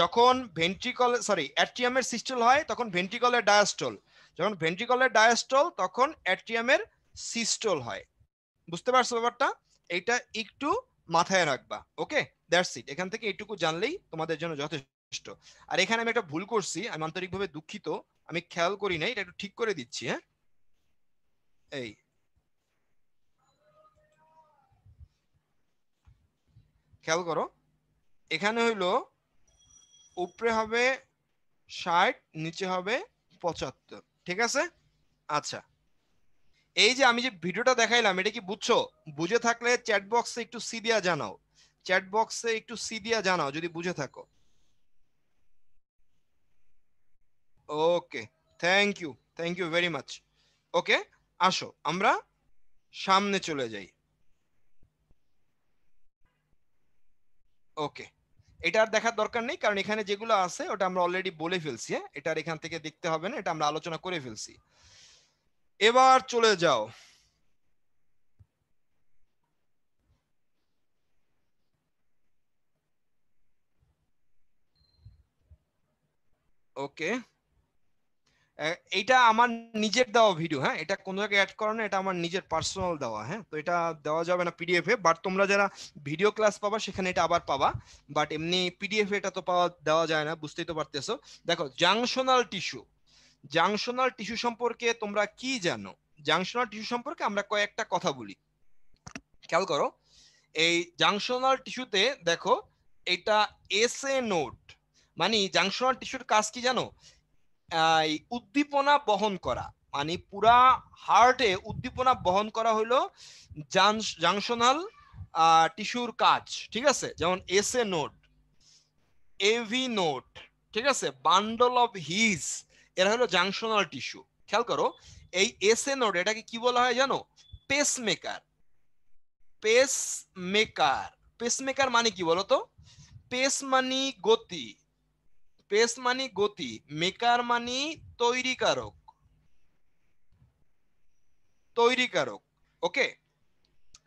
যখন ভেন্ট্রিকল সরি অ্যাট্রিয়ামের সিস্টল হয় তখন ভেন্ট্রিকলের ডায়াস্টল যখন ভেন্ট্রিকলের ডায়াস্টল তখন অ্যাট্রিয়ামের সিস্টল হয় বুঝতে পারছো ব্যাপারটা এটা একটু মাথায় রাখবা ওকে দ্যাটস ইট এখান থেকে এটুকু জানলেই তোমাদের জন্য যথেষ্ট আর এখানে আমি একটা ভুল করছি আমি আন্তরিকভাবে দুঃখিত আমি খেয়াল করি নাই এটা একটু ঠিক করে দিচ্ছি হ্যাঁ এই খেয়াল করো এখানে হইলো উপরে হবে ষাট নিচে হবে পঁচাত্তর ঠিক আছে আচ্ছা এই যে আমি যে ভিডিওটা দেখাইলাম এটা কি বুঝছো বুঝে থাকলে চ্যাট বক্সে একটু সি দিয়া জানাও চ্যাট বক্সে একটু সি দিয়া জানাও যদি বুঝে থাকো okay thank you thank you very much okay আসো আমরা সামনে চলে যাই ওকে এটা আর দেখার দরকার নেই কারণ এখানে যেগুলো আছে ওটা আমরা অলরেডি বলে ফেলছি হ্যাঁ এটা আর এখান থেকে দেখতে হবে না এটা আমরা আলোচনা করে ফেলছি এবার চলে যাও ওকে এটা আমার নিজের দেওয়া ভিডিও হ্যাঁ এটা কোনো জায়গায় অ্যাড করানো এটা আমার নিজের পার্সোনাল দেওয়া হ্যাঁ তো এটা দেওয়া যাবে না পিডিএফ এ বাট তোমরা যারা ভিডিও ক্লাস পাবা সেখানে এটা আবার পাবা বাট এমনি পিডিএফ এটা তো পাওয়া দেওয়া যায় না বুঝতেই তো পারতেছো দেখো জাংশনাল টিস্যু জাংশনাল টিস্যু সম্পর্কে তোমরা কি জানো জাংশনাল টিস্যু সম্পর্কে আমরা কয়েকটা কথা বলি খেয়াল করো এই জাংশনাল টিস্যুতে দেখো এটা এসএ নোট মানে জাংশনাল টিস্যুর কাজ কি জানো উদ্দীপনা বহন করা মানে পুরা হার্টে উদ্দীপনা বহন করা হলো জাংশনাল টিস্যুর কাজ ঠিক আছে যেমন S A node AV node ঠিক আছে বান্ডল অফ হিজ এরা হলো জাংশনাল টিস্যু খেয়াল করো এই এস এ নোট এটাকে কি বলা হয় জানো পেসমেকার পেস পেসমেকার মানে কি বলতো পেস মানে গতি স্পেস মানি গতি মেকার মানি তৈরি কারক তৈরি কারক ওকে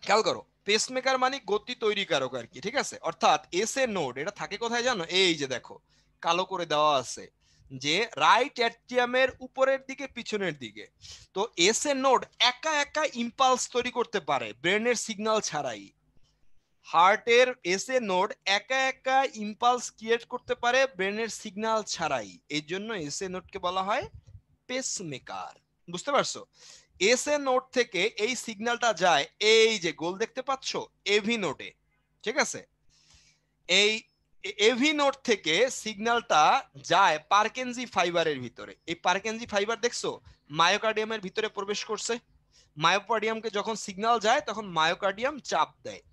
খেয়াল করো পেসমেকার মানে গতি তৈরি কারক আর কি ঠিক আছে অর্থাৎ এস এ নোড এটা থাকে কোথায় জানো এই যে দেখো কালো করে দেওয়া আছে যে রাইট অ্যাট্রিয়ামের উপরের দিকে পিছনের দিকে তো এস এ নোড একা একা ইম্পালস তৈরি করতে পারে ব্রেনের সিগন্যাল ছাড়াই হার্টের এসএ নোড একা একা ইম্পালস ক্রিয়েট করতে পারে ব্রেনের সিগনাল ছাড়াই এর জন্য এসএ নোডকে বলা হয় পেসমেকার বুঝতে পারছো এ নোড থেকে এই সিগনালটা যায় এই যে গোল দেখতে পাচ্ছ এভি নোডে ঠিক আছে এই এভি নোড থেকে সিগনালটা যায় পার্কেনজি ফাইবারের ভিতরে এই পার্কেনজি ফাইবার দেখছো মায়োকার্ডিয়ামের ভিতরে প্রবেশ করছে মায়োকার্ডিয়ামকে যখন সিগনাল যায় তখন মায়োকার্ডিয়াম চাপ দেয়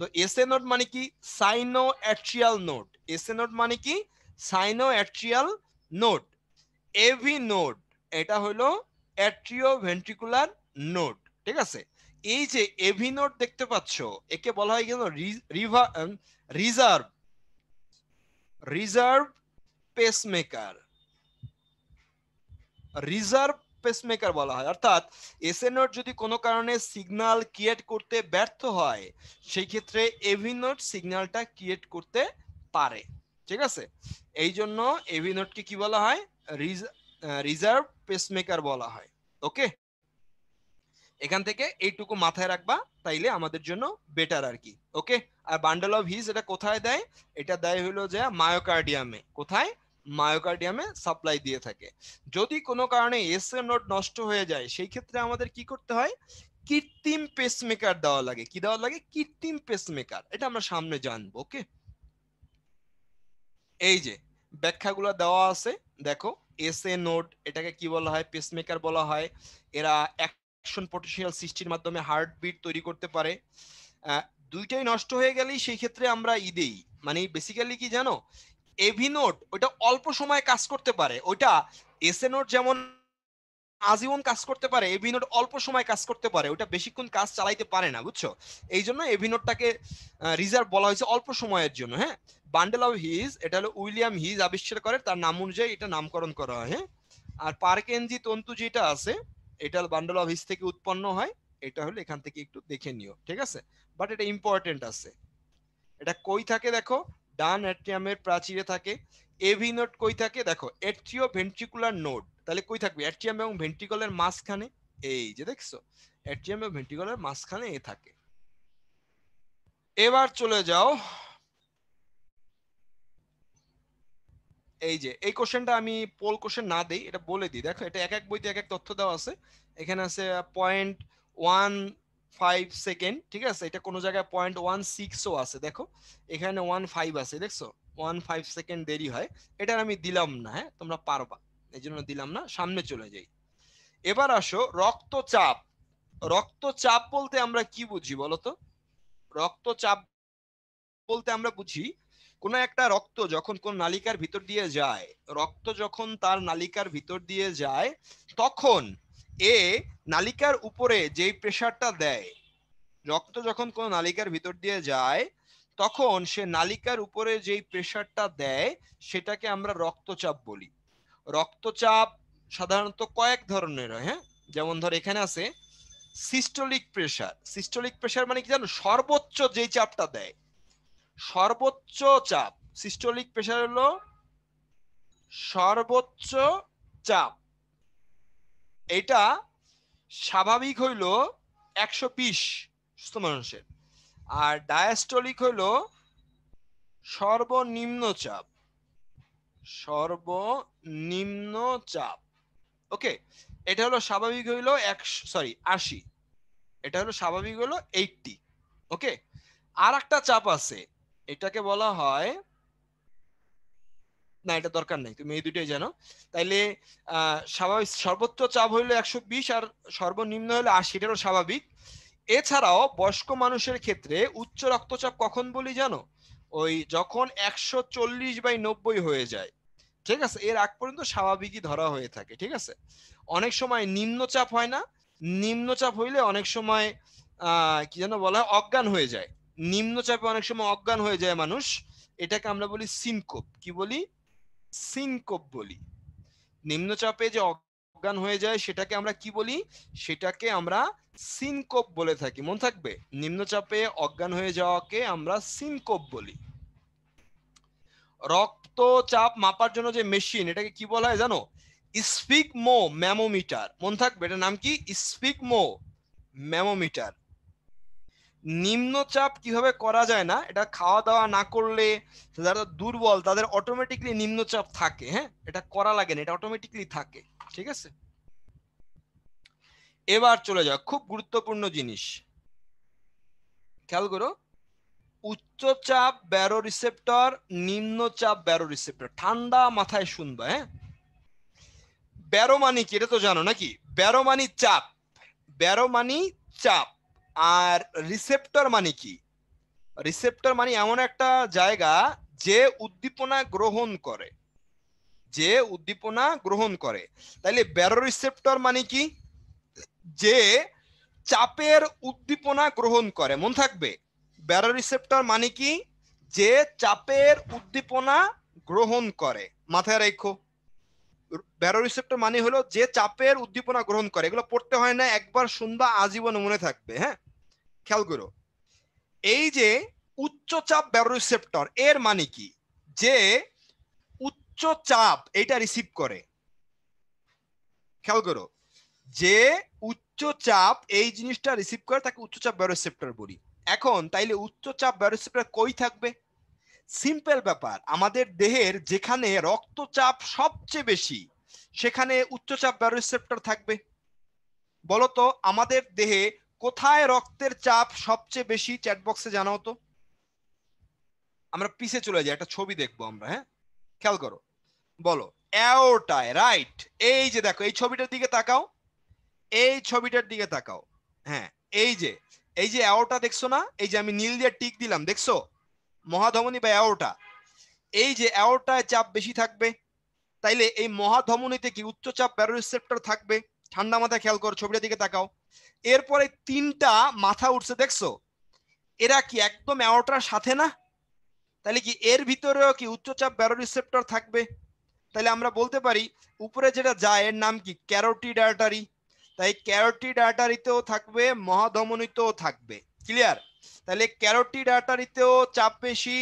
তো এসএ নোট মানে কি sino atrial node SA node মানে কি sino atrial node AV node এটা হলো অ্যাট্রিও ভেন্ট্রিকুলার নোট ঠিক আছে এই যে এভি নোট দেখতে পাচ্ছ একে বলা হয় রিভা reserve reserve pacemaker reserve pacemaker বলা হয় অর্থাৎ এসএনওর যদি কোনো কারণে সিগনাল ক্রিয়েট করতে ব্যর্থ হয় সেই ক্ষেত্রে এভিনোট সিগনালটা ক্রিয়েট করতে পারে ঠিক আছে এই জন্য এভিনোটকে কি বলা হয় রিজার্ভ পেসমেকার বলা হয় ওকে এখান থেকে এইটুকু মাথায় রাখবা তাইলে আমাদের জন্য বেটার আর কি ওকে আর বান্ডেল অফ হিজ এটা কোথায় দেয় এটা দেয় হলো যে মায়োকার্ডিয়ামে কোথায় মায়োকার্ডিয়ামে সাপ্লাই দিয়ে থাকে যদি কোনো কারণে এস এ নোট নষ্ট হয়ে যায় সেই ক্ষেত্রে আমাদের কি করতে হয় কৃত্রিম পেসমেকার দেওয়া লাগে কি দেওয়া লাগে কৃত্রিম পেসমেকার এটা আমরা সামনে জানবো ওকে এই যে ব্যাখ্যাগুলো দেওয়া আছে দেখো এস এ নোট এটাকে কি বলা হয় পেসমেকার বলা হয় এরা অ্যাকশন পটেনশিয়াল সৃষ্টির মাধ্যমে বিট তৈরি করতে পারে দুইটাই নষ্ট হয়ে গেলেই সেই ক্ষেত্রে আমরা ই দেই মানে বেসিক্যালি কি জানো এভি নোট ওইটা অল্প সময়ে কাজ করতে পারে ওইটা এসএ নোট যেমন আজীবন কাজ করতে পারে এভি নোট অল্প সময় কাজ করতে পারে ওটা বেশিক্ষণ কাজ চালাইতে পারে না বুঝছো এই জন্য এভি নোটটাকে রিজার্ভ বলা হয়েছে অল্প সময়ের জন্য হ্যাঁ বান্ডেল অফ হিজ এটা হলো উইলিয়াম হিজ আবিষ্কার করে তার নাম অনুযায়ী এটা নামকরণ করা হয় হ্যাঁ আর পার্কেনজি তন্তু যেটা আছে এটা বান্ডেল অফ হিজ থেকে উৎপন্ন হয় এটা হলো এখান থেকে একটু দেখে নিও ঠিক আছে বাট এটা ইম্পর্টেন্ট আছে এটা কই থাকে দেখো ডান অ্যাট্রিয়ামের প্রাচীরে থাকে এভি নোড কই থাকে দেখো অ্যাট্রিও ভেন্ট্রিকুলার নোড তাহলে কই থাকবে অ্যাট্রিয়াম এবং ভেন্ট্রিকলের মাঝখানে এই যে দেখছো অ্যাট্রিয়াম এবং ভেন্ট্রিকলের মাঝখানে এ থাকে এবার চলে যাও এই যে এই কোশ্চেনটা আমি পোল কোশ্চেন না দেই এটা বলে দিই দেখো এটা এক এক বইতে এক এক তথ্য দেওয়া আছে এখানে আছে পয়েন্ট ওয়ান ফাইভ সেকেন্ড ঠিক আছে এটা কোনো জায়গায় পয়েন্ট ওয়ান সিক্সও আছে দেখো এখানে ওয়ান ফাইভ আছে দেখছো ওয়ান ফাইভ সেকেন্ড দেরি হয় এটা আমি দিলাম না হ্যাঁ তোমরা পারবা এই জন্য দিলাম না সামনে চলে যাই এবার আসো রক্তচাপ রক্তচাপ বলতে আমরা কি বুঝি বলতো রক্তচাপ বলতে আমরা বুঝি কোনো একটা রক্ত যখন কোন নালিকার ভিতর দিয়ে যায় রক্ত যখন তার নালিকার ভিতর দিয়ে যায় তখন এ নালিকার উপরে যেই প্রেশারটা দেয় রক্ত যখন কোনো নালিকার ভিতর দিয়ে যায় তখন সে নালিকার উপরে যেই প্রেশারটা দেয় সেটাকে আমরা রক্তচাপ বলি রক্তচাপ সাধারণত কয়েক ধরনের হ্যাঁ যেমন ধর এখানে আছে সিস্টোলিক প্রেশার সিস্টোলিক প্রেশার মানে কি জানো সর্বোচ্চ যেই চাপটা দেয় সর্বোচ্চ চাপ সিস্টোলিক প্রেশার হলো সর্বোচ্চ চাপ এটা স্বাভাবিক হইল একশো বিশ সুস্থ মানুষের আর ডায়াস্টলিক হইল সর্বনিম্ন চাপ সর্বনিম্ন চাপ ওকে এটা হলো স্বাভাবিক হইল একশো সরি আশি এটা হলো স্বাভাবিক হইল এইটটি ওকে আর একটা চাপ আছে এটাকে বলা হয় না এটা দরকার নাই তুমি এই দুটোই জানো তাইলে স্বাভাবিক সর্বোচ্চ চাপ হইলো একশো বিশ আর সর্বনিম্ন হলো আশি এটারও স্বাভাবিক এছাড়াও বয়স্ক মানুষের ক্ষেত্রে উচ্চ রক্তচাপ কখন বলি জানো ওই যখন একশো চল্লিশ বাই নব্বই হয়ে যায় ঠিক আছে এর আগ পর্যন্ত স্বাভাবিকই ধরা হয়ে থাকে ঠিক আছে অনেক সময় নিম্নচাপ হয় না নিম্নচাপ হইলে অনেক সময় কি যেন বলা হয় অজ্ঞান হয়ে যায় নিম্নচাপে অনেক সময় অজ্ঞান হয়ে যায় মানুষ এটাকে আমরা বলি সিনকোপ কি বলি সিনকোপ বলি নিম্নচাপে যে অজ্ঞান হয়ে যায় সেটাকে আমরা কি বলি সেটাকে আমরা সিনকোপ বলে থাকি মনে থাকবে নিম্নচাপে অজ্ঞান হয়ে যাওয়াকে আমরা সিনকোপ বলি রক্তচাপ মাপার জন্য যে মেশিন এটাকে কি বলা হয় জানো মো ম্যামোমিটার মনে থাকবে এটার নাম কি মো ম্যামোমিটার নিম্নচাপ কিভাবে করা যায় না এটা খাওয়া দাওয়া না করলে যারা দুর্বল তাদের অটোমেটিকলি নিম্নচাপ থাকে হ্যাঁ এটা করা লাগে না এটা অটোমেটিকলি থাকে ঠিক আছে এবার চলে যাও খুব গুরুত্বপূর্ণ জিনিস খেয়াল করো উচ্চচাপ ব্যারো রিসেপ্টর নিম্নচাপ ব্যারো রিসেপ্টর ঠান্ডা মাথায় শুনবা হ্যাঁ ব্যারো মানি কি এটা তো জানো নাকি ব্যারো মানি চাপ ব্যারো মানি চাপ আর রিসেপ্টর মানে কি রিসেপ্টর মানে এমন একটা জায়গা যে উদ্দীপনা গ্রহণ করে যে উদ্দীপনা গ্রহণ করে তাইলে রিসেপ্টর মানে কি যে চাপের উদ্দীপনা গ্রহণ করে মন থাকবে রিসেপ্টর মানে কি যে চাপের উদ্দীপনা গ্রহণ করে মাথায় রেখো ব্যারো রিসেপ্টর মানে হলো যে চাপের উদ্দীপনা গ্রহণ করে এগুলো পড়তে হয় না একবার শুনবা আজীবন মনে থাকবে হ্যাঁ খেয়াল করো এই যে উচ্চচাপ ব্যারোরিসেপ্টর এর মানে কি যে উচ্চচাপ এটা রিসিভ করে খেয়াল করো যে উচ্চচাপ এই জিনিসটা রিসিভ করে তাকে উচ্চচাপ ব্যারোসেপ্টর বলি এখন তাইলে উচ্চচাপ ব্যারোসেপ্টর কই থাকবে সিম্পল ব্যাপার আমাদের দেহের যেখানে রক্তচাপ সবচেয়ে বেশি সেখানে উচ্চচাপ ব্যারোসেপ্টর থাকবে বলতো আমাদের দেহে কোথায় রক্তের চাপ সবচেয়ে বেশি চ্যাটবক্সে জানাও তো আমরা পিছিয়ে চলে যাই একটা ছবি দেখবো আমরা হ্যাঁ খেয়াল করো বলো অ্যাওটায় রাইট এই যে দেখো এই ছবিটার দিকে তাকাও এই ছবিটার দিকে তাকাও হ্যাঁ এই যে এই যে অ্যাওটা দেখছো না এই যে আমি নীল দিয়ে টিক দিলাম দেখছো মহাধমনী বা অ্যাওটা এই যে অ্যাওটায় চাপ বেশি থাকবে তাইলে এই মহাধমনীতে কি উচ্চ চাপ ব্যারোরিসেপ্টর থাকবে ঠান্ডা মাথায় খেয়াল করো ছবিটার দিকে তাকাও এরপরে তিনটা মাথা উঠছে দেখছো এরা কি একদম অ্যাওটার সাথে না তাহলে কি এর ভিতরেও কি উচ্চচাপ ব্যারো রিসেপ্টর থাকবে তাহলে আমরা বলতে পারি উপরে যেটা যায় এর নাম কি ক্যারোটিড আর্টারি তাই ক্যারোটিড আর্টারিতেও থাকবে মহাধমনীতেও থাকবে ক্লিয়ার তাহলে ক্যারোটিড আর্টারিতেও চাপ বেশি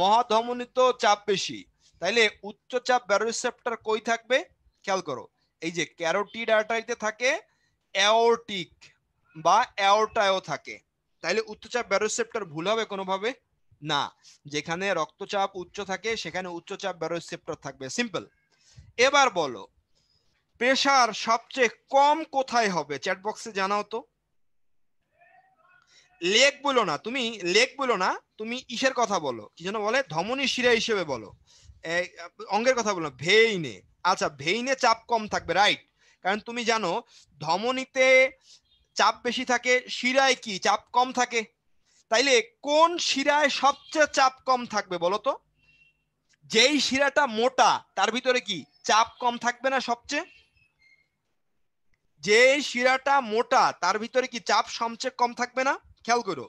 মহাধমনীতেও চাপ বেশি তাইলে উচ্চচাপ ব্যারো রিসেপ্টর কই থাকবে খেয়াল করো এই যে ক্যারোটিড আর্টারিতে থাকে অ্যাওরটিক বা অ্যাওটায়ও থাকে তাইলে উচ্চচাপ ব্যারোসেপ্টর ভুল হবে কোনোভাবে না যেখানে রক্তচাপ উচ্চ থাকে সেখানে উচ্চচাপ ব্যারোসেপ্টর থাকবে সিম্পল এবার বলো প্রেশার সবচেয়ে কম কোথায় হবে চ্যাট বক্সে জানাও তো লেগ বলো না তুমি লেগ বলো না তুমি ইসের কথা বলো কি যেন বলে ধমনী শিরা হিসেবে বলো অঙ্গের কথা বললাম ভেইনে আচ্ছা ভেইনে চাপ কম থাকবে রাইট কারণ তুমি জানো ধমনীতে চাপ বেশি থাকে শিরায় কি চাপ কম থাকে তাইলে কোন শিরায় সবচেয়ে চাপ কম থাকবে বলো তো যেই শিরাটা মোটা তার ভিতরে কি চাপ কম থাকবে না সবচেয়ে যে শিরাটা মোটা তার ভিতরে কি চাপ সবচেয়ে কম থাকবে না খেয়াল করো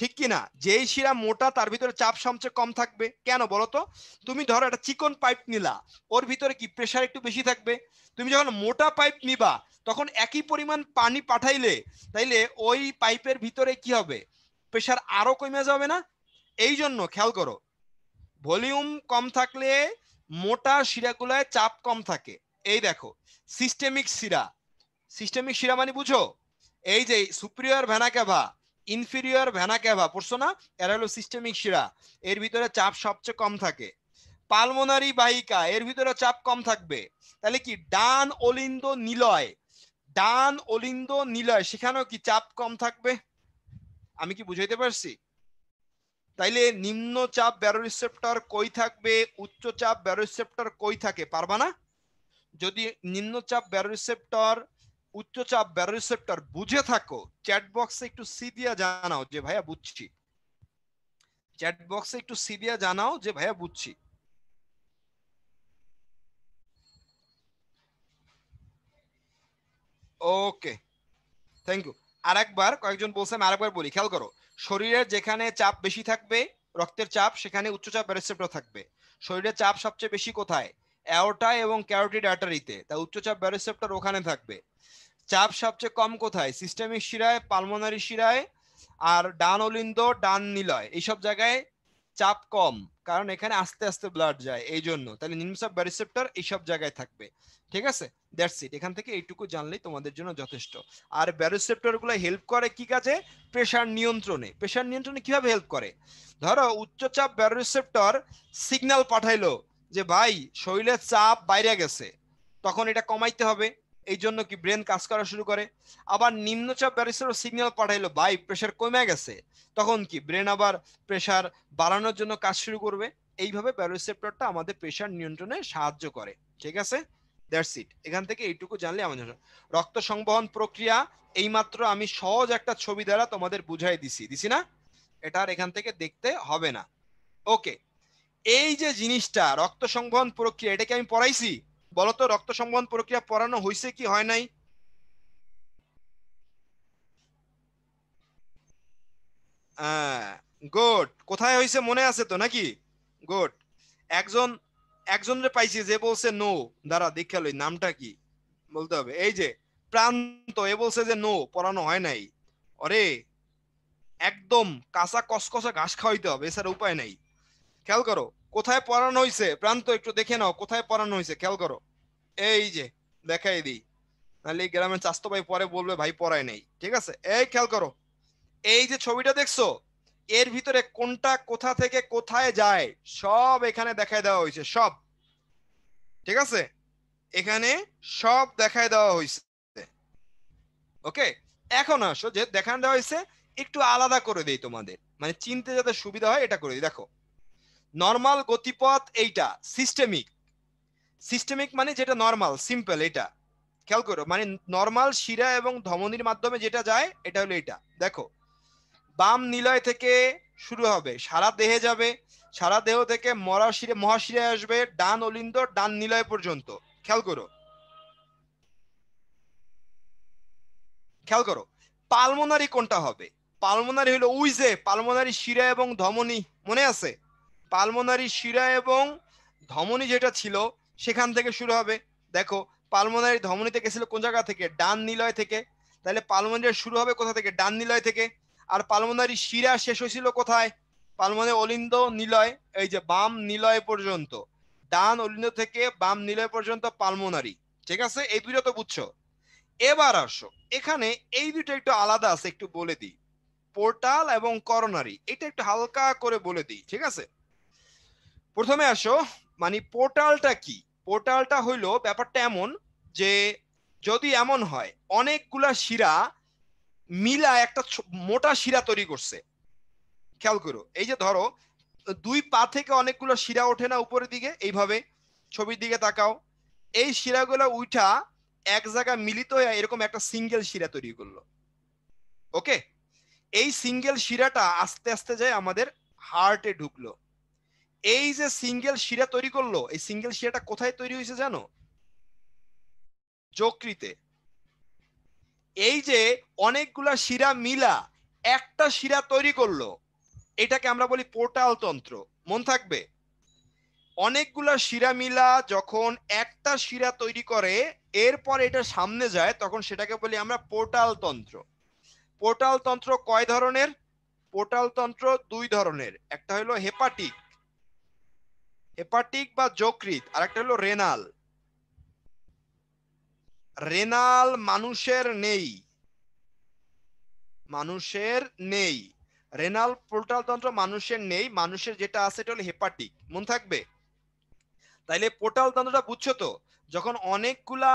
ঠিক কি না যেই শিরা মোটা তার ভিতরে চাপ সবচেয়ে কম থাকবে কেন বলো তো তুমি ধরো একটা চিকন পাইপ নিলা ওর ভিতরে কি প্রেশার একটু বেশি থাকবে তুমি যখন মোটা পাইপ নিবা তখন একই পরিমাণ পানি পাঠাইলে তাইলে ওই পাইপের ভিতরে কি হবে প্রেশার আরো কমে যাবে না এই জন্য খেয়াল করো ভলিউম কম থাকলে মোটা শিরাগুলায় চাপ কম থাকে এই দেখো সিস্টেমিক শিরা সিস্টেমিক শিরা মানে বুঝো এই যে সুপ্রিয়র ভ্যানাক্যাভা ইনফিরিয়র ভ্যানাক্যাভা পড়ছো না এরা হলো সিস্টেমিক শিরা এর ভিতরে চাপ সবচেয়ে কম থাকে পালমোনারি বাহিকা এর ভিতরে চাপ কম থাকবে তাহলে কি ডান অলিন্দ নিলয় ডান অলিন্দ নিলয় সেখানেও কি চাপ কম থাকবে আমি কি বুঝাইতে পারছি তাইলে নিম্ন চাপ ব্যারোরিসেপ্টর কই থাকবে উচ্চ চাপ ব্যারোরিসেপ্টর কই থাকে পারবা না যদি নিম্ন চাপ ব্যারোরিসেপ্টর উচ্চচাপ ব্যারোরিসেপ্টর বুঝে থাকো চ্যাট বক্সে একটু সি দিয়া জানাও যে ভাইয়া বুঝছি চ্যাট বক্সে একটু সি দিয়া জানাও যে ভাইয়া বুঝছি ওকে থ্যাংক ইউ আরেকবার কয়েকজন বলছে আমি আরেকবার বলি খেয়াল করো শরীরের যেখানে চাপ বেশি থাকবে রক্তের চাপ সেখানে উচ্চচাপ ব্যারিসেপ্টর থাকবে শরীরের চাপ সবচেয়ে বেশি কোথায় অ্যাওটা এবং ক্যারোটিড অ্যাটারিতে তা উচ্চচাপ ব্যারোসেপ্টার ওখানে থাকবে চাপ সবচেয়ে কম কোথায় সিস্টেমিক শিরায় পালমোনারি শিরায় আর ডান অলিন্দ ডান নিলয় এইসব জায়গায় চাপ কম কারণ এখানে আস্তে আস্তে ব্লাড যায় এই জন্য তাহলে নিম্নচাপ ব্যারিসেপ্টর এইসব জায়গায় থাকবে ঠিক আছে দ্যাটস ইট এখান থেকে এইটুকু জানলেই তোমাদের জন্য যথেষ্ট আর ব্যারিসেপ্টর গুলো হেল্প করে কি কাজে প্রেশার নিয়ন্ত্রণে প্রেশার নিয়ন্ত্রণে কিভাবে হেল্প করে ধরো উচ্চচাপ ব্যারোসেপ্টার সিগন্যাল পাঠাইলো যে ভাই শরীরের চাপ বাইরে গেছে তখন এটা কমাইতে হবে এই জন্য কি ব্রেন কাজ করা শুরু করে আবার নিম্নচাপ ব্যারিস্টারও সিগন্যাল পাঠাইলো ভাই প্রেশার কমে গেছে তখন কি ব্রেন আবার প্রেশার বাড়ানোর জন্য কাজ শুরু করবে এইভাবে ব্যারোসেপ্টরটা আমাদের প্রেশার নিয়ন্ত্রণে সাহায্য করে ঠিক আছে দ্যাটস ইট এখান থেকে এইটুকু জানলে আমাদের রক্ত সংবহন প্রক্রিয়া এইমাত্র আমি সহজ একটা ছবি দ্বারা তোমাদের বুঝাই দিছি দিছি না এটা আর এখান থেকে দেখতে হবে না ওকে এই যে জিনিসটা রক্ত সংবহন প্রক্রিয়া এটাকে আমি পড়াইছি বলতো রক্ত সংবহন প্রক্রিয়া পড়ানো হয়েছে কি হয় নাই গুড কোথায় হয়েছে মনে আছে তো নাকি গুড একজন একজন রে পাইছি যে বলছে নো দাঁড়া দীক্ষা লই নামটা কি বলতে হবে এই যে প্রান্ত এ বলছে যে নো পড়ানো হয় নাই অরে একদম কাঁচা কসকসা ঘাস খাওয়াইতে হবে এছাড়া উপায় নাই খেয়াল করো কোথায় পড়ানো হয়েছে প্রান্ত একটু দেখে নাও কোথায় পড়ানো হয়েছে খেয়াল করো এই যে দেখাই দিই নাহলে গ্রামের চাস্তো ভাই পরে বলবে ভাই পড়ায় নেই ঠিক আছে এই খেয়াল করো এই যে ছবিটা দেখছো এর ভিতরে কোনটা কোথা থেকে কোথায় যায় সব এখানে দেখায় দেওয়া হয়েছে সব ঠিক আছে এখানে সব দেখায় দেওয়া হয়েছে ওকে এখন আসো যে দেখানো দেওয়া হয়েছে একটু আলাদা করে দেই তোমাদের মানে চিনতে যাতে সুবিধা হয় এটা করে দিই দেখো নর্মাল গতিপথ এইটা সিস্টেমিক সিস্টেমিক মানে যেটা নর্মাল সিম্পল এটা খেয়াল করো মানে নর্মাল শিরা এবং ধমনির মাধ্যমে যেটা যায় এটা হলো এটা দেখো বাম নিলয় থেকে শুরু হবে সারা দেহে যাবে সারা দেহ থেকে মরা শিরে মহাশিরে আসবে ডান অলিন্দ ডান নিলয় পর্যন্ত খেয়াল করো খেয়াল করো পালমোনারি কোনটা হবে পালমোনারি হলো উইজে পালমোনারি শিরা এবং ধমনি মনে আছে পালমোনারি শিরা এবং ধমনী যেটা ছিল সেখান থেকে শুরু হবে দেখো পালমোনারি ধমনীতে গেছিল কোন জায়গা থেকে ডান নিলয় থেকে তাহলে পালমোনারি শুরু হবে কোথা থেকে ডান নিলয় থেকে আর পালমোনারি শিরা শেষ হয়েছিল কোথায় পালমোনারি অলিন্দ নিলয় এই যে বাম নিলয় পর্যন্ত ডান অলিন্দ থেকে বাম নিলয় পর্যন্ত পালমোনারি ঠিক আছে এই দুইটা তো বুঝছো এবার আসো এখানে এই দুইটা একটু আলাদা আছে একটু বলে দিই পোর্টাল এবং করোনারি এটা একটু হালকা করে বলে দিই ঠিক আছে প্রথমে আসো মানে পোর্টালটা কি পোর্টালটা হইলো ব্যাপারটা এমন যে যদি এমন হয় অনেকগুলা শিরা মিলা একটা মোটা শিরা তৈরি করছে খেয়াল করো এই যে ধরো দুই পা থেকে অনেকগুলো শিরা ওঠে না উপরের দিকে এইভাবে ছবির দিকে তাকাও এই শিরাগুলো উঠা এক জায়গা মিলিত হয়ে এরকম একটা সিঙ্গেল শিরা তৈরি করলো ওকে এই সিঙ্গেল শিরাটা আস্তে আস্তে যায় আমাদের হার্টে ঢুকলো এই যে সিঙ্গেল শিরা তৈরি করলো এই সিঙ্গেল শিরাটা কোথায় তৈরি হয়েছে জানো যকৃতে এই যে অনেকগুলা শিরা মিলা একটা শিরা তৈরি করলো এটাকে আমরা বলি পোর্টাল তন্ত্র মন থাকবে অনেকগুলা শিরা মিলা যখন একটা শিরা তৈরি করে এরপর এটা সামনে যায় তখন সেটাকে বলি আমরা পোর্টাল তন্ত্র পোর্টাল তন্ত্র কয় ধরনের পোর্টাল তন্ত্র দুই ধরনের একটা হলো হেপাটিক হেপাটিক বা যকৃত আর একটা হলো রেনাল রেনাল মানুষের নেই মানুষের নেই রেনাল পোর্টাল তন্ত্র মানুষের নেই মানুষের যেটা আছে এটা হলো হেপাটিক মন থাকবে তাইলে পোর্টাল তন্ত্রটা বুঝছো তো যখন অনেকগুলা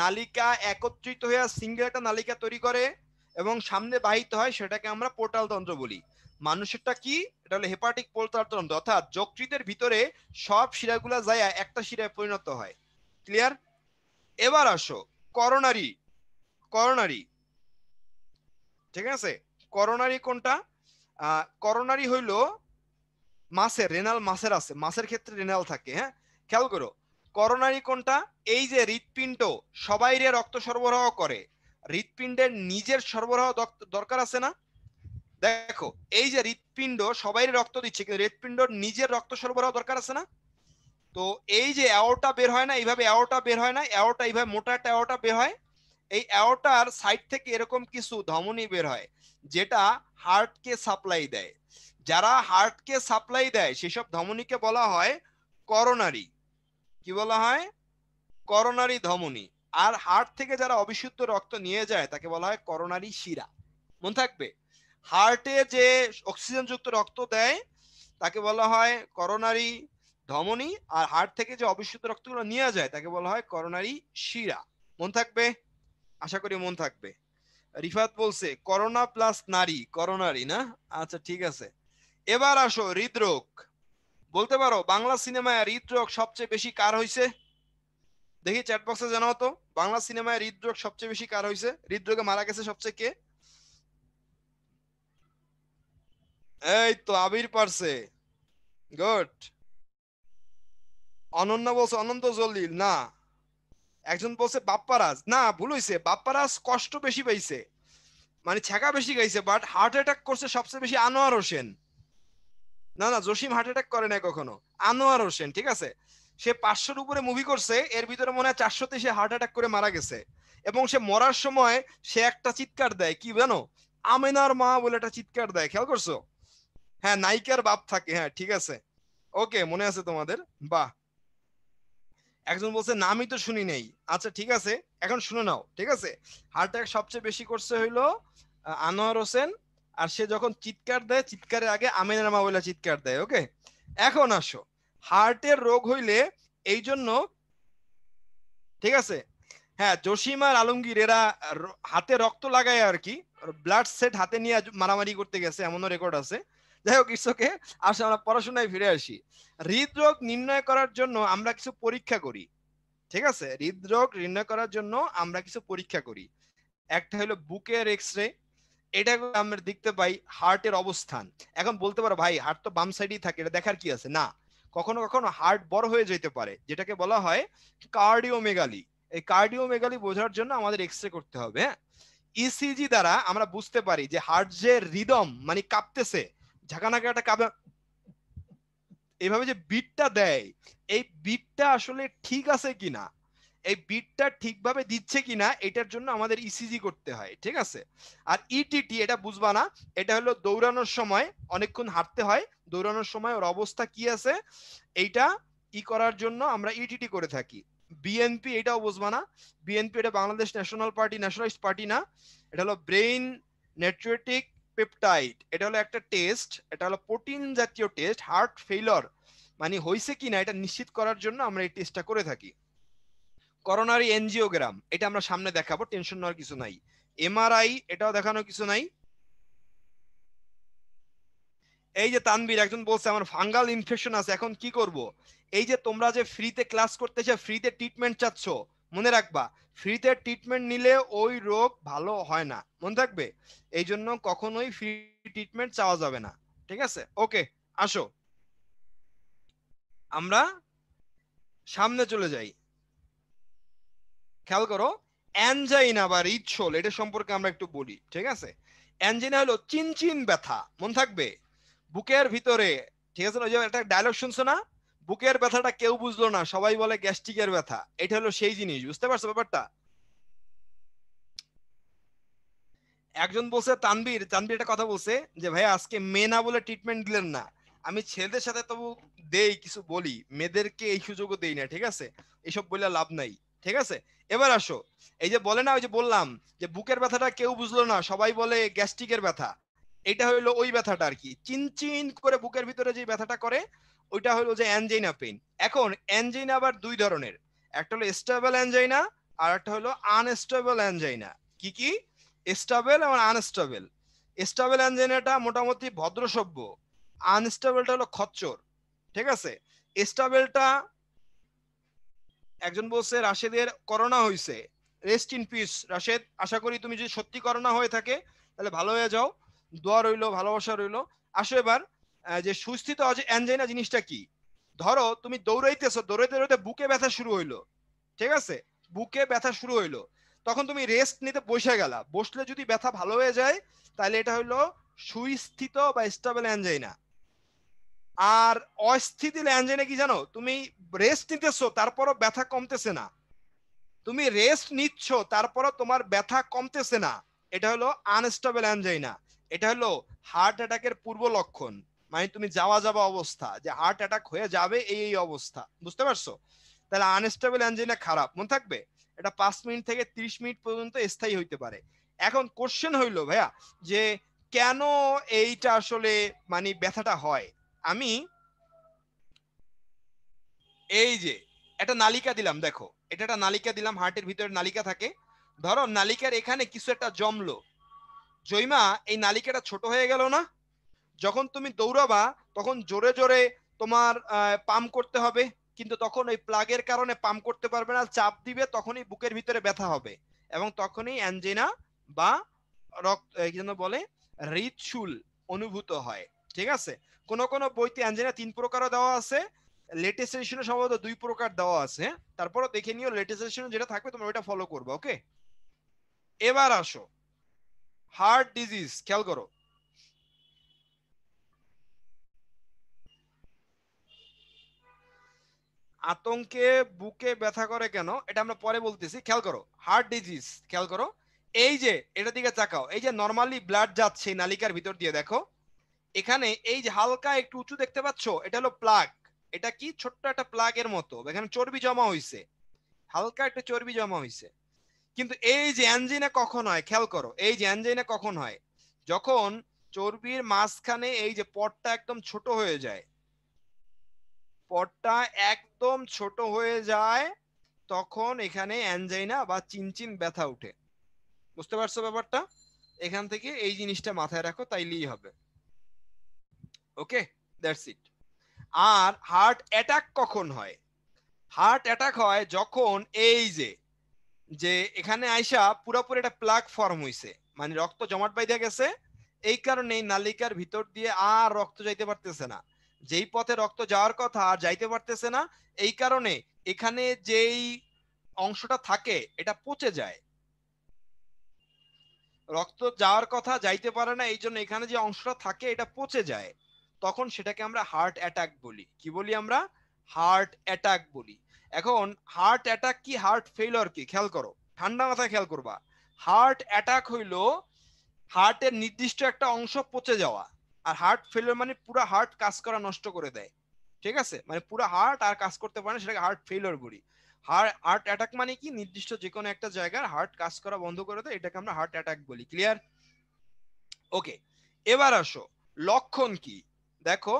নালিকা একত্রিত হয়ে সিঙ্গেল একটা নালিকা তৈরি করে এবং সামনে বাহিত হয় সেটাকে আমরা পোর্টাল তন্ত্র বলি মানুষেরটা কি এটা হলো হেপাটিক পোলতারতন্ত্র অর্থাৎ যকৃতের ভিতরে সব শিরাগুলা যায় একটা শিরায় পরিণত হয় ক্লিয়ার এবার আসো করোনারি করোনারি ঠিক আছে করোনারি কোনটা করোনারি হইল মাসের রেনাল মাসের আছে মাসের ক্ষেত্রে রেনাল থাকে হ্যাঁ খেয়াল করো করোনারি কোনটা এই যে হৃৎপিণ্ড সবাই রক্ত সরবরাহ করে হৃৎপিণ্ডের নিজের সরবরাহ দরকার আছে না দেখো এই যে হৃৎপিণ্ড সবাই রক্ত দিচ্ছে কিন্তু হৃৎপিণ্ড নিজের রক্ত সরবরাহ দরকার আছে না তো এই যে অ্যাওটা বের হয় না এইভাবে অ্যাওটা বের হয় না অ্যাওটা এইভাবে মোটা একটা অ্যাওটা বের হয় এই অ্যাওটার সাইড থেকে এরকম কিছু ধমনী বের হয় যেটা হার্টকে সাপ্লাই দেয় যারা হার্টকে সাপ্লাই দেয় সেসব ধমনীকে বলা হয় করোনারি কি বলা হয় করোনারি ধমনী আর হার্ট থেকে যারা অবিশুদ্ধ রক্ত নিয়ে যায় তাকে বলা হয় করোনারি শিরা মনে থাকবে হার্টে যে অক্সিজেনযুক্ত রক্ত দেয় তাকে বলা হয় করোনারি ধমনী আর হার্ট থেকে যে অবিশুদ্ধ রক্তগুলো নিয়ে যায় তাকে বলা হয় করোনারি শিরা মন থাকবে আশা করি মন থাকবে রিফাত বলছে করোনা প্লাস নারী করোনারি না আচ্ছা ঠিক আছে এবার আসো হৃদরোগ বলতে পারো বাংলা সিনেমায় হৃদরোগ সবচেয়ে বেশি কার হইছে দেখি চ্যাটবক্সে বক্সে জানাও তো বাংলা সিনেমায় হৃদরোগ সবচেয়ে বেশি কার হয়েছে হৃদরোগে মারা গেছে সবচেয়ে কে এই তো আবির পারছে গুড অনন্য বলছে অনন্ত জলিল না একজন বলছে বাপ্পারাজ না ভুল হয়েছে বাপ্পারাজ কষ্ট বেশি পাইছে মানে ছ্যাঁকা বেশি গাইছে বাট হার্ট অ্যাটাক করছে সবচেয়ে বেশি আনোয়ার হোসেন না না জসিম হার্ট অ্যাটাক করে না কখনো আনোয়ার হোসেন ঠিক আছে সে পাঁচশোর উপরে মুভি করছে এর ভিতরে মনে হয় চারশোতে সে হার্ট অ্যাটাক করে মারা গেছে এবং সে মরার সময় সে একটা চিৎকার দেয় কি জানো আমেনার মা বলে একটা চিৎকার দেয় খেয়াল করছো হ্যাঁ নায়িকার বাপ থাকে হ্যাঁ ঠিক আছে ওকে মনে আছে তোমাদের বা একজন বলছে নামই তো শুনি নেই আচ্ছা ঠিক আছে এখন শুনে নাও ঠিক আছে হার্ট অ্যাটাক সবচেয়ে বেশি করছে হইলো আনোয়ার হোসেন আর সে যখন চিৎকার দেয় চিৎকারের আগে আমিনের মা বলে চিৎকার দেয় ওকে এখন আসো হার্টের রোগ হইলে এই জন্য ঠিক আছে হ্যাঁ জসিমার আলমগীর এরা হাতে রক্ত লাগায় আর কি ব্লাড সেট হাতে নিয়ে মারামারি করতে গেছে এমনও রেকর্ড আছে যাই হোক ইটস আসলে আমরা পড়াশোনায় ফিরে আসি হৃদরোগ নির্ণয় করার জন্য আমরা কিছু পরীক্ষা করি ঠিক আছে হৃদরোগ নির্ণয় করার জন্য আমরা কিছু পরীক্ষা করি একটা হলো বুকের এক্স রে এটা আমরা দেখতে পাই হার্টের অবস্থান এখন বলতে পারো ভাই হার্ট তো বাম সাইডেই থাকে এটা দেখার কি আছে না কখনো কখনো হার্ট বড় হয়ে যেতে পারে যেটাকে বলা হয় কার্ডিওমেগালি এই কার্ডিওমেগালি বোঝার জন্য আমাদের এক্স রে করতে হবে ইসিজি হ্যাঁ? e দ্বারা আমরা বুঝতে পারি যে হার্ট যে রিদম মানে কাঁপতেছে ঝাঁকানাকে একটা কাবে এইভাবে যে বিটটা দেয় এই বিটটা আসলে ঠিক আছে কিনা এই বিটটা ঠিকভাবে দিচ্ছে কিনা এটার জন্য আমাদের ইসিজি e করতে হয় ঠিক আছে আর ইটিটি e এটা বুঝবা না এটা হলো দৌড়ানোর সময় অনেকক্ষণ হাঁটতে হয় দৌড়ানোর সময় ওর অবস্থা কি আছে এইটা ই করার জন্য আমরা ইটিটি e করে থাকি বিএনপি এটাও বুঝবা না বিএনপি এটা Bangladesh national party nationalist party না এটা হলো ব্রেইন নেট্রোটিক পেপটাইড এটা হলো একটা টেস্ট এটা হলো প্রোটিন জাতীয় টেস্ট হার্ট ফেইলর মানে হয়েছে কি না এটা নিশ্চিত করার জন্য আমরা এই টেস্টটা করে থাকি করোনারি এনজিওগ্রাম এটা আমরা সামনে দেখাবো টেনশন নেওয়ার কিছু নাই এমআরআই এটাও দেখানো কিছু নাই এই যে তানবীর একজন বলছে আমার ফাঙ্গাল ইনফেকশন আছে এখন কি করব এই যে তোমরা যে ফ্রিতে ক্লাস করতেছে ফ্রিতে ট্রিটমেন্ট চাচ্ছ মনে রাখবা ফ্রিতে ট্রিটমেন্ট নিলে ওই রোগ ভালো হয় না মনে থাকবে এই জন্য কখনোই ফ্রি ট্রিটমেন্ট চাওয়া যাবে না ঠিক আছে ওকে আসো আমরা সামনে চলে যাই খেয়াল করো অ্যানজাইনা বা রিচল এটা সম্পর্কে আমরা একটু বলি ঠিক আছে অ্যানজাইনা হলো চিনচিন ব্যথা মনে থাকবে বুকের ভিতরে ঠিক আছে ওই যে একটা ডায়লগ শুনছো না বুকের ব্যথাটা কেউ বুঝলো না সবাই বলে গ্যাস্ট্রিকের ব্যথা এটা হলো সেই জিনিস বুঝতে পারছো ব্যাপারটা একজন বলছে তানবির তানবির একটা কথা বলছে যে ভাই আজকে মেয়ে না বলে ট্রিটমেন্ট দিলেন না আমি ছেলেদের সাথে তবু দেই কিছু বলি মেয়েদেরকে এই সুযোগও দেই না ঠিক আছে এসব বলে লাভ নাই ঠিক আছে এবার আসো এই যে বলে না ওই যে বললাম যে বুকের ব্যথাটা কেউ বুঝলো না সবাই বলে গ্যাস্ট্রিকের ব্যথা এটা হইলো ওই ব্যথাটা আর কি চিনচিন করে বুকের ভিতরে যে ব্যথাটা করে ওইটা হলো যে অ্যানজাইনা পেইন এখন অ্যানজাইনা আবার দুই ধরনের একটা হলো স্টেবল অ্যানজাইনা আর একটা হলো আনস্টেবল অ্যানজাইনা কি কি স্টেবল এবং আনস্টেবল স্টেবল অ্যানজাইনাটা মোটামুটি ভদ্র সভ্য আনস্টেবলটা হলো খচ্চর ঠিক আছে স্টেবলটা একজন বলছে রাশেদের করোনা হইছে রেস্ট ইন পিস রাশেদ আশা করি তুমি যদি সত্যি করোনা হয়ে থাকে তাহলে ভালো হয়ে যাও দোয়া রইলো ভালোবাসা রইলো আসো এবার যে সুস্থিত অ্যাঞ্জাইনা জিনিসটা কি ধরো তুমি দৌড়াইতেছো দৌড়াইতে দৌড়াইতে বুকে ব্যথা শুরু হইলো ঠিক আছে বুকে ব্যথা শুরু হইলো তখন তুমি রেস্ট নিতে বসে গেলা বসলে যদি ব্যথা ভালো হয়ে যায় তাহলে এটা হইলো সুস্থিত বা স্টেবল অ্যাঞ্জাইনা আর অস্থিতিল অ্যাঞ্জাইনা কি জানো তুমি রেস্ট নিতেছো তারপরও ব্যথা কমতেছে না তুমি রেস্ট নিচ্ছ তারপরও তোমার ব্যথা কমতেছে না এটা হলো আনস্টেবল অ্যাঞ্জাইনা এটা হলো হার্ট অ্যাটাকের পূর্ব লক্ষণ মানে তুমি যাওয়া যাওয়া অবস্থা যে হার্ট অ্যাটাক হয়ে যাবে এই এই অবস্থা বুঝতে পারছো তাহলে আনস্টেবল অ্যাঞ্জিনা খারাপ মনে থাকবে এটা পাঁচ মিনিট থেকে ত্রিশ মিনিট পর্যন্ত স্থায়ী হইতে পারে এখন কোশ্চেন হইলো ভাইয়া যে কেন এইটা আসলে মানে ব্যথাটা হয় আমি এই যে একটা নালিকা দিলাম দেখো এটা একটা নালিকা দিলাম হার্টের ভিতরে নালিকা থাকে ধরো নালিকার এখানে কিছু একটা জমলো জৈমা এই নালিকাটা ছোট হয়ে গেল না যখন তুমি দৌড়াবা তখন জোরে জোরে তোমার পাম্প করতে হবে কিন্তু তখন ওই প্লাগের কারণে পাম্প করতে পারবে না চাপ দিবে তখনই বুকের ভিতরে ব্যথা হবে এবং তখনই অ্যাঞ্জিনা বা রক্ত যেন বলে হৃদশুল অনুভূত হয় ঠিক আছে কোন কোন বইতে অ্যাঞ্জিনা তিন প্রকারও দেওয়া আছে লেটেস্ট সম্ভবত দুই প্রকার দেওয়া আছে তারপরে দেখে নিও লেটেস্ট যেটা থাকবে তোমরা ওটা ফলো করবে ওকে এবার আসো হার্ট ডিজিজ খেয়াল করো আতঙ্কে বুকে ব্যথা করে কেন এটা আমরা পরে বলতেছি খেয়াল করো হার্ট ডিজিজ খেয়াল করো এই যে এটা দিকে চাকাও এই যে নর্মালি ব্লাড যাচ্ছে নালিকার ভিতর দিয়ে দেখো এখানে এই যে হালকা একটু উঁচু দেখতে পাচ্ছ এটা হলো প্লাগ এটা কি ছোট্ট একটা প্লাগের মতো এখানে চর্বি জমা হয়েছে হালকা একটা চর্বি জমা হয়েছে কিন্তু এই যে অ্যাঞ্জিনা কখন হয় খেয়াল করো এই যে অ্যাঞ্জিনা কখন হয় যখন চর্বির মাঝখানে এই যে পটটা একদম ছোট হয়ে যায় পটটা একদম ছোট হয়ে যায় তখন এখানে অ্যানজাইনা বা চিনচিন ব্যথা উঠে বুঝতে পারছো ব্যাপারটা এখান থেকে এই জিনিসটা মাথায় রাখো তাইলেই হবে ওকে দ্যাটস ইট আর হার্ট অ্যাটাক কখন হয় হার্ট অ্যাটাক হয় যখন এই যে যে এখানে আইসা পুরোপুরি একটা প্লাগ ফর্ম হইছে মানে রক্ত জমাট বাইদা গেছে এই কারণে নালিকার ভিতর দিয়ে আর রক্ত যাইতে পারতেছে না যেই পথে রক্ত যাওয়ার কথা আর যাইতে পারতেছে না এই কারণে এখানে যেই অংশটা থাকে এটা পচে যায় রক্ত যাওয়ার কথা যাইতে পারে না এই জন্য এখানে যে অংশটা থাকে এটা পচে যায় তখন সেটাকে আমরা হার্ট অ্যাটাক বলি কি বলি আমরা হার্ট অ্যাটাক বলি এখন হার্ট অ্যাটাক কি হার্ট ফেইলর কি খেয়াল করো ঠান্ডা মাথায় খেয়াল করবা হার্ট অ্যাটাক হইল হার্টের নির্দিষ্ট একটা অংশ পচে যাওয়া আর হার্ট ফেলিওর মানে পুরো হার্ট কাজ করা নষ্ট করে দেয় ঠিক আছে মানে পুরো হার্ট আর কাজ করতে পারে না সেটাকে হার্ট ফেলিওর বলি হার্ট হার্ট অ্যাটাক মানে কি নির্দিষ্ট যে কোনো একটা জায়গার হার্ট কাজ করা বন্ধ করে দেয় এটাকে আমরা হার্ট অ্যাটাক বলি ক্লিয়ার ওকে এবার আসো লক্ষণ কি দেখো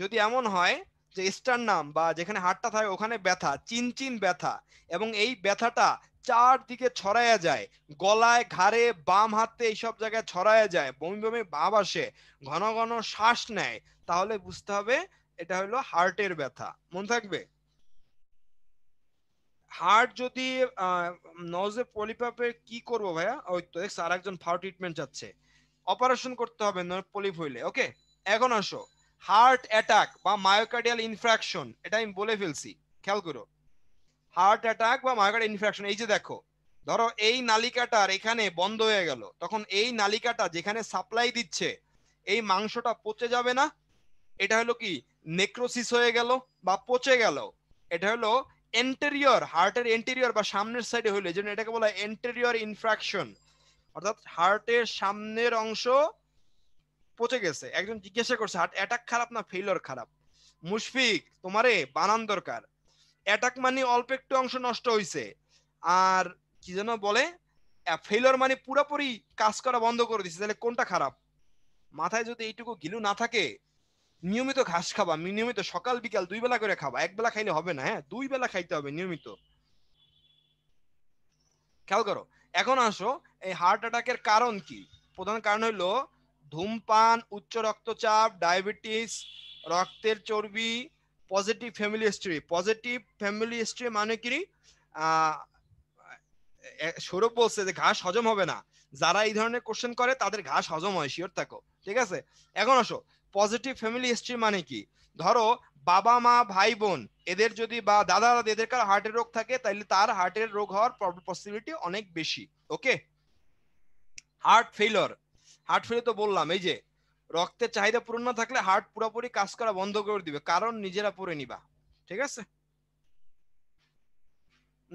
যদি এমন হয় যে স্টার নাম বা যেখানে হাড়টা থাকে ওখানে ব্যথা চিনচিন ব্যথা এবং এই ব্যথাটা চারদিকে ছড়াইয়া যায় গলায় ঘাড়ে বাম হাতে এইসব জায়গায় ছড়াইয়া যায় বমি বমি ভাব আসে ঘন ঘন শ্বাস নেয় তাহলে বুঝতে হবে এটা হলো হার্টের ব্যথা মনে থাকবে হার্ট যদি নজে পলিপাপের কি করব ভাইয়া ওই তো দেখছ আর একজন ফাও ট্রিটমেন্ট যাচ্ছে অপারেশন করতে হবে পলিপ হইলে ওকে এখন আসো হার্ট অ্যাটাক বা মায়োকার্ডিয়াল ইনফ্র্যাকশন এটা আমি বলে ফেলছি খেয়াল করো হার্ট অ্যাটাক বা মায়োকার্ডিয়াল ইনফ্রাকশন এই যে দেখো ধরো এই নালিকাটার এখানে বন্ধ হয়ে গেল তখন এই নালিকাটা যেখানে সাপ্লাই দিচ্ছে এই মাংসটা পচে যাবে না এটা হলো কি নেক্রোসিস হয়ে গেল বা পচে গেল এটা হলো এন্টেরিয়র হার্টের এন্টেরিয়র বা সামনের সাইডে হইলে যেন এটাকে বলা এন্টেরিয়র ইনফ্র্যাকশন অর্থাৎ হার্টের সামনের অংশ পচে গেছে একজন জিজ্ঞাসা করছে হার্ট অ্যাটাক খারাপ না ফেইলর খারাপ মুশফিক তোমারে বানান দরকার অ্যাটাক মানে অল্প একটু অংশ নষ্ট হইছে আর কি যেন বলে ফেইলর মানে পুরোপুরি কাজ করা বন্ধ করে দিছে তাহলে কোনটা খারাপ মাথায় যদি এইটুকু গিলু না থাকে নিয়মিত ঘাস খাবা নিয়মিত সকাল বিকাল দুই বেলা করে খাবা এক বেলা খাইলে হবে না হ্যাঁ দুই বেলা খাইতে হবে নিয়মিত খেয়াল করো এখন আসো এই হার্ট অ্যাটাকের কারণ কি প্রধান কারণ হইলো ধূমপান উচ্চ রক্তচাপ ডায়াবেটিস রক্তের চর্বি positive family history positive family history মানে কি সৌরভ বলছে যে ঘাস হজম হবে না যারা এই ধরনের কোশ্চেন করে তাদের ঘাস হজম হয় শিওর থাকো ঠিক আছে এখন আসো পজিটিভ ফ্যামিলি হিস্ট্রি মানে কি ধরো বাবা মা ভাই বোন এদের যদি বা দাদা দাদা এদের কার হার্টের রোগ থাকে তাহলে তার হার্টের রোগ হওয়ার পসিবিলিটি অনেক বেশি ওকে হার্ট ফেইলর হার্ট ফেলে তো বললাম এই যে রক্তের চাহিদা পূরণ না থাকলে হার্ট পুরোপুরি কাজ করা বন্ধ করে দিবে কারণ নিজেরা পরে নিবা ঠিক আছে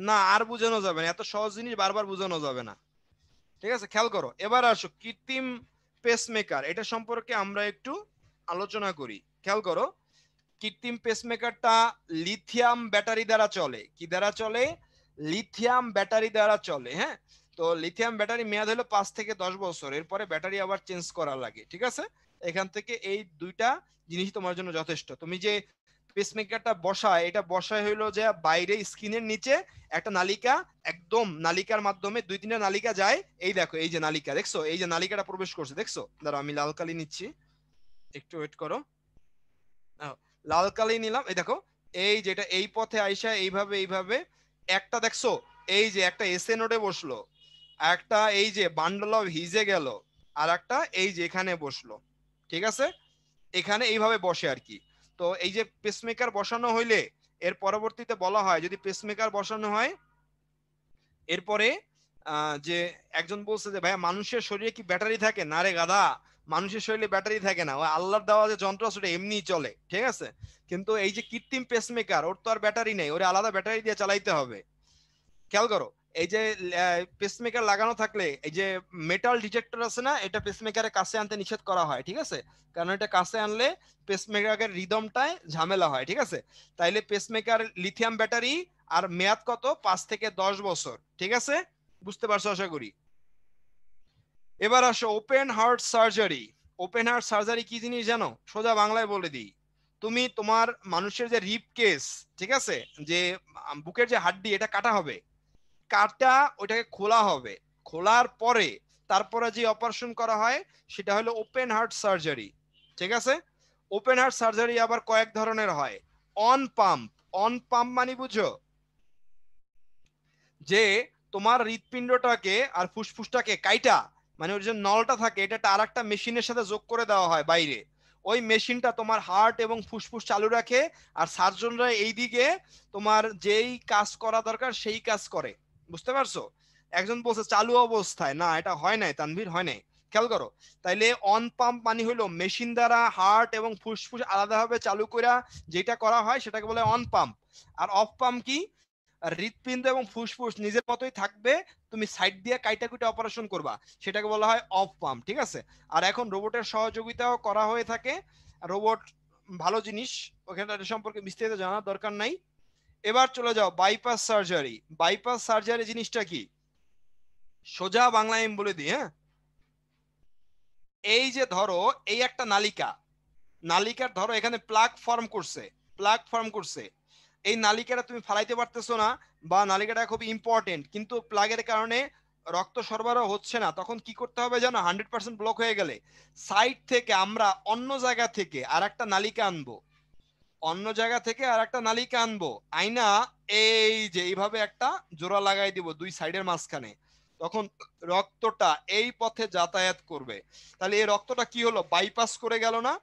না আর বুঝানো যাবে না এত সহজ জিনিস বারবার বুঝানো যাবে না ঠিক আছে খেয়াল করো এবার আসো কৃত্রিম পেসমেকার এটা সম্পর্কে আমরা একটু আলোচনা করি খেয়াল করো কৃত্রিম পেসমেকারটা লিথিয়াম ব্যাটারি দ্বারা চলে কি দ্বারা চলে লিথিয়াম ব্যাটারি দ্বারা চলে হ্যাঁ তো লিথিয়াম ব্যাটারি মেয়াদ হলো পাঁচ থেকে দশ বছর এরপরে ব্যাটারি আবার চেঞ্জ করা লাগে ঠিক আছে এখান থেকে এই দুইটা জিনিস তোমার জন্য যথেষ্ট তুমি যে পেসমেকারটা বসায় এটা বসায় হইলো যে বাইরে স্কিনের নিচে একটা নালিকা একদম নালিকার মাধ্যমে দুই তিনটা নালিকা যায় এই দেখো এই যে নালিকা দেখছো এই যে নালিকাটা প্রবেশ করছে দেখছো দাঁড়া আমি লাল কালি নিচ্ছি একটু ওয়েট করো লাল কালি নিলাম এই দেখো এই যেটা এই পথে আইসা এইভাবে এইভাবে একটা দেখছো এই যে একটা এসএ নোডে বসলো একটা এই যে বান্ডল অফ হিজে গেল আর একটা এই যে এখানে বসলো ঠিক আছে এখানে এইভাবে বসে আর কি তো এই যে পেসমেকার বসানো হইলে এর পরবর্তীতে বলা হয় যদি পেসমেকার বসানো হয় এরপরে যে একজন বলছে যে ভাইয়া মানুষের শরীরে কি ব্যাটারি থাকে না রে গাদা মানুষের শরীরে ব্যাটারি থাকে না আল্লাহর দেওয়া যে যন্ত্র সেটা এমনিই চলে ঠিক আছে কিন্তু এই যে কৃত্রিম পেসমেকার ওর তো আর ব্যাটারি নেই ওরে আলাদা ব্যাটারি দিয়ে চালাইতে হবে খেয়াল করো এই যে পেসমেকার লাগানো থাকলে এই যে মেটাল ডিটেক্টর আছে না এটা পেসমেকারের কাছে আনতে নিষেধ করা হয় ঠিক আছে কারণ এটা কাছে আনলে পেসমেকারের রিদমটায় ঝামেলা হয় ঠিক আছে তাইলে পেসমেকার লিথিয়াম ব্যাটারি আর মেয়াদ কত পাঁচ থেকে দশ বছর ঠিক আছে বুঝতে পারছো আশা করি এবার আসো open heart surgery open heart surgery কি জিনিস জানো সোজা বাংলায় বলে দিই তুমি তোমার মানুষের যে রিপ কেস ঠিক আছে যে বুকের যে হাড্ডি এটা কাটা হবে কাটা ওইটাকে খোলা হবে খোলার পরে তারপরে যে অপারেশন করা হয় সেটা হলো ওপেন হার্ট সার্জারি ঠিক আছে ওপেন হার্ট সার্জারি আবার কয়েক ধরনের হয় অন পাম্প অন পাম্প মানে বুঝো যে তোমার হৃৎপিণ্ডটাকে আর ফুসফুসটাকে কাইটা মানে ওর যে নলটা থাকে এটা আর একটা মেশিনের সাথে যোগ করে দেওয়া হয় বাইরে ওই মেশিনটা তোমার হার্ট এবং ফুসফুস চালু রাখে আর সার্জনরা এইদিকে তোমার যেই কাজ করা দরকার সেই কাজ করে বুঝতে পারছো একজন বলছে চালু অবস্থায় না এটা হয় নাই তানভীর হয় নাই খেয়াল করো তাইলে অন পাম্প পানি হলো মেশিন দ্বারা হার্ট এবং ফুসফুস আলাদাভাবে চালু করা যেটা করা হয় সেটাকে বলে অন পাম্প আর অফ পাম্প কি হৃৎপিণ্ড এবং ফুসফুস নিজের মতোই থাকবে তুমি সাইড দিয়ে কাইটা কুটে অপারেশন করবা সেটাকে বলা হয় অফ পাম্প ঠিক আছে আর এখন রোবটের সহযোগিতাও করা হয়ে থাকে রোবট ভালো জিনিস ওখানে সম্পর্কে বিস্তারিত জানার দরকার নাই এবার চলে যাও বাইপাস সার্জারি বাইপাস সার্জারি জিনিসটা কি সোজা বাংলায় আমি বলে দিই হ্যাঁ এই যে ধরো এই একটা নালিকা নালিকার ধরো এখানে প্লাগ ফর্ম করছে প্লাগ ফর্ম করছে এই নালিকাটা তুমি ফালাইতে পারতেছো না বা নালিকাটা খুব ইম্পর্টেন্ট কিন্তু প্লাগের কারণে রক্ত সরবরাহ হচ্ছে না তখন কি করতে হবে জানো হান্ড্রেড পার্সেন্ট ব্লক হয়ে গেলে সাইড থেকে আমরা অন্য জায়গা থেকে আর একটা নালিকা আনবো অন্য জায়গা থেকে আর একটা নালিকা আনবো আইনা এই যে এইভাবে একটা জোড়া লাগাই দিব দুই সাইডের মাঝখানে তখন রক্তটা এই পথে যাতায়াত করবে তাহলে এই রক্তটা কি হলো বাইপাস করে গেল না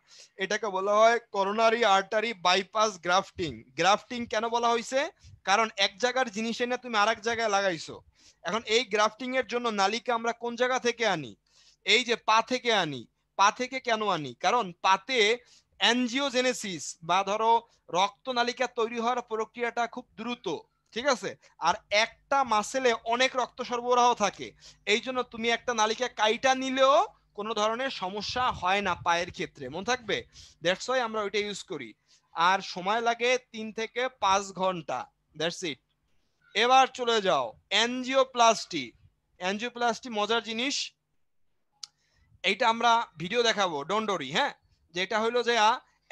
এটাকে বলা হয় coronary artery bypass grafting grafting কেন বলা হয়েছে কারণ এক জায়গার জিনিস এনে তুমি আর জায়গায় লাগাইছো এখন এই গ্রাফটিং এর জন্য নালিকা আমরা কোন জায়গা থেকে আনি এই যে পা থেকে আনি পা থেকে কেন আনি কারণ পাতে অ্যানজিওজেনেসিস বা ধরো রক্তনালিকা তৈরি হওয়ার প্রক্রিয়াটা খুব দ্রুত ঠিক আছে আর একটা মাসেলে অনেক রক্ত সরবরাহ থাকে এই জন্য তুমি একটা নালিকা কাইটা নিলেও কোনো ধরনের সমস্যা হয় না পায়ের ক্ষেত্রে মনে থাকবে দ্যাটস ওয়াই আমরা ওইটা ইউজ করি আর সময় লাগে তিন থেকে পাঁচ ঘন্টা দ্যাটস ইট এবার চলে যাও অ্যানজিওপ্লাস্টি অ্যানজিওপ্লাস্টি মজার জিনিস এইটা আমরা ভিডিও দেখাবো ডন্ডরি হ্যাঁ যেটা হলো যে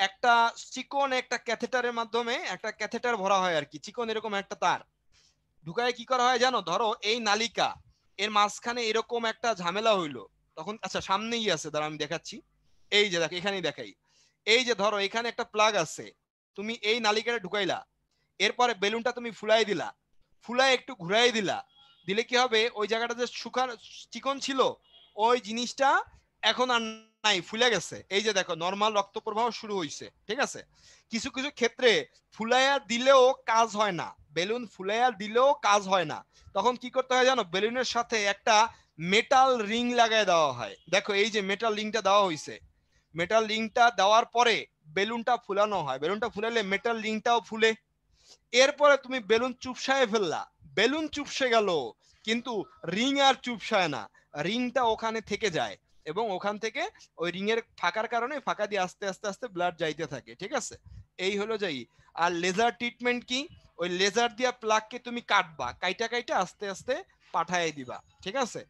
একটা চিকন একটা ক্যাথেটারের মাধ্যমে একটা ক্যাথেটার ভরা হয় আর কি চিকন এরকম একটা তার ঢুকায় কি করা হয় জানো ধরো এই নালিকা এর মাঝখানে এরকম একটা ঝামেলা হইলো তখন আচ্ছা সামনেই আছে ধরো আমি দেখাচ্ছি এই যে দেখো এখানেই দেখাই এই যে ধরো এখানে একটা প্লাগ আছে তুমি এই নালিকাটা ঢুকাইলা এরপরে বেলুনটা তুমি ফুলাই দিলা ফুলাই একটু ঘুরাই দিলা দিলে কি হবে ওই জায়গাটা যে শুকান চিকন ছিল ওই জিনিসটা এখন আর নাই ফুলে গেছে এই যে দেখো নর্মাল রক্ত প্রবাহ শুরু হয়েছে ঠিক আছে কিছু কিছু ক্ষেত্রে ফুলাইয়া দিলেও কাজ হয় না বেলুন ফুলাইয়া দিলেও কাজ হয় না তখন কি করতে হয় জানো বেলুনের সাথে একটা মেটাল রিং লাগায় দেওয়া হয় দেখো এই যে মেটাল রিংটা দেওয়া হয়েছে মেটাল রিংটা দেওয়ার পরে বেলুনটা ফুলানো হয় বেলুনটা ফুলালে মেটাল রিংটাও ফুলে এরপরে তুমি বেলুন চুপসায় ফেললা বেলুন চুপসে গেল কিন্তু রিং আর চুপসায় না রিংটা ওখানে থেকে যায় এবং ওখান থেকে ওই রিংয়ের ফাঁকার কারণে ফাঁকা দিয়ে আস্তে আস্তে আস্তে ব্লাড যাইতে থাকে ঠিক আছে এই হলো যাই আর লেজার ট্রিটমেন্ট কি ওই লেজার দিয়া প্লাগকে তুমি কাটবা কাইটা কাইটা আস্তে আস্তে পাঠায় দিবা ঠিক আছে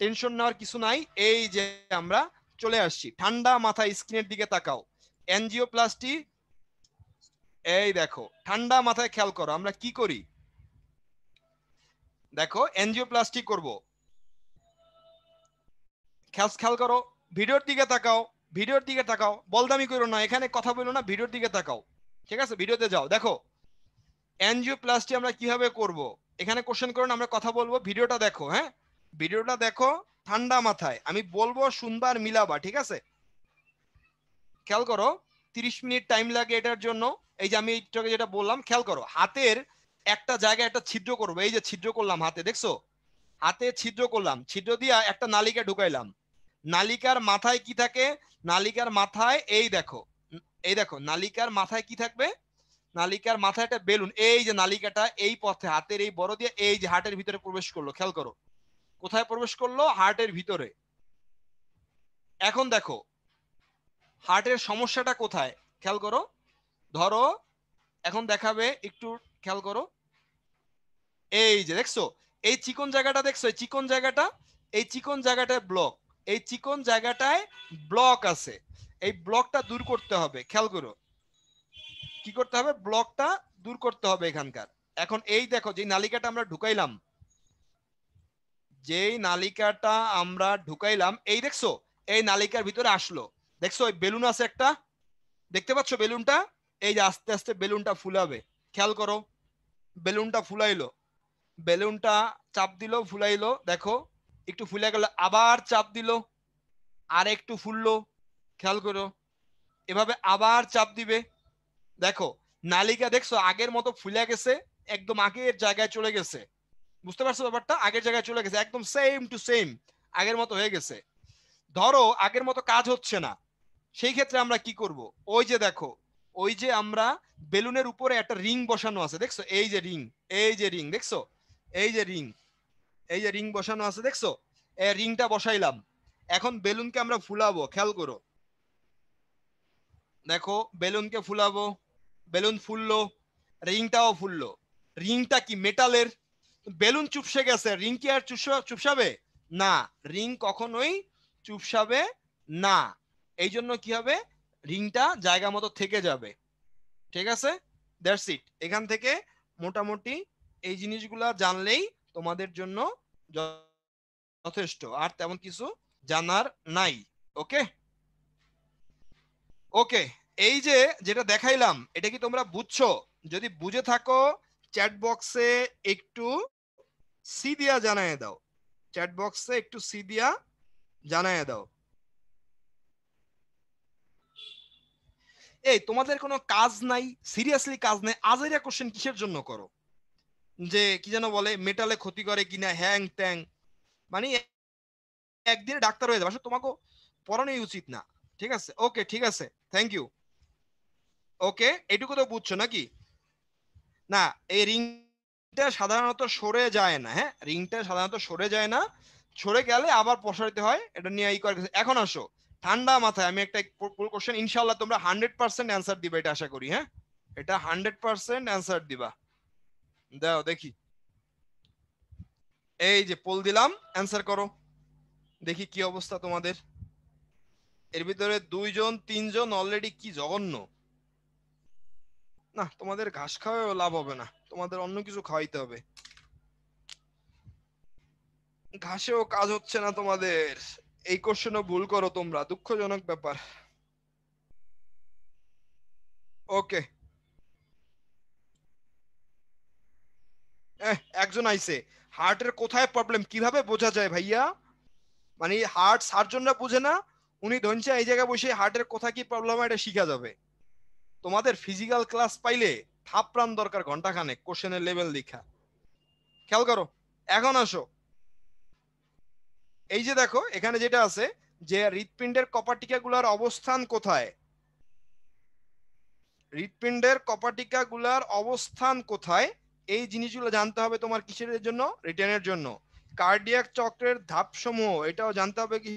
টেনশন নেওয়ার কিছু নাই এই যে আমরা চলে আসছি ঠান্ডা মাথা স্ক্রিনের দিকে তাকাও এনজিওপ্লাস্টি এই দেখো ঠান্ডা মাথায় খেয়াল করো আমরা কি করি দেখো এনজিওপ্লাস্টি করব খেয়াল খেয়াল করো ভিডিওর দিকে তাকাও ভিডিওর দিকে তাকাও বলদামি করো না এখানে কথা বলো না ভিডিওর দিকে তাকাও ঠিক আছে ভিডিওতে যাও দেখো এনজিও প্লাসটি আমরা কিভাবে করব এখানে কোশ্চেন করুন আমরা কথা বলবো ভিডিওটা দেখো হ্যাঁ ভিডিওটা দেখো ঠান্ডা মাথায় আমি বলবো শুনবার মিলাবা ঠিক আছে খেয়াল করো তিরিশ মিনিট টাইম লাগে এটার জন্য এই যে আমি এইটাকে যেটা বললাম খেয়াল করো হাতের একটা জায়গায় একটা ছিদ্র করবো এই যে ছিদ্র করলাম হাতে দেখছো হাতে ছিদ্র করলাম ছিদ্র দিয়ে একটা নালিকে ঢুকাইলাম নালিকার মাথায় কি থাকে নালিকার মাথায় এই দেখো এই দেখো নালিকার মাথায় কি থাকবে নালিকার মাথায় একটা বেলুন এই যে নালিকাটা এই পথে হাতের এই বড় দিয়ে এই যে হার্টের ভিতরে প্রবেশ করলো খেয়াল করো কোথায় প্রবেশ করলো হার্টের ভিতরে এখন দেখো হার্টের সমস্যাটা কোথায় খেয়াল করো ধরো এখন দেখাবে একটু খেয়াল করো এই যে দেখছো এই চিকন জায়গাটা দেখছো এই চিকন জায়গাটা এই চিকন জায়গাটা ব্লক এই চিকন জায়গাটায় ব্লক আছে এই ব্লকটা দূর করতে হবে খেয়াল করো কি করতে হবে ব্লকটা দূর করতে হবে এখানকার এখন এই দেখো যে নালিকাটা আমরা ঢুকাইলাম যেই নালিকাটা আমরা ঢুকাইলাম এই দেখছো এই নালিকার ভিতরে আসলো দেখছো ওই বেলুন আছে একটা দেখতে পাচ্ছ বেলুনটা এই যে আস্তে আস্তে বেলুনটা ফুলাবে খেয়াল করো বেলুনটা ফুলাইলো বেলুনটা চাপ দিল ফুলাইলো দেখো একটু ফুলে গেল আবার চাপ দিল আর একটু ফুললো খেয়াল করো এভাবে আবার চাপ দিবে দেখো নালিকা দেখছো আগের মতো ফুলে গেছে একদম আগের জায়গায় চলে গেছে বুঝতে পারছো ব্যাপারটা আগের জায়গায় চলে গেছে একদম সেম টু সেম আগের মতো হয়ে গেছে ধরো আগের মতো কাজ হচ্ছে না সেই ক্ষেত্রে আমরা কি করব ওই যে দেখো ওই যে আমরা বেলুনের উপরে একটা রিং বসানো আছে দেখছো এই যে রিং এই যে রিং দেখছো এই যে রিং এই যে রিং বসানো আছে দেখছো এই রিংটা বসাইলাম এখন বেলুনকে আমরা ফুলাবো খেয়াল করো দেখো বেলুনকে ফুলাবো বেলুন ফুললো রিংটাও ফুললো রিংটা কি মেটালের বেলুন চুপসে গেছে রিং কি আর চুপসাবে না রিং কখনোই চুপসাবে না এই জন্য কি হবে রিংটা জায়গা মতো থেকে যাবে ঠিক আছে দ্যাটস ইট এখান থেকে মোটামুটি এই জিনিসগুলা জানলেই তোমাদের জন্য যথেষ্ট আর তেমন কিছু জানার নাই ওকে ওকে এই যে যেটা দেখাইলাম এটা কি তোমরা বুঝছো যদি বুঝে থাকো চ্যাট বক্সে একটু সি দিয়া জানাই দাও চ্যাট বক্সে একটু সি দিয়া জানাই দাও এই তোমাদের কোনো কাজ নাই সিরিয়াসলি কাজ নাই এরা কোশ্চেন কিসের জন্য করো যে কি যেন বলে মেটালে ক্ষতি করে কিনা হ্যাং ট্যাং মানে একদিনে ডাক্তার হয়ে যাবে তোমাকে পড়ানোই উচিত না ঠিক আছে ওকে ঠিক আছে থ্যাংক ইউ ওকে এটুকু তো বুঝছো নাকি না এই রিংটা সাধারণত সরে যায় না হ্যাঁ রিংটা সাধারণত সরে যায় না সরে গেলে আবার প্রসারিত হয় এটা নিয়ে ই করে এখন আসো ঠান্ডা মাথায় আমি একটা ফুল কোশ্চেন ইনশাল্লাহ তোমরা হান্ড্রেড পার্সেন্ট অ্যান্সার দিবে এটা আশা করি হ্যাঁ এটা হান্ড্রেড পার্সেন্ট অ্যান্সার দিবা দাও দেখি এই যে পোল দিলাম অ্যান্সার করো দেখি কি অবস্থা তোমাদের এর ভিতরে দুইজন তিনজন অলরেডি কি জঘন্য না তোমাদের ঘাস খাওয়াও লাভ হবে না তোমাদের অন্য কিছু খাওয়াইতে হবে ঘাসেও কাজ হচ্ছে না তোমাদের এই কোশ্চেনও ভুল করো তোমরা দুঃখজনক ব্যাপার ওকে একজন আইছে হার্টের কোথায় প্রবলেম কিভাবে বোঝা যায় ভাইয়া মানে হার্ট সার্জনরা বুঝে না উনি ধনছে এই জায়গায় বসে হার্টের কোথায় কি প্রবলেম এটা শিখা যাবে তোমাদের ফিজিক্যাল ক্লাস পাইলে থাপ প্রাণ দরকার ঘন্টাখানে কোশ্চেনের লেভেল দেখা খেয়াল করো এখন আসো এই যে দেখো এখানে যেটা আছে যে হৃৎপিণ্ডের কপাটিকা গুলার অবস্থান কোথায় হৃৎপিণ্ডের কপাটিকা গুলার অবস্থান কোথায় এই জিনিসগুলো জানতে হবে তোমার কিসের জন্য রিটার্নের জন্য কার্ডিয়াক চক্রের ধাপসমূহ এটাও জানতে হবে কি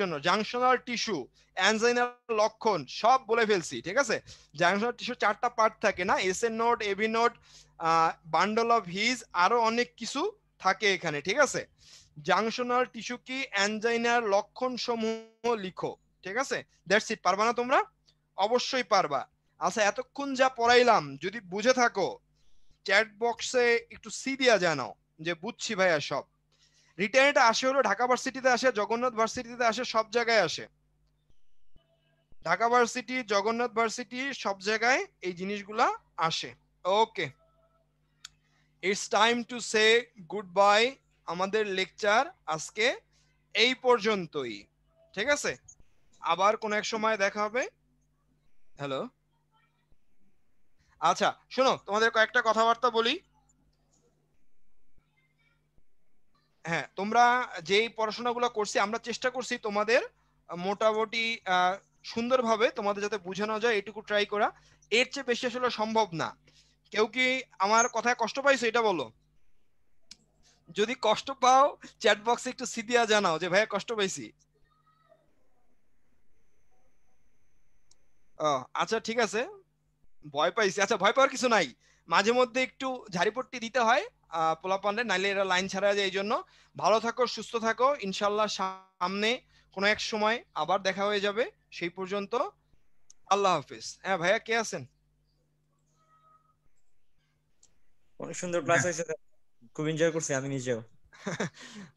জন্য জাংশনাল টিস্যু অ্যানজাইনাল লক্ষণ সব বলে ফেলছি ঠিক আছে জাংশনাল টিস্যু চারটা পার্ট থাকে না S N node AV node bundle of His আরো অনেক কিছু থাকে এখানে ঠিক আছে জাংশনাল টিস্যু কি অ্যানজাইনার লক্ষণ সমূহ লিখো ঠিক আছে দ্যাটস ইট পারবা না তোমরা অবশ্যই পারবা আচ্ছা এতক্ষণ যা পড়াইলাম যদি বুঝে থাকো চ্যাট বক্সে একটু সি দিয়া জানাও যে বুঝছি ভাইয়া সব রিটার্নটা আসে হলো ঢাকা ভার্সিটিতে আসে জগন্নাথ ভার্সিটিতে আসে সব জায়গায় আসে ঢাকা ভার্সিটি জগন্নাথ ভার্সিটি সব জায়গায় এই জিনিসগুলা আসে okay it's time to say good bye আমাদের লেকচার আজকে এই পর্যন্তই ঠিক আছে আবার কোন এক সময় দেখা হবে হ্যালো আচ্ছা শোনো তোমাদের কয়েকটা কথাবার্তা বলি হ্যাঁ তোমরা যেই পড়াশোনাগুলো করছি আমরা চেষ্টা করছি তোমাদের মোটামুটি সুন্দরভাবে তোমাদের যাতে বোঝানো যায় এটুকু ট্রাই করা এর চেয়ে বেশি আসলে সম্ভব না কেউ কি আমার কথায় কষ্ট পাইছো এটা বলো যদি কষ্ট পাও চ্যাট বক্সে একটু সিদিয়া জানাও যে ভাইয়া কষ্ট পাইছি ও আচ্ছা ঠিক আছে ভয় পাইছি আচ্ছা ভয় পাওয়ার কিছু নাই মাঝে মধ্যে একটু ঝাড়িপট্টি দিতে হয় পোলাপানরে নাইলে এরা লাইন ছাড়া যায় এই জন্য ভালো থাকো সুস্থ থাকো ইনশাল্লাহ সামনে কোনো এক সময় আবার দেখা হয়ে যাবে সেই পর্যন্ত আল্লাহ হাফিজ হ্যাঁ ভাইয়া কে আছেন অনেক সুন্দর ক্লাস হয়েছে খুব এনজয় করছি আমি নিজেও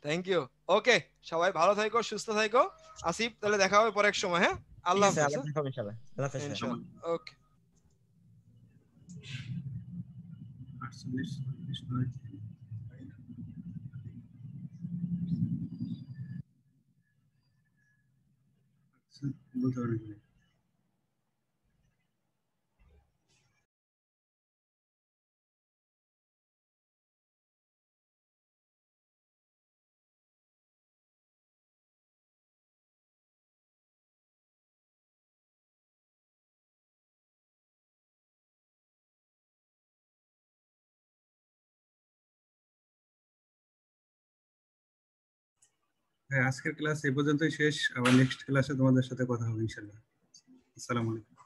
থ্যাংক ইউ ওকে সবাই ভালো থাকো সুস্থ থাকো আসিফ তাহলে দেখা হবে পরে এক সময় হ্যাঁ আল্লাহ হাফিজ ওকে Gracias. হ্যাঁ আজকের ক্লাস এ পর্যন্তই শেষ আবার নেক্সট ক্লাসে তোমাদের সাথে কথা হবে ইনশাল্লাহ আসসালামু আলাইকুম